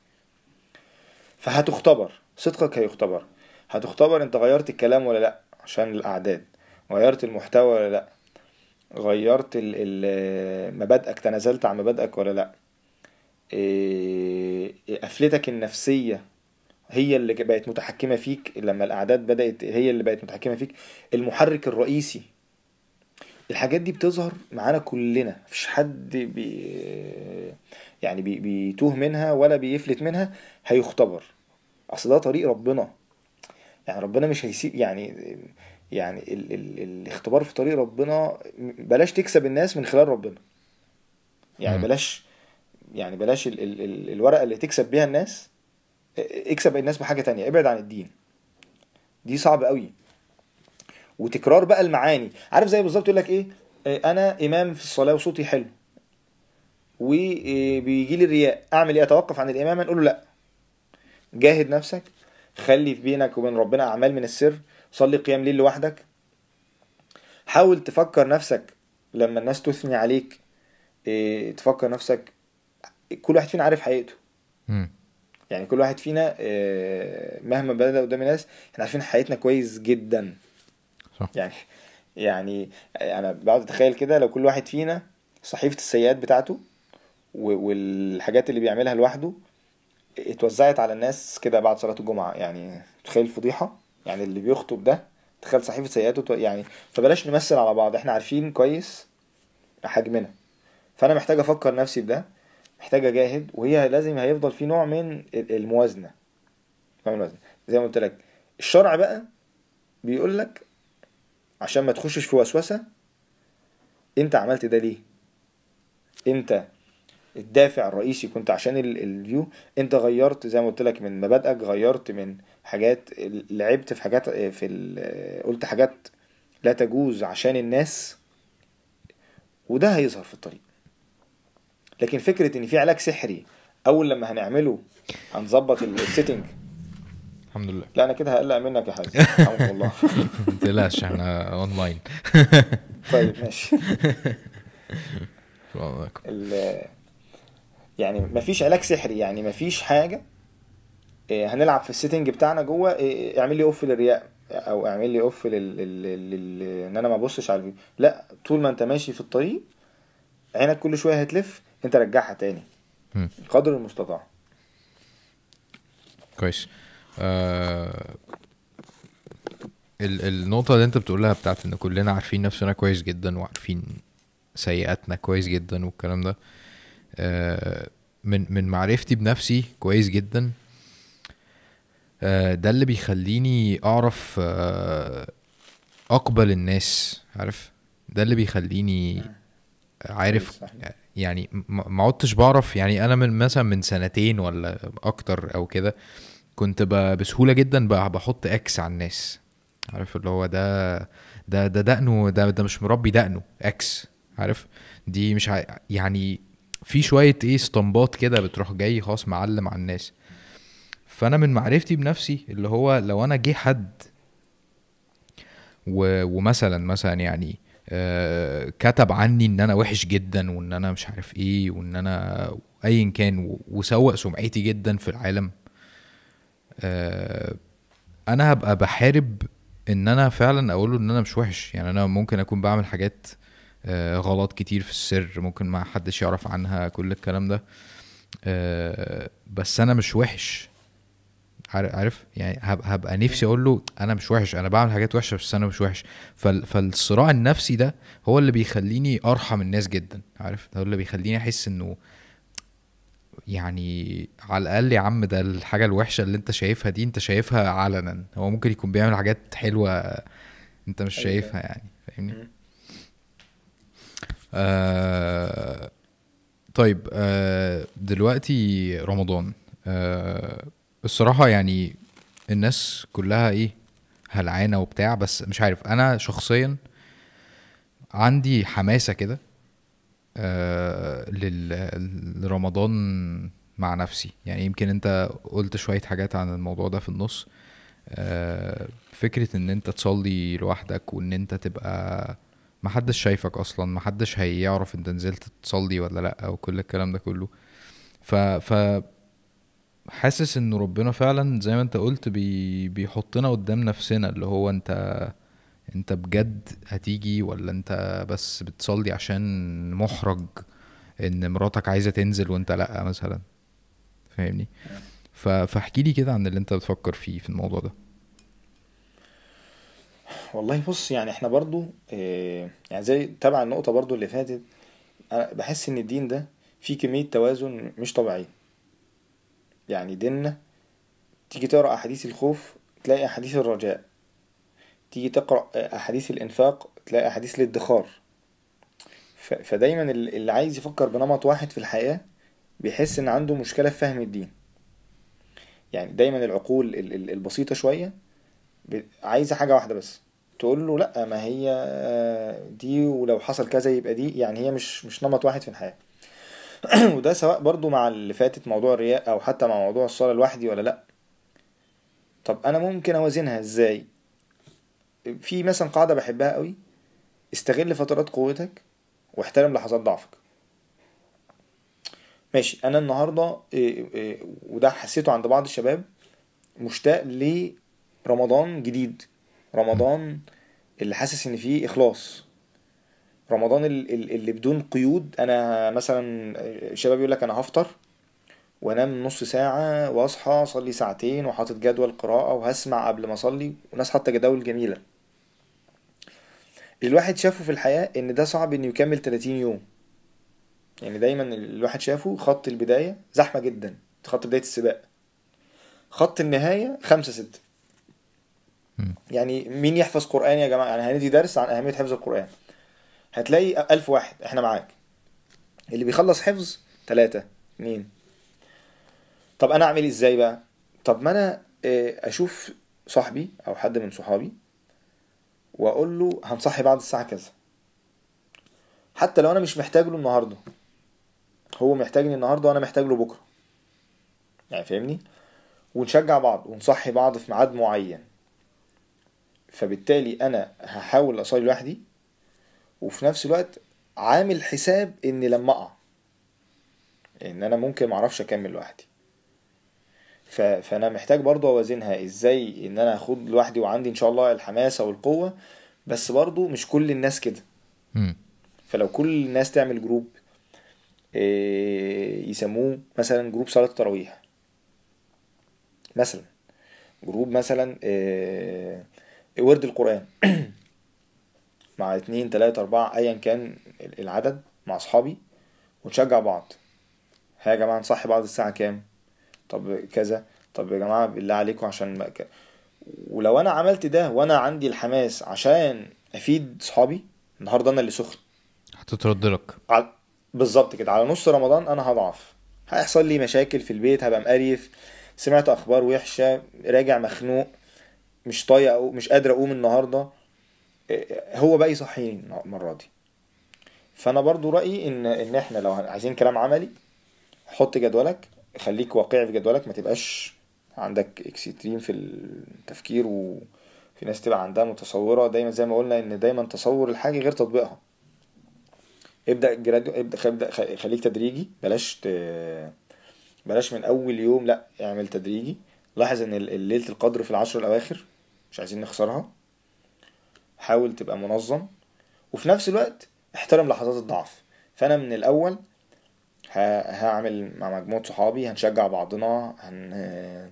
فهتختبر صدقك هيختبر هتختبر انت غيرت الكلام ولا لا عشان الاعداد غيرت المحتوى ولا لا غيرت ال... ال... مبادئك تنازلت عن مبادئك ولا لا إيه... قفلتك النفسيه هي اللي بقت متحكمة فيك لما الأعداد بدأت هي اللي بقت متحكمة فيك المحرك الرئيسي الحاجات دي بتظهر معانا كلنا مفيش حد بي يعني بي بيتوه منها ولا بيفلت منها هيختبر اصل ده طريق ربنا يعني ربنا مش هيسيب يعني يعني ال ال الاختبار في طريق ربنا بلاش تكسب الناس من خلال ربنا يعني بلاش يعني بلاش ال ال ال الورقه اللي تكسب بيها الناس اكسب الناس بحاجه تانية ابعد عن الدين دي صعب قوي وتكرار بقى المعاني عارف زي بالظبط يقول لك ايه آه، انا امام في الصلاه وصوتي حلو وبيجي آه، لي الرياء اعمل ايه اتوقف عن الامامه نقول له لا جاهد نفسك خلي في بينك وبين ربنا اعمال من السر صلي قيام ليل لوحدك حاول تفكر نفسك لما الناس تثني عليك آه، تفكر نفسك كل واحد فينا عارف حقيقته يعني كل واحد فينا آه، مهما بدأ قدام الناس احنا عارفين حياتنا كويس جدا صح. يعني يعني انا بقعد اتخيل كده لو كل واحد فينا صحيفه السيئات بتاعته والحاجات اللي بيعملها لوحده اتوزعت على الناس كده بعد صلاه الجمعه يعني تخيل الفضيحه يعني اللي بيخطب ده تخيل صحيفه سيئاته يعني فبلاش نمثل على بعض احنا عارفين كويس حجمنا فانا محتاج افكر نفسي بده محتاجة جاهد وهي لازم هيفضل في نوع من الموازنة نوع من الموازنة زي ما قلت لك الشرع بقى بيقول لك عشان ما تخشش في وسوسة انت عملت ده ليه انت الدافع الرئيسي كنت عشان الفيو انت غيرت زي ما قلت لك من مبادئك غيرت من حاجات لعبت في حاجات آه، في قلت حاجات لا تجوز عشان الناس وده هيظهر في الطريق لكن فكره ان في علاج سحري اول لما هنعمله هنظبط السيتنج الحمد لله لا انا كده هقلق منك يا حاج الحمد الله ما تقلقش احنا اونلاين طيب ماشي يعني مفيش علاج سحري يعني مفيش حاجه آه، هنلعب في السيتنج بتاعنا جوه آه، آه، اعمل لي اوف للرياء او اعمل لي اوف لل... لل... لل... ان انا ما ابصش على الفيديو لا طول ما انت ماشي في الطريق عينك كل شويه هتلف انت رجعها تاني م. قدر المستطاع كويس آه... النقطة اللي انت بتقولها بتاعت ان كلنا عارفين نفسنا كويس جدا وعارفين سيئاتنا كويس جدا والكلام ده آه... من من معرفتي بنفسي كويس جدا آه، ده اللي بيخليني اعرف آه، اقبل الناس عارف ده اللي بيخليني عارف يعني ما عدتش بعرف يعني انا من مثلا من سنتين ولا اكتر او كده كنت بسهوله جدا بقى بحط اكس على الناس عارف اللي هو ده ده ده دقنه ده ده مش مربي دقنه اكس عارف دي مش ع... يعني في شويه ايه اسطمبات كده بتروح جاي خاص معلم على الناس فانا من معرفتي بنفسي اللي هو لو انا جه حد و... ومثلا مثلا يعني كتب عني ان انا وحش جدا وان انا مش عارف ايه وان انا ايا كان وسوق سمعتي جدا في العالم آه، انا هبقى بحارب ان انا فعلا اقوله ان انا مش وحش يعني انا ممكن اكون بعمل حاجات آه، غلط كتير في السر ممكن ما حدش يعرف عنها كل الكلام ده آه، بس انا مش وحش عارف يعني هبقى نفسي اقول له انا مش وحش انا بعمل حاجات وحشه بس انا مش وحش فالصراع النفسي ده هو اللي بيخليني ارحم الناس جدا عارف ده اللي بيخليني احس انه يعني على الاقل يا عم ده الحاجه الوحشه اللي انت شايفها دي انت شايفها علنا هو ممكن يكون بيعمل حاجات حلوه انت مش أيوة. شايفها يعني فاهمني آه طيب آه دلوقتي رمضان آه الصراحه يعني الناس كلها ايه هلعانه وبتاع بس مش عارف انا شخصيا عندي حماسه كده آه لرمضان مع نفسي يعني يمكن انت قلت شويه حاجات عن الموضوع ده في النص آه فكره ان انت تصلي لوحدك وان انت تبقى محدش شايفك اصلا محدش هيعرف انت نزلت تصلي ولا لا وكل الكلام ده كله ف ف حاسس ان ربنا فعلا زي ما انت قلت بي بيحطنا قدام نفسنا اللي هو انت انت بجد هتيجي ولا انت بس بتصلي عشان محرج ان مراتك عايزه تنزل وانت لا مثلا فاهمني فاحكي لي كده عن اللي انت بتفكر فيه في الموضوع ده والله بص يعني احنا برضو اه يعني زي تبع النقطه برضو اللي فاتت انا بحس ان الدين ده فيه كميه توازن مش طبيعيه يعني ديننا تيجي تقرأ أحاديث الخوف تلاقي أحاديث الرجاء تيجي تقرأ أحاديث الإنفاق تلاقي أحاديث الادخار فدايما اللي عايز يفكر بنمط واحد في الحياة بيحس إن عنده مشكلة في فهم الدين يعني دايما العقول البسيطة شوية عايزة حاجة واحدة بس تقول له لأ ما هي دي ولو حصل كذا يبقى دي يعني هي مش مش نمط واحد في الحياة وده سواء برضو مع اللي فاتت موضوع الرياء او حتى مع موضوع الصلاة لوحدي ولا لا طب انا ممكن اوازنها ازاي في مثلا قاعدة بحبها قوي استغل فترات قوتك واحترم لحظات ضعفك ماشي انا النهاردة آه، آه، وده حسيته عند بعض الشباب مشتاق لرمضان جديد رمضان اللي حاسس ان فيه اخلاص رمضان اللي بدون قيود انا مثلا الشباب يقول لك انا هفطر وانام نص ساعه واصحى اصلي ساعتين وحاطط جدول قراءه وهسمع قبل ما اصلي وناس حاطه جداول جميله الواحد شافه في الحياه ان ده صعب انه يكمل 30 يوم يعني دايما الواحد شافه خط البدايه زحمه جدا خط بدايه السباق خط النهايه خمسة ستة يعني مين يحفظ قرآن يا جماعة يعني هندي درس عن أهمية حفظ القرآن هتلاقي ألف واحد احنا معاك اللي بيخلص حفظ ثلاثة اثنين طب انا اعمل ازاي بقى طب ما انا آه، اشوف صاحبي او حد من صحابي واقول له هنصحي بعد الساعه كذا حتى لو انا مش محتاج له النهارده هو محتاجني النهارده وانا محتاج له بكره يعني فاهمني ونشجع بعض ونصحي بعض في ميعاد معين فبالتالي انا هحاول اصلي لوحدي وفي نفس الوقت عامل حساب ان لما اقع ان انا ممكن معرفش اكمل لوحدي فانا محتاج برضو اوازنها ازاي ان انا اخد لوحدي وعندي ان شاء الله الحماسه والقوه بس برضو مش كل الناس كده فلو كل الناس تعمل جروب آه، يسموه مثلا جروب صلاه التراويح مثلا جروب مثلا آه، ورد القران مع اتنين تلاتة أربعة أيا كان العدد مع أصحابي ونشجع بعض ها يا جماعة نصحي بعض الساعة كام طب كذا طب يا جماعة بالله عليكم عشان ما ك... ولو أنا عملت ده وأنا عندي الحماس عشان أفيد صحابي النهاردة أنا اللي سخن هتترد لك على... بالظبط كده على نص رمضان أنا هضعف هيحصل لي مشاكل في البيت هبقى مقريف سمعت أخبار وحشة راجع مخنوق مش طايق مش قادر أقوم النهارده هو بقى يصحيني المره دي فانا برضو رايي ان ان احنا لو عايزين كلام عملي حط جدولك خليك واقعي في جدولك ما تبقاش عندك اكستريم في التفكير وفي ناس تبقى عندها متصوره دايما زي ما قلنا ان دايما تصور الحاجه غير تطبيقها ابدا جرادو ابدا ابدا خليك تدريجي بلاش ت... بلاش من اول يوم لا اعمل تدريجي لاحظ ان ليله القدر في العشر الاواخر مش عايزين نخسرها حاول تبقى منظم وفي نفس الوقت احترم لحظات الضعف فانا من الاول هعمل مع مجموعه صحابي هنشجع بعضنا هن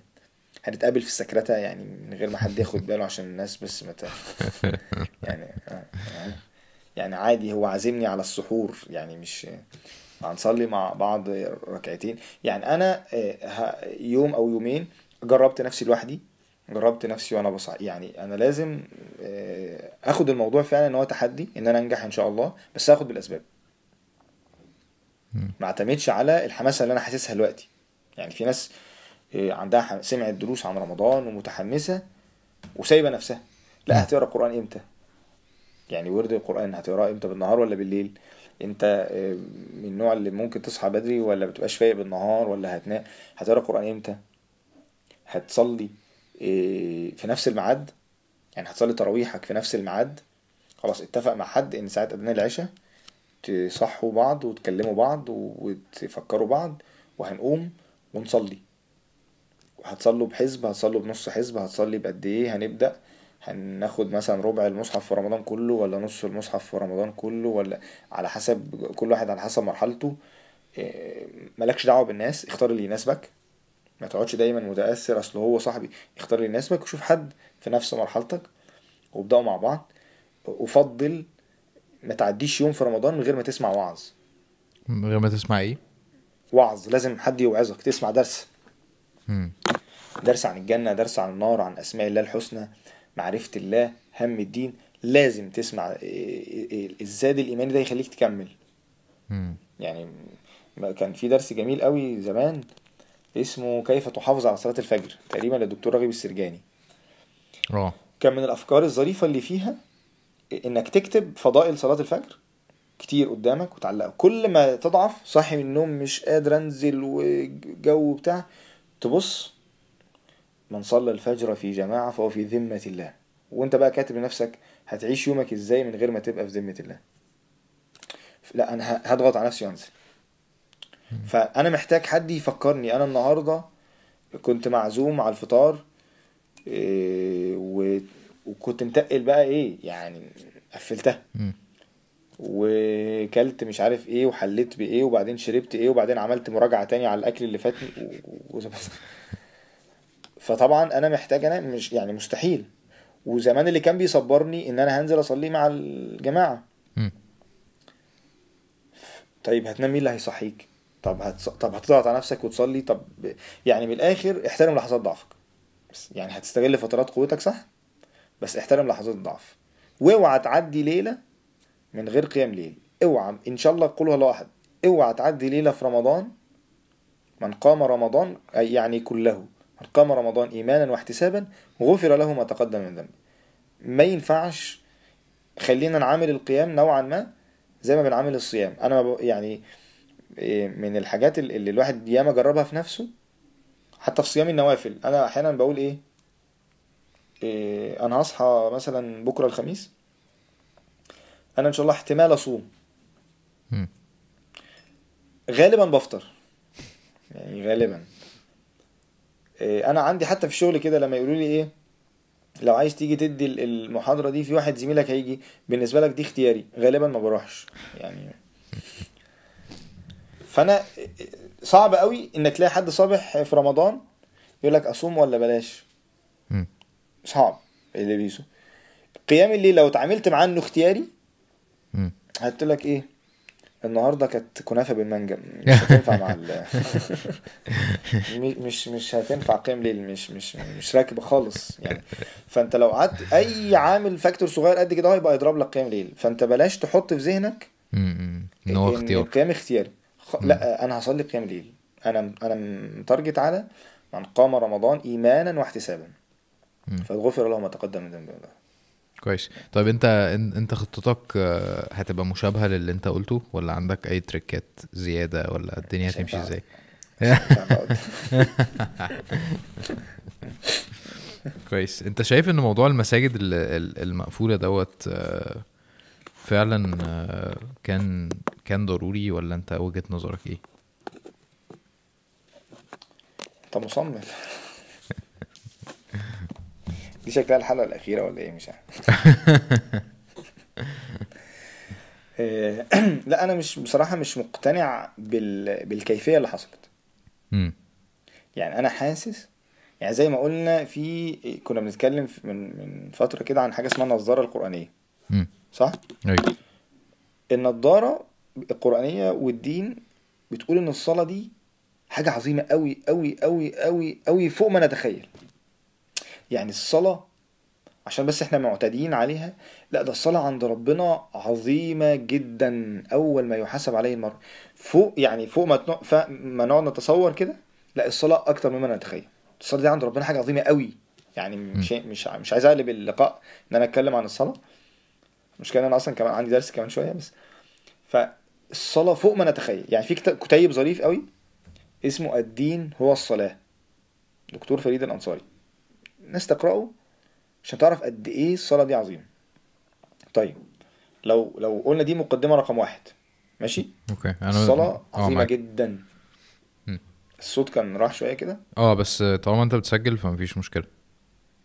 هنتقابل في السكرتة يعني من غير ما حد ياخد باله عشان الناس بس مت يعني آه، آه، يعني عادي هو عازمني على السحور يعني مش هنصلي مع بعض ركعتين يعني انا آه، يوم او يومين جربت نفسي لوحدي جربت نفسي وانا بصعد يعني انا لازم آه، اخد الموضوع فعلا ان هو تحدي ان انا انجح ان شاء الله بس اخد بالاسباب ما اعتمدش على الحماسه اللي انا حاسسها دلوقتي يعني في ناس آه، عندها سمعت دروس عن رمضان ومتحمسه وسايبه نفسها لا هتقرا القران امتى يعني ورد القران هتقراه امتى بالنهار ولا بالليل انت آه، من النوع اللي ممكن تصحى بدري ولا بتبقاش فايق بالنهار ولا هتنام هتقرا القران امتى هتصلي إيه، في نفس الميعاد يعني هتصلي تراويحك في نفس الميعاد خلاص اتفق مع حد ان ساعة اذان العشاء تصحوا بعض وتكلموا بعض وتفكروا بعض وهنقوم ونصلي هتصلوا بحزب هتصلوا بنص حزب هتصلي بقد ايه هنبدأ هناخد مثلا ربع المصحف في رمضان كله ولا نص المصحف في رمضان كله ولا على حسب كل واحد على حسب مرحلته إيه، مالكش دعوه بالناس اختار اللي يناسبك ما تقعدش دايما متاثر اصل هو صاحبي اختار لي يناسبك وشوف حد في نفس مرحلتك وابداوا مع بعض وفضل ما تعديش يوم في رمضان من غير ما تسمع وعظ من غير ما تسمع ايه وعظ لازم حد يوعظك تسمع درس م. درس عن الجنه درس عن النار عن اسماء الله الحسنى معرفه الله هم الدين لازم تسمع إيه، إيه، إيه، الزاد الايماني ده يخليك تكمل م. يعني كان في درس جميل قوي زمان اسمه كيف تحافظ على صلاه الفجر تقريبا للدكتور راغب السرجاني اه كان من الافكار الظريفه اللي فيها انك تكتب فضائل صلاه الفجر كتير قدامك وتعلقه كل ما تضعف صاحي من النوم مش قادر انزل وجو بتاع تبص من صلى الفجر في جماعه فهو في ذمه الله وانت بقى كاتب لنفسك هتعيش يومك ازاي من غير ما تبقى في ذمه الله لا انا هضغط على نفسي وانزل فانا محتاج حد يفكرني انا النهارده كنت معزوم على الفطار إيه، وكنت متقل بقى ايه يعني قفلتها وكلت مش عارف ايه وحليت بايه وبعدين شربت ايه وبعدين عملت مراجعه تاني على الاكل اللي فاتني فطبعا انا محتاج انا مش يعني مستحيل وزمان اللي كان بيصبرني ان انا هنزل اصلي مع الجماعه طيب هتنام مين اللي هيصحيك طب هتص... طب هتضغط على نفسك وتصلي طب يعني من الاخر احترم لحظات ضعفك بس يعني هتستغل فترات قوتك صح بس احترم لحظات الضعف واوعى تعدي ليله من غير قيام ليل اوعى ان شاء الله قولها لواحد اوعى تعدي ليله في رمضان من قام رمضان يعني كله من قام رمضان ايمانا واحتسابا غفر له ما تقدم من ذنبه ما ينفعش خلينا نعامل القيام نوعا ما زي ما بنعامل الصيام انا يعني إيه، من الحاجات اللي الواحد ياما جربها في نفسه حتى في صيام النوافل انا احيانا بقول ايه, إيه انا هصحى مثلا بكره الخميس انا ان شاء الله احتمال اصوم غالبا بفطر يعني غالبا إيه انا عندي حتى في الشغل كده لما يقولوا لي ايه لو عايز تيجي تدي المحاضره دي في واحد زميلك هيجي بالنسبه لك دي اختياري غالبا ما بروحش يعني فانا صعب قوي انك تلاقي حد صابح في رمضان يقول لك اصوم ولا بلاش م. صعب اللي بيصوم قيام الليل لو اتعاملت معاه انه اختياري هتقول لك ايه النهارده كانت كنافه بالمانجا مش هتنفع مع ال... مش مش هتنفع قيام ليل مش مش مش راكبه خالص يعني فانت لو قعدت اي عامل فاكتور صغير قد كده هيبقى يضرب لك قيام ليل فانت بلاش تحط في ذهنك ان هو اختيار القيام اختياري خ... لا انا هصلي قيام ليل انا انا متارجت على من قام رمضان ايمانا واحتسابا فغفر له ما تقدم من ذنبه كويس طيب انت انت خطتك آه، هتبقى مشابهه للي انت قلته ولا عندك اي تريكات زياده ولا الدنيا هتمشي ازاي كويس انت شايف ان موضوع المساجد المقفوله دوت آه، فعلا آه، كان كان ضروري ولا انت وجهة نظرك ايه انت مصمم دي شكلها الحلقة الأخيرة ولا إيه مش عارف آه، لا أنا مش بصراحة مش مقتنع بال... بالكيفية اللي حصلت يعني أنا حاسس يعني زي ما قلنا في كنا بنتكلم من من فترة كده عن حاجة اسمها النظارة القرآنية صح؟ أيوة النظارة القرآنية والدين بتقول إن الصلاة دي حاجة عظيمة أوي أوي أوي أوي أوي فوق ما نتخيل يعني الصلاة عشان بس احنا معتادين عليها لا ده الصلاة عند ربنا عظيمة جدا أول ما يحاسب عليه المرء فوق يعني فوق ما ما نقعد نتصور كده لا الصلاة أكتر مما نتخيل الصلاة دي عند ربنا حاجة عظيمة قوي يعني مش مش مش عايز أقلب اللقاء إن أنا أتكلم عن الصلاة كان أنا أصلا كمان عندي درس كمان شوية بس ف الصلاة فوق ما نتخيل يعني في كتيب ظريف قوي اسمه الدين هو الصلاة دكتور فريد الأنصاري الناس تقرأه عشان تعرف قد إيه الصلاة دي عظيمة طيب لو لو قلنا دي مقدمة رقم واحد ماشي اوكي أنا الصلاة أه، عظيمة معك. جدا الصوت كان راح شوية كده اه بس طالما انت بتسجل فمفيش مشكلة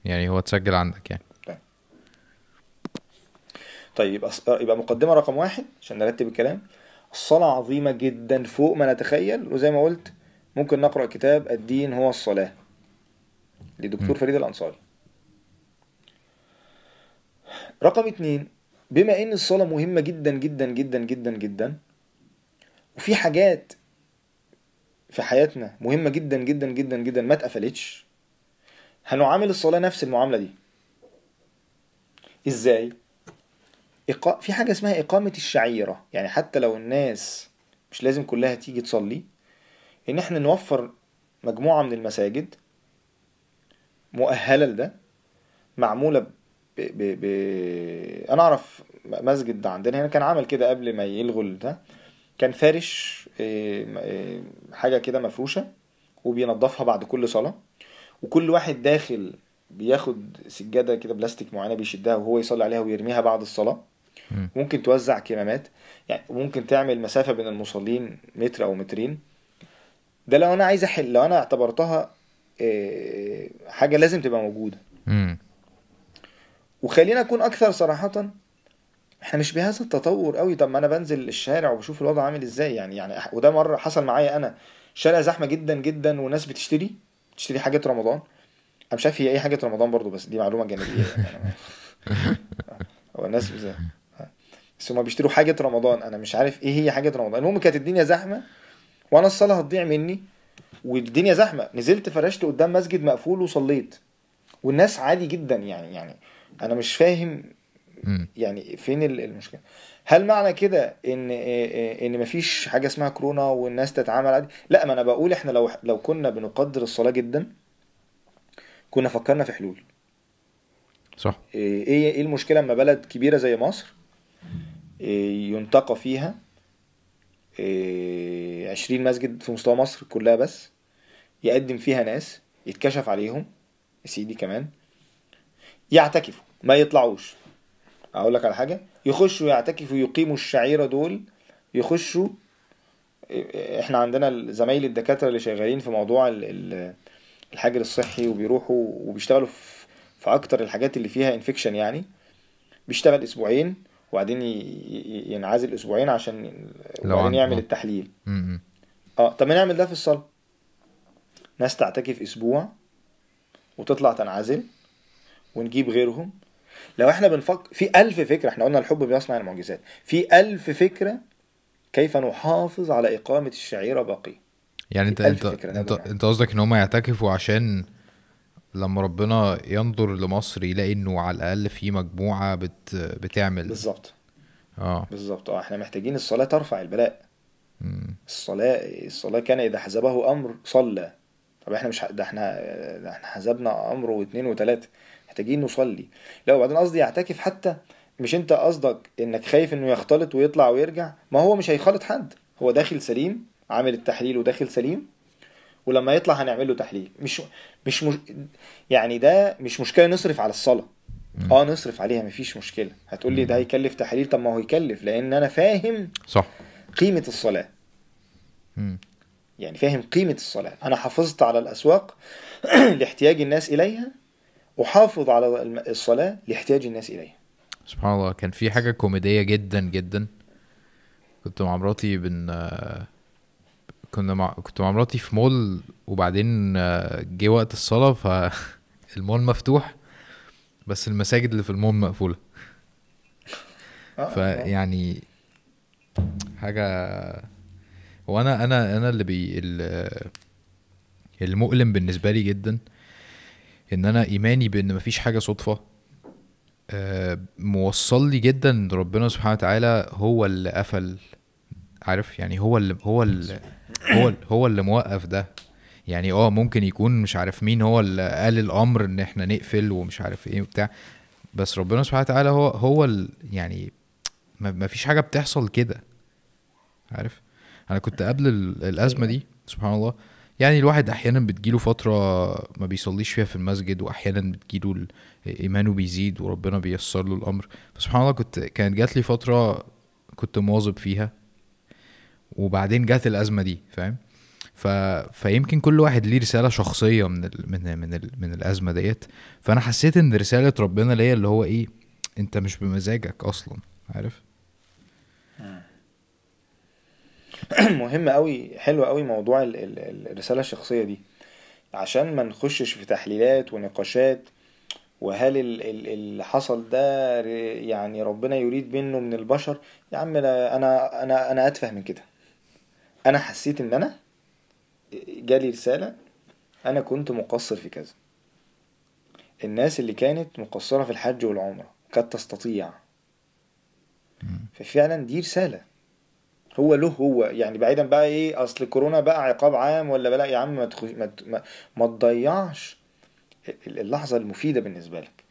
يعني هو اتسجل عندك يعني طيب طيب يبقى يبقى مقدمة رقم واحد عشان نرتب الكلام الصلاة عظيمة جدا فوق ما نتخيل وزي ما قلت ممكن نقرأ كتاب الدين هو الصلاة لدكتور فريد الأنصاري رقم اتنين بما ان الصلاة مهمة جدا جدا جدا جدا جدا وفي حاجات في حياتنا مهمة جدا جدا جدا جدا ما اتقفلتش هنعامل الصلاة نفس المعاملة دي ازاي؟ إقا... في حاجة اسمها إقامة الشعيرة يعني حتى لو الناس مش لازم كلها تيجي تصلي إن إحنا نوفر مجموعة من المساجد مؤهلة لده معمولة ب... ب... ب... أنا أعرف مسجد عندنا هنا كان عمل كده قبل ما يلغوا ده كان فارش آه، آه، حاجة كده مفروشة وبينظفها بعد كل صلاة وكل واحد داخل بياخد سجادة كده بلاستيك معينة بيشدها وهو يصلي عليها ويرميها بعد الصلاة ممكن توزع كمامات يعني ممكن تعمل مسافه بين المصلين متر او مترين ده لو انا عايز احل لو انا اعتبرتها آه، حاجه لازم تبقى موجوده وخلينا اكون اكثر صراحه احنا مش بهذا التطور قوي طب ما انا بنزل الشارع وبشوف الوضع عامل ازاي يعني يعني وده مره حصل معايا انا شارع زحمه جدا جدا وناس بتشتري بتشتري حاجات رمضان انا مش عارف هي ايه حاجه رمضان برضو بس دي معلومه جانبيه يعني هو الناس بزي. بس هما بيشتروا حاجه رمضان انا مش عارف ايه هي حاجه رمضان المهم كانت الدنيا زحمه وانا الصلاه هتضيع مني والدنيا زحمه نزلت فرشت قدام مسجد مقفول وصليت والناس عادي جدا يعني يعني انا مش فاهم يعني فين المشكله هل معنى كده ان ان مفيش حاجه اسمها كورونا والناس تتعامل عادي لا ما انا بقول احنا لو لو كنا بنقدر الصلاه جدا كنا فكرنا في حلول صح ايه ايه المشكله اما بلد كبيره زي مصر إيه، ينتقى فيها إيه، عشرين مسجد في مستوى مصر كلها بس يقدم فيها ناس يتكشف عليهم سيدي كمان يعتكفوا ما يطلعوش اقول لك على حاجه يخشوا يعتكفوا يقيموا الشعيره دول يخشوا إيه، احنا عندنا زمايل الدكاتره اللي شغالين في موضوع الحجر الصحي وبيروحوا وبيشتغلوا في اكتر الحاجات اللي فيها انفكشن يعني بيشتغل اسبوعين وبعدين ينعزل اسبوعين عشان وبعدين يعمل آه. التحليل اه طب نعمل ده في الصلاه ناس تعتكف اسبوع وتطلع تنعزل ونجيب غيرهم لو احنا بنفكر في ألف فكرة احنا قلنا الحب بيصنع المعجزات في ألف فكرة كيف نحافظ على إقامة الشعيرة باقية يعني انت انت, انت قصدك ان هم يعتكفوا عشان لما ربنا ينظر لمصر يلاقي انه على الاقل في مجموعه بت... بتعمل بالظبط اه بالظبط اه احنا محتاجين الصلاه ترفع البلاء مم. الصلاه الصلاه كان اذا حزبه امر صلى طب احنا مش ده احنا ده احنا حسبنا امر واثنين وثلاثه محتاجين نصلي لا وبعدين قصدي يعتكف حتى مش انت قصدك انك خايف انه يختلط ويطلع ويرجع ما هو مش هيخالط حد هو داخل سليم عامل التحليل وداخل سليم ولما يطلع هنعمل له تحليل مش مش, مش يعني ده مش مشكله نصرف على الصلاه اه نصرف عليها مفيش مشكله هتقول لي ده هيكلف تحليل طب ما هو يكلف لان انا فاهم صح قيمه الصلاه مم. يعني فاهم قيمه الصلاه انا حافظت على الاسواق لاحتياج الناس اليها وحافظ على الصلاه لاحتياج الناس اليها سبحان الله كان في حاجه كوميديه جدا جدا كنت مع مراتي بن كنا مع... كنت مع مراتي في مول وبعدين آه، جه وقت الصلاه فالمول مفتوح بس المساجد اللي في المول مقفوله آه، فيعني آه. حاجه وانا انا انا اللي بي المؤلم بالنسبه لي جدا ان انا ايماني بان مفيش حاجه صدفه موصل لي جدا ربنا سبحانه وتعالى هو اللي قفل عارف يعني هو اللي هو اللي هو هو اللي موقف ده يعني اه ممكن يكون مش عارف مين هو اللي قال الامر ان احنا نقفل ومش عارف ايه وبتاع بس ربنا سبحانه وتعالى هو هو يعني ما فيش حاجه بتحصل كده عارف انا كنت قبل الازمه دي سبحان الله يعني الواحد احيانا بتجيله فتره ما بيصليش فيها في المسجد واحيانا بتجيله ايمانه بيزيد وربنا بيسر له الامر فسبحان الله كنت كانت جات لي فتره كنت مواظب فيها وبعدين جت الازمه دي فاهم ف... فيمكن كل واحد ليه رساله شخصيه من ال... من من, ال... من الازمه ديت فانا حسيت ان رساله ربنا ليا اللي هو ايه انت مش بمزاجك اصلا عارف مهم قوي حلو قوي موضوع ال... ال... الرساله الشخصيه دي عشان ما نخشش في تحليلات ونقاشات وهل اللي حصل ده يعني ربنا يريد منه من البشر يا عم انا انا انا اتفه من كده انا حسيت ان انا جالي رسالة انا كنت مقصر في كذا الناس اللي كانت مقصرة في الحج والعمرة كانت تستطيع ففعلا دي رسالة هو له هو يعني بعيدا بقى ايه اصل كورونا بقى عقاب عام ولا بلا يا عم ما تخش ما, ما, ما تضيعش اللحظة المفيدة بالنسبة لك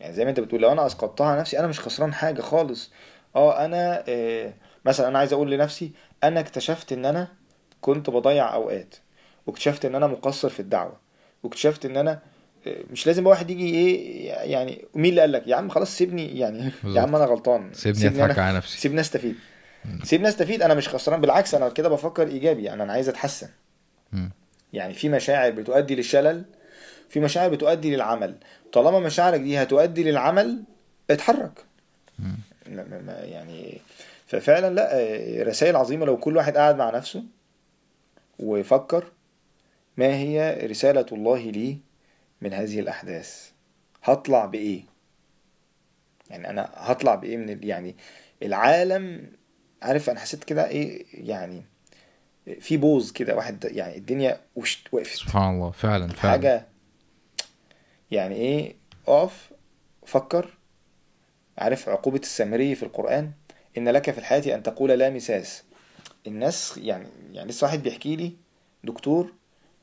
يعني زي ما انت بتقول لو انا اسقطتها على نفسي انا مش خسران حاجة خالص اه انا إيه مثلا انا عايز اقول لنفسي انا اكتشفت ان انا كنت بضيع اوقات واكتشفت ان انا مقصر في الدعوه واكتشفت ان انا آه، مش لازم واحد يجي ايه يعني مين اللي قال لك يا عم خلاص سيبني يعني بالضبط. يا عم انا غلطان سيبني, سيبني اضحك على نفسي سيبني استفيد سيبني استفيد انا مش خسران بالعكس انا كده بفكر ايجابي يعني انا عايز اتحسن م. يعني في مشاعر بتؤدي للشلل في مشاعر بتؤدي للعمل طالما مشاعرك دي هتؤدي للعمل اتحرك م. يعني ففعلا لا آه، رسائل عظيمة لو كل واحد قعد مع نفسه وفكر ما هي رسالة الله لي من هذه الأحداث هطلع بإيه يعني أنا هطلع بإيه من يعني العالم عارف أنا حسيت كده إيه يعني في بوز كده واحد يعني الدنيا وقفت سبحان الله فعلا فعلا حاجة يعني إيه أقف فكر عارف عقوبة السامري في القرآن إن لك في الحياة أن تقول لا مساس الناس يعني يعني لسه واحد بيحكي لي دكتور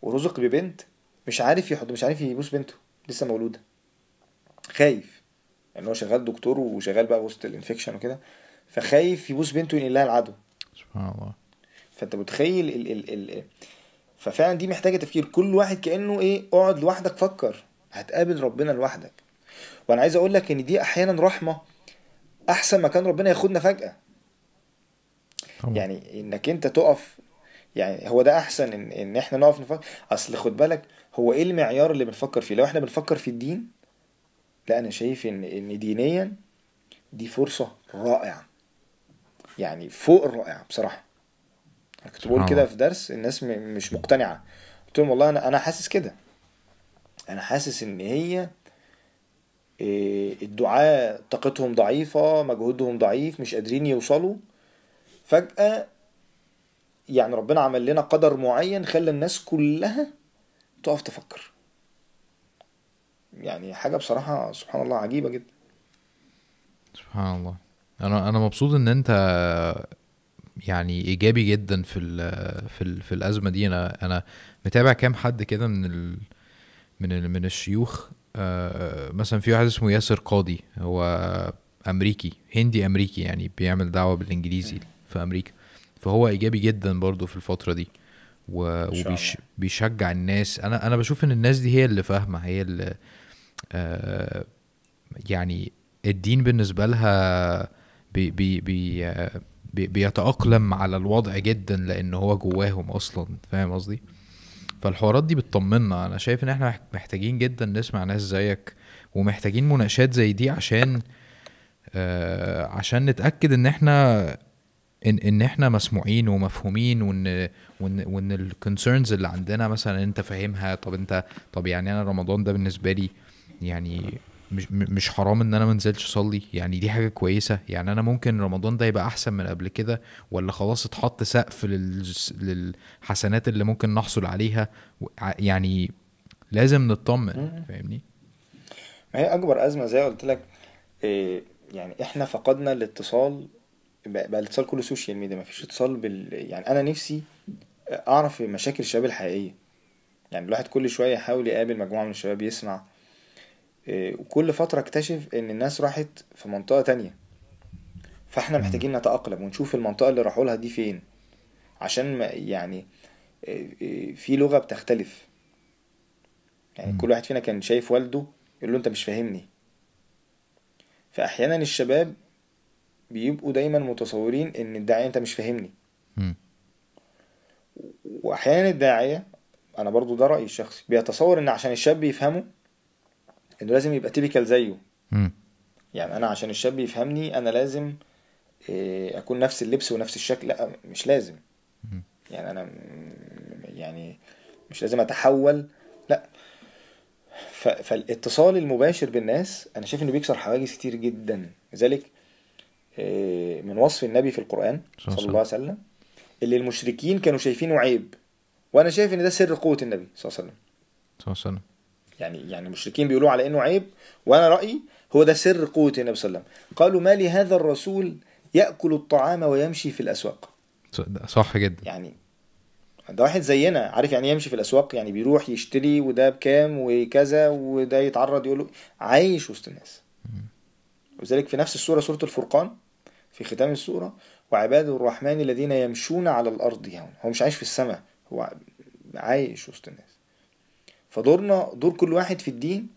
ورزق ببنت مش عارف يحط مش عارف يبوس بنته لسه مولودة خايف يعني هو شغال دكتور وشغال بقى وسط الانفكشن وكده فخايف يبوس بنته ينقل لها العدو سبحان الله فانت متخيل ال ال ال ففعلا دي محتاجه تفكير كل واحد كانه ايه اقعد لوحدك فكر هتقابل ربنا لوحدك وانا عايز اقول لك ان دي احيانا رحمه احسن ما كان ربنا ياخدنا فجأة طبعا. يعني انك انت تقف يعني هو ده احسن ان, إن احنا نقف نفكر اصل خد بالك هو ايه المعيار اللي بنفكر فيه لو احنا بنفكر في الدين لا انا شايف ان ان دينيا دي فرصة رائعة يعني فوق الرائعة بصراحة انا كنت بقول كده في درس الناس مش مقتنعة قلت لهم والله انا انا حاسس كده انا حاسس ان هي إيه، الدعاة طاقتهم ضعيفة مجهودهم ضعيف مش قادرين يوصلوا فجأة يعني ربنا عمل لنا قدر معين خلى الناس كلها تقف تفكر يعني حاجة بصراحة سبحان الله عجيبة جدا سبحان الله انا انا مبسوط ان انت يعني ايجابي جدا في الـ في الـ في الازمه دي انا انا متابع كام حد كده من من من الشيوخ آه، مثلا في واحد اسمه ياسر قاضي هو امريكي هندي امريكي يعني بيعمل دعوه بالانجليزي في امريكا فهو ايجابي جدا برضو في الفتره دي وبيشجع الناس انا انا بشوف ان الناس دي هي اللي فاهمه هي اللي آه، يعني الدين بالنسبه لها بي بي آه، بي بيتاقلم على الوضع جدا لان هو جواهم اصلا فاهم قصدي؟ فالحوارات دي بتطمنا انا شايف ان احنا محتاجين جدا نسمع ناس زيك ومحتاجين مناقشات زي دي عشان آه عشان نتاكد ان احنا ان ان احنا مسموعين ومفهومين وان وان وان الكونسيرنز اللي عندنا مثلا انت فاهمها طب انت طب يعني انا رمضان ده بالنسبه لي يعني مش مش حرام ان انا ما انزلش اصلي يعني دي حاجه كويسه يعني انا ممكن رمضان ده يبقى احسن من قبل كده ولا خلاص اتحط سقف للحسنات اللي ممكن نحصل عليها يعني لازم نطمن فاهمني ما هي اكبر ازمه زي قلت لك آه، يعني احنا فقدنا الاتصال بقى الاتصال كله سوشيال ميديا ما فيش اتصال بال يعني انا نفسي اعرف مشاكل الشباب الحقيقيه يعني الواحد كل شويه يحاول يقابل مجموعه من الشباب يسمع إيه، وكل فترة اكتشف ان الناس راحت في منطقة تانية فاحنا محتاجين نتأقلم ونشوف المنطقة اللي راحوا لها دي فين عشان يعني إيه، إيه، في لغة بتختلف يعني كل واحد فينا كان شايف والده يقول له انت مش فاهمني فاحيانا الشباب بيبقوا دايما متصورين ان الداعية انت مش فاهمني واحيانا الداعية انا برضو ده رأيي الشخصي بيتصور ان عشان الشاب يفهمه انه لازم يبقى تيبيكال زيه يعني انا عشان الشاب يفهمني انا لازم آه، اكون نفس اللبس ونفس الشكل لا مش لازم يعني انا يعني مش لازم اتحول لا فالاتصال المباشر بالناس انا شايف انه بيكسر حواجز كتير جدا لذلك آه، من وصف النبي في القران صلى الله عليه وسلم اللي المشركين كانوا شايفينه عيب وانا شايف ان ده سر قوه النبي صلى الله عليه وسلم صلى الله عليه وسلم يعني يعني المشركين بيقولوا على انه عيب وانا رايي هو ده سر قوه النبي صلى الله عليه وسلم قالوا ما لهذا الرسول ياكل الطعام ويمشي في الاسواق صح جدا يعني ده واحد زينا عارف يعني إيه يمشي في الاسواق يعني بيروح يشتري وده بكام وكذا وده يتعرض يقول عايش وسط الناس وذلك في نفس السوره سوره الفرقان في ختام السوره وعباد الرحمن الذين يمشون على الارض هون يعني هو مش عايش في السماء هو عايش وسط الناس فدورنا دور كل واحد في الدين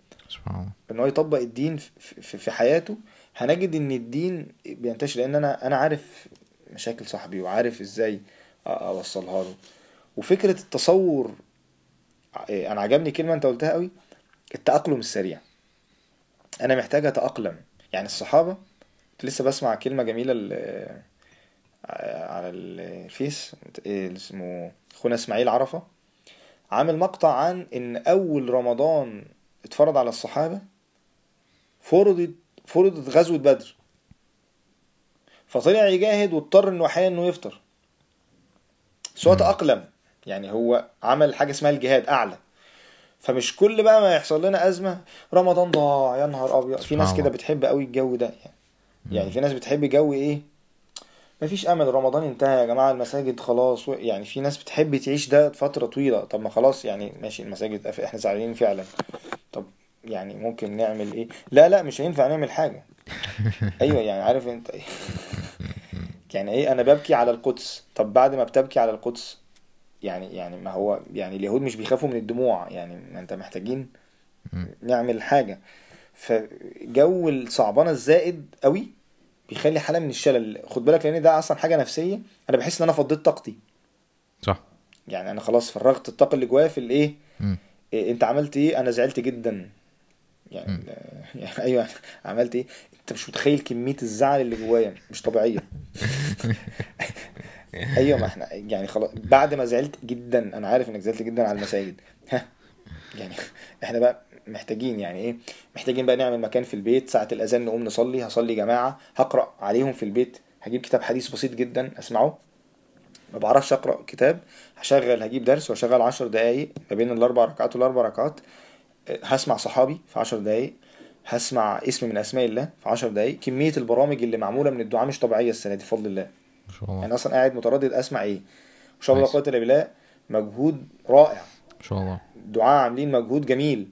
ان هو يطبق الدين في حياته هنجد ان الدين بينتشر لان انا انا عارف مشاكل صاحبي وعارف ازاي اوصلها له وفكره التصور إيه، انا عجبني كلمه انت قلتها قوي التاقلم السريع انا محتاج اتاقلم يعني الصحابه كنت لسه بسمع كلمه جميله آه، على الفيس إيه، اسمه اخونا اسماعيل عرفه عامل مقطع عن ان اول رمضان اتفرض على الصحابه فرضت فرضت غزوه بدر فطلع يجاهد واضطر انه احيانا انه يفطر بس هو تاقلم يعني هو عمل حاجه اسمها الجهاد اعلى فمش كل بقى ما يحصل لنا ازمه رمضان ضاع يا نهار ابيض في ناس كده بتحب قوي الجو ده يعني, يعني في ناس بتحب جو ايه مفيش امل رمضان انتهى يا جماعه المساجد خلاص يعني في ناس بتحب تعيش ده فتره طويله طب ما خلاص يعني ماشي المساجد احنا زعلانين فعلا طب يعني ممكن نعمل ايه لا لا مش هينفع نعمل حاجه ايوه يعني عارف انت إيه؟ يعني ايه انا ببكي على القدس طب بعد ما بتبكي على القدس يعني يعني ما هو يعني اليهود مش بيخافوا من الدموع يعني ما انت محتاجين نعمل حاجه فجو الصعبانه الزائد قوي يخلي حاله من الشلل خد بالك لان ده اصلا حاجه نفسيه انا بحس ان انا فضيت طاقتي صح يعني انا خلاص فرغت الطاقه اللي جوايا في الايه إيه انت عملت ايه انا زعلت جدا يعني, يعني ايوه عملت ايه انت مش متخيل كميه الزعل اللي جوايا مش طبيعيه ايوه ما احنا يعني خلاص بعد ما زعلت جدا انا عارف انك زعلت جدا على المساجد ها يعني احنا بقى محتاجين يعني ايه محتاجين بقى نعمل مكان في البيت ساعة الأذان نقوم نصلي هصلي جماعة هقرأ عليهم في البيت هجيب كتاب حديث بسيط جدا أسمعه ما بعرفش أقرأ كتاب هشغل هجيب درس وأشغل عشر دقايق ما بين الأربع ركعات والأربع ركعات هسمع صحابي في عشر دقايق هسمع اسم من أسماء الله في عشر دقايق كمية البرامج اللي معمولة من الدعاء مش طبيعية السنة دي بفضل الله أنا يعني أصلا قاعد متردد أسمع إيه إن شاء الله قوة إلا بالله مجهود رائع ان شاء الله دعاء عاملين مجهود جميل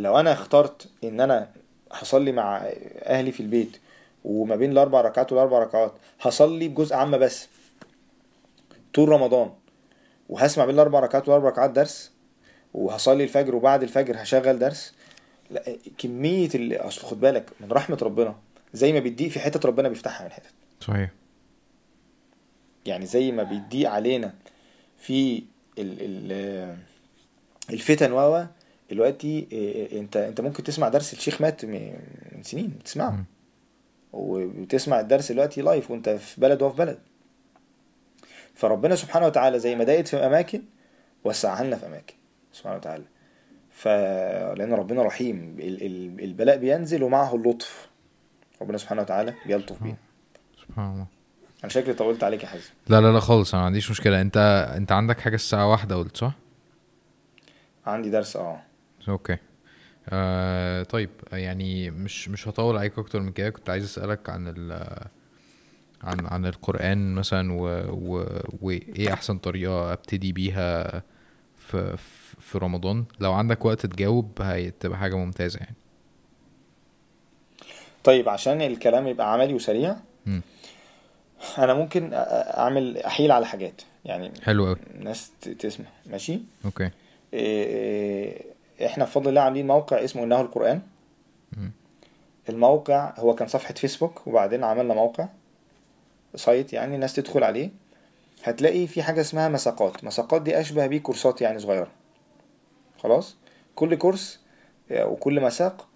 لو انا اخترت ان انا هصلي مع اهلي في البيت وما بين الاربع ركعات والاربع ركعات هصلي بجزء عامه بس طول رمضان وهسمع بين الاربع ركعات والاربع ركعات درس وهصلي الفجر وبعد الفجر هشغل درس لا كميه اصل خد بالك من رحمه ربنا زي ما بيديق في حتت ربنا بيفتحها من حتت صحيح يعني زي ما بيضيق علينا في الفتن وهو دلوقتي آه، آه، انت انت ممكن تسمع درس الشيخ مات من سنين تسمعه وبتسمع الدرس دلوقتي لايف وانت في بلد وفي بلد فربنا سبحانه وتعالى زي ما دايت في اماكن وسعها لنا في اماكن سبحانه وتعالى فلان ربنا رحيم البلاء بينزل ومعه اللطف ربنا سبحانه وتعالى بيلطف بينا سبحان الله انا شكلي طولت عليك يا حازم لا لا لا خالص انا ما عنديش مشكله انت انت عندك حاجه الساعه واحدة قلت صح عندي درس اه اوكي آه طيب يعني مش مش هطول عليك اكتر من كده كنت عايز اسالك عن ال عن عن القران مثلا و و احسن طريقه ابتدي بيها في في رمضان لو عندك وقت تجاوب هتبقى حاجه ممتازه يعني طيب عشان الكلام يبقى عملي وسريع م. انا ممكن اعمل احيل على حاجات يعني حلو قوي ناس تسمع ماشي اوكي إيه احنا بفضل الله عاملين موقع اسمه انه القران الموقع هو كان صفحه فيسبوك وبعدين عملنا موقع سايت يعني الناس تدخل عليه هتلاقي في حاجه اسمها مساقات مساقات دي اشبه بيه كورسات يعني صغيره خلاص كل كورس آه، وكل مساق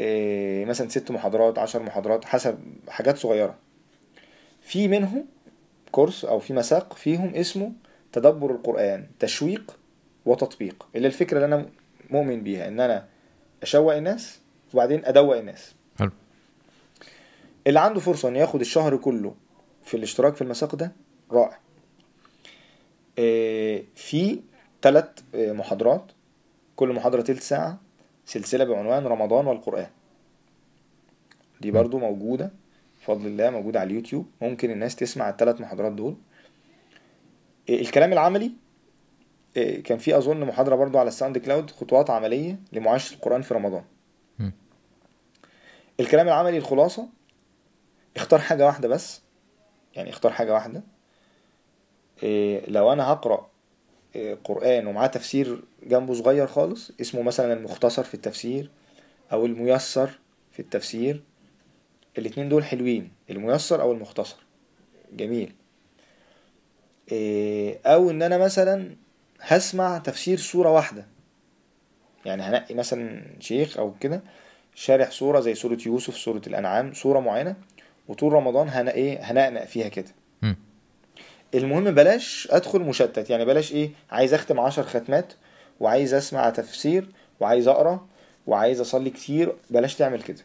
آه، مثلا ست محاضرات عشر محاضرات حسب حاجات صغيره في منهم كورس او في مساق فيهم اسمه تدبر القرآن تشويق وتطبيق اللي الفكرة اللي أنا مؤمن بيها ان انا اشوق الناس وبعدين ادوق الناس حلو اللي عنده فرصه ان ياخد الشهر كله في الاشتراك في المساق ده رائع آه، في ثلاث آه، محاضرات كل محاضرة تلت ساعة سلسلة بعنوان رمضان والقرآن دي برضو موجودة بفضل الله موجودة على اليوتيوب ممكن الناس تسمع الثلاث محاضرات دول آه، الكلام العملي إيه، كان في اظن محاضره برضو على الساوند كلاود خطوات عمليه لمعاشره القران في رمضان م. الكلام العملي الخلاصه اختار حاجه واحده بس يعني اختار حاجه واحده إيه لو انا هقرا إيه قران ومعاه تفسير جنبه صغير خالص اسمه مثلا المختصر في التفسير او الميسر في التفسير الاثنين دول حلوين الميسر او المختصر جميل إيه او ان انا مثلا هسمع تفسير سورة واحدة يعني هنقي مثلا شيخ أو كده شارح سورة زي سورة يوسف سورة الأنعام سورة معينة وطول رمضان هن إيه هنقنق فيها كده المهم بلاش أدخل مشتت يعني بلاش إيه عايز أختم عشر ختمات وعايز أسمع تفسير وعايز أقرأ وعايز أصلي كتير بلاش تعمل كده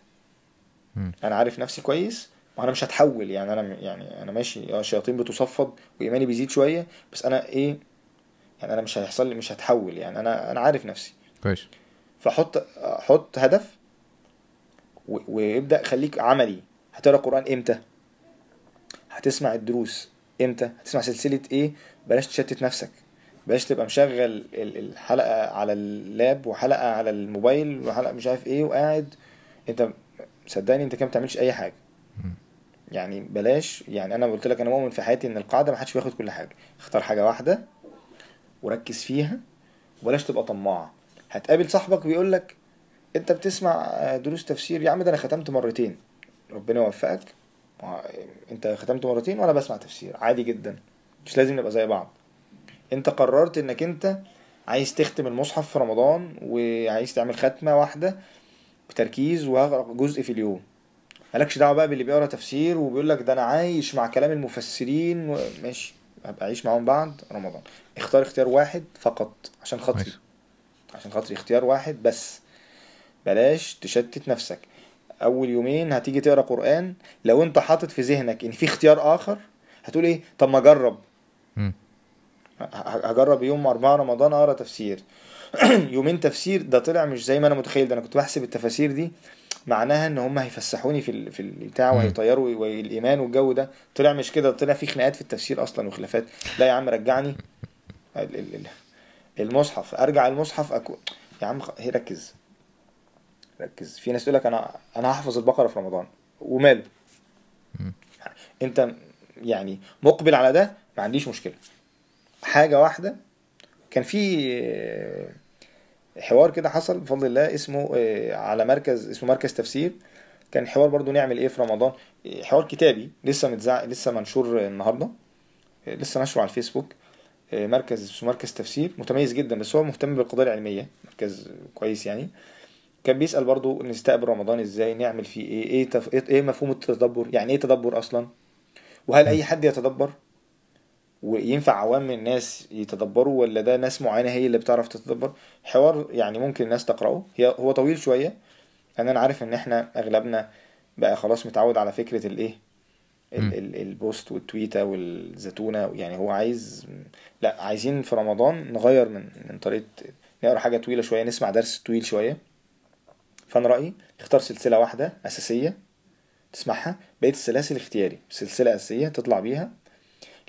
أنا عارف نفسي كويس وانا مش هتحول يعني انا يعني انا ماشي آه، الشياطين بتصفد وايماني بيزيد شويه بس انا ايه يعني انا مش هيحصل لي مش هتحول يعني انا انا عارف نفسي كويس فحط حط هدف و... خليك عملي هتقرا قران امتى هتسمع الدروس امتى هتسمع سلسله ايه بلاش تشتت نفسك بلاش تبقى مشغل الحلقه على اللاب وحلقه على الموبايل وحلقه مش عارف ايه وقاعد انت صدقني انت كم ما بتعملش اي حاجه يعني بلاش يعني انا قلت لك انا مؤمن في حياتي ان القاعده ما حدش بياخد كل حاجه اختار حاجه واحده وركز فيها وبلاش تبقى طماعه هتقابل صاحبك بيقول لك انت بتسمع آه، دروس تفسير يا عم ده انا ختمت مرتين ربنا يوفقك انت ختمت مرتين وانا بسمع تفسير عادي جدا مش لازم نبقى زي بعض انت قررت انك انت عايز تختم المصحف في رمضان وعايز تعمل ختمه واحده بتركيز وهغرق جزء في اليوم مالكش دعوه بقى باللي بيقرا تفسير وبيقول لك ده انا عايش مع كلام المفسرين ماشي ابقى اعيش معاهم بعد رمضان اختار اختيار واحد فقط عشان خاطري عشان خاطري اختيار واحد بس بلاش تشتت نفسك اول يومين هتيجي تقرا قران لو انت حاطط في ذهنك ان في اختيار اخر هتقول ايه طب ما اجرب هجرب يوم أربعة رمضان اقرا تفسير يومين تفسير ده طلع مش زي ما انا متخيل ده انا كنت بحسب التفاسير دي معناها ان هم هيفسحوني في في البتاع وهيطيروا والايمان والجو ده طلع مش كده طلع في خناقات في التفسير اصلا وخلافات لا يا عم رجعني المصحف ارجع المصحف اكون يا عم هي ركز ركز في ناس تقول لك انا انا هحفظ البقره في رمضان ومال انت يعني مقبل على ده ما عنديش مشكله حاجه واحده كان في حوار كده حصل بفضل الله اسمه آه، على مركز اسمه مركز تفسير كان حوار برضو نعمل ايه في رمضان آه، حوار كتابي لسه متزع لسه منشور النهارده آه، لسه نشره على الفيسبوك مركز اسمه مركز تفسير متميز جدا بس هو مهتم بالقضايا العلميه مركز كويس يعني كان بيسأل برضو نستقبل رمضان ازاي نعمل فيه ايه ايه, تف... ايه مفهوم التدبر يعني ايه تدبر اصلا وهل اي حد يتدبر وينفع عوام الناس يتدبروا ولا ده ناس معينه هي اللي بتعرف تتدبر حوار يعني ممكن الناس تقراه هو طويل شويه انا انا عارف ان احنا اغلبنا بقى خلاص متعود على فكره الايه البوست والتويته والزتونه يعني هو عايز لا عايزين في رمضان نغير من من طريقه نقرا حاجه طويله شويه نسمع درس طويل شويه فانا رايي اختار سلسله واحده اساسيه تسمعها بقيه السلاسل اختياري سلسله اساسيه تطلع بيها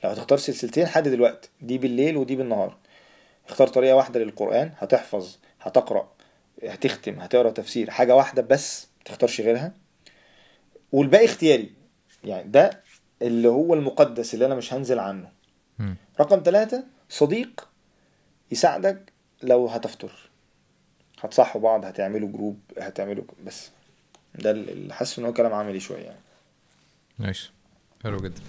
لو هتختار سلسلتين حدد الوقت دي بالليل ودي بالنهار اختار طريقة واحدة للقرآن هتحفظ هتقرأ هتختم هتقرأ تفسير حاجة واحدة بس تختارش غيرها والباقي اختياري يعني ده اللي هو المقدس اللي انا مش هنزل عنه م. رقم ثلاثة صديق يساعدك لو هتفطر هتصحوا بعض هتعملوا جروب هتعملوا بس ده اللي حاسس ان هو كلام عملي شويه يعني ماشي حلو جدا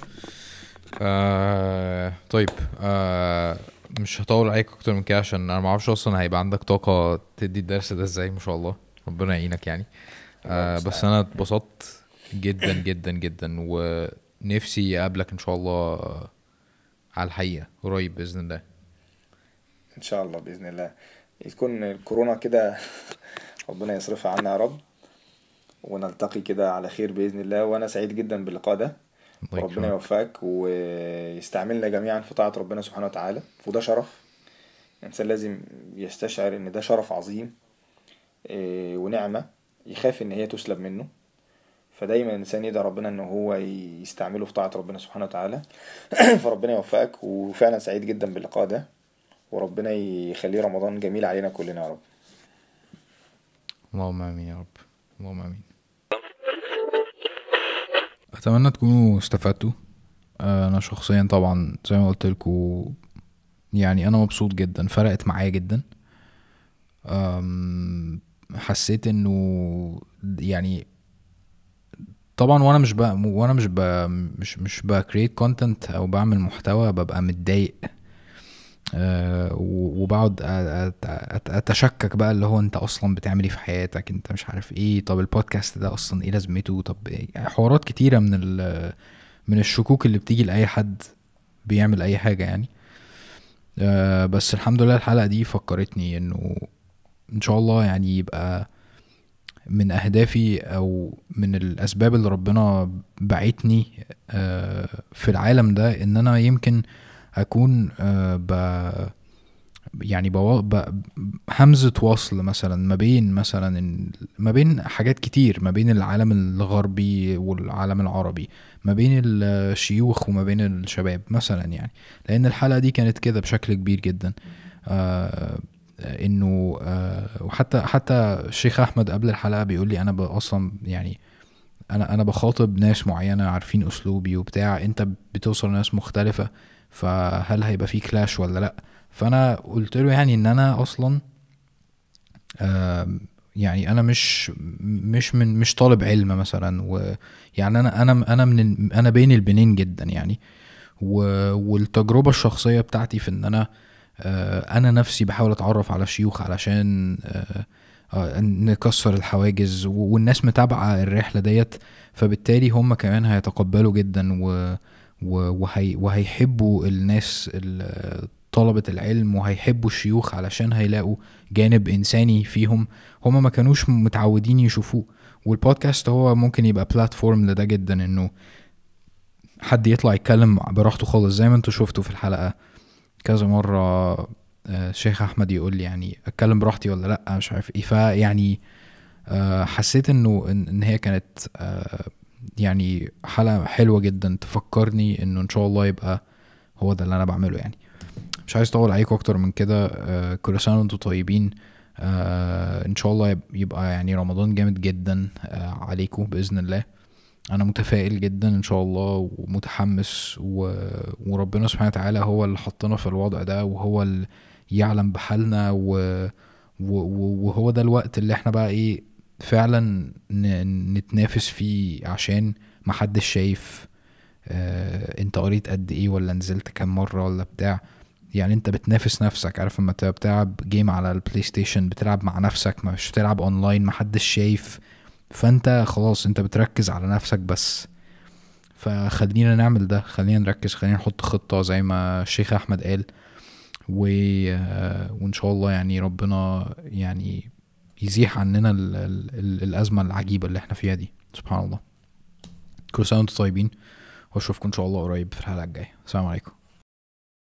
آه طيب آه مش هطول عليك اكتر من كده عشان انا ما اعرفش اصلا هيبقى عندك طاقه تدي الدرس ده ازاي ما شاء الله ربنا يعينك يعني آه بس انا اتبسطت جدا جدا جدا ونفسي اقابلك ان شاء الله على الحقيقه قريب باذن الله ان شاء الله باذن الله يكون الكورونا كده ربنا يصرفها عنا يا رب ونلتقي كده على خير باذن الله وانا سعيد جدا باللقاء ده الله يكرمك ربنا يوفقك ويستعملنا جميعا في طاعة ربنا سبحانه وتعالى وده شرف الإنسان لازم يستشعر إن ده شرف عظيم آه، ونعمة يخاف إن هي تسلب منه فدايما الإنسان يدعي ربنا إن هو يستعمله في طاعة ربنا سبحانه وتعالى فربنا يوفقك وفعلا سعيد جدا باللقاء ده وربنا يخليه رمضان جميل علينا كلنا يا رب اللهم آمين يا رب اللهم آمين اتمنى تكونوا استفدتوا آه، انا شخصيا طبعا زي ما قلت لكم يعني انا مبسوط جدا فرقت معايا جدا حسيت انه يعني طبعا وانا مش بقى وانا مش بقى مش مش بكريت كونتنت او بعمل محتوى ببقى متضايق آه، وبقعد اتشكك بقى اللي هو انت اصلا بتعمل ايه في حياتك انت مش عارف ايه طب البودكاست ده اصلا ايه لازمته طب يعني حوارات كتيره من من الشكوك اللي بتيجي لاي حد بيعمل اي حاجه يعني أه بس الحمد لله الحلقه دي فكرتني انه ان شاء الله يعني يبقى من اهدافي او من الاسباب اللي ربنا بعتني أه في العالم ده ان انا يمكن أه اكون آه، ب يعني بو... ب... همزة وصل مثلا ما بين مثلا ما بين حاجات كتير ما بين العالم الغربي والعالم العربي ما بين الشيوخ آه، وما بين الشباب مثلا يعني لأن الحلقة دي كانت كده بشكل كبير جدا آه انه آه وحتى حتى الشيخ احمد قبل الحلقه بيقول لي انا اصلا يعني انا انا بخاطب ناس معينه عارفين اسلوبي وبتاع انت بتوصل لناس مختلفه فهل هيبقى في كلاش ولا لا فانا قلت له يعني ان انا اصلا يعني انا مش مش من مش طالب علم مثلا ويعني انا انا انا من انا بين البنين جدا يعني والتجربه الشخصيه بتاعتي في ان انا آه، انا نفسي بحاول اتعرف على شيوخ علشان آه، آه، نكسر الحواجز والناس متابعه الرحله ديت فبالتالي هم كمان هيتقبلوا جدا و وهي وهيحبوا الناس طلبة العلم وهيحبوا الشيوخ علشان هيلاقوا جانب إنساني فيهم هما ما كانوش متعودين يشوفوه والبودكاست هو ممكن يبقى بلاتفورم لده جدا إنه حد يطلع يتكلم براحته خالص زي ما انتوا شفتوا في الحلقة كذا مرة آه، الشيخ أحمد يقول لي يعني أتكلم براحتي ولا لأ مش عارف إيه فيعني آه، حسيت إنه إن هي كانت آه، يعني حلقه حلوه جدا تفكرني انه ان شاء الله يبقى هو ده اللي انا بعمله يعني مش عايز اطول عليكم اكتر من كده آه، كل سنه وانتم طيبين آه، ان شاء الله يبقى يعني رمضان جامد جدا آه، عليكم باذن الله انا متفائل جدا ان شاء الله ومتحمس و... وربنا سبحانه وتعالى هو اللي حطنا في الوضع ده وهو اللي يعلم بحالنا و... و... وهو ده الوقت اللي احنا بقى ايه فعلا نتنافس فيه عشان محدش شايف آه انت قريت قد ايه ولا نزلت كام مره ولا بتاع يعني انت بتنافس نفسك عارف لما تبقى بتلعب جيم على البلاي ستيشن بتلعب مع نفسك مش بتلعب اونلاين محدش شايف فانت خلاص انت بتركز على نفسك بس فخلينا نعمل ده خلينا نركز خلينا نحط خطة زي ما الشيخ أحمد قال و... آه، وإن شاء الله يعني ربنا يعني يزيح عننا ال ال الـ الازمه العجيبه اللي احنا فيها دي سبحان الله كل سنه وانتم طيبين واشوفكم ان شاء الله قريب في الحلقه الجايه السلام عليكم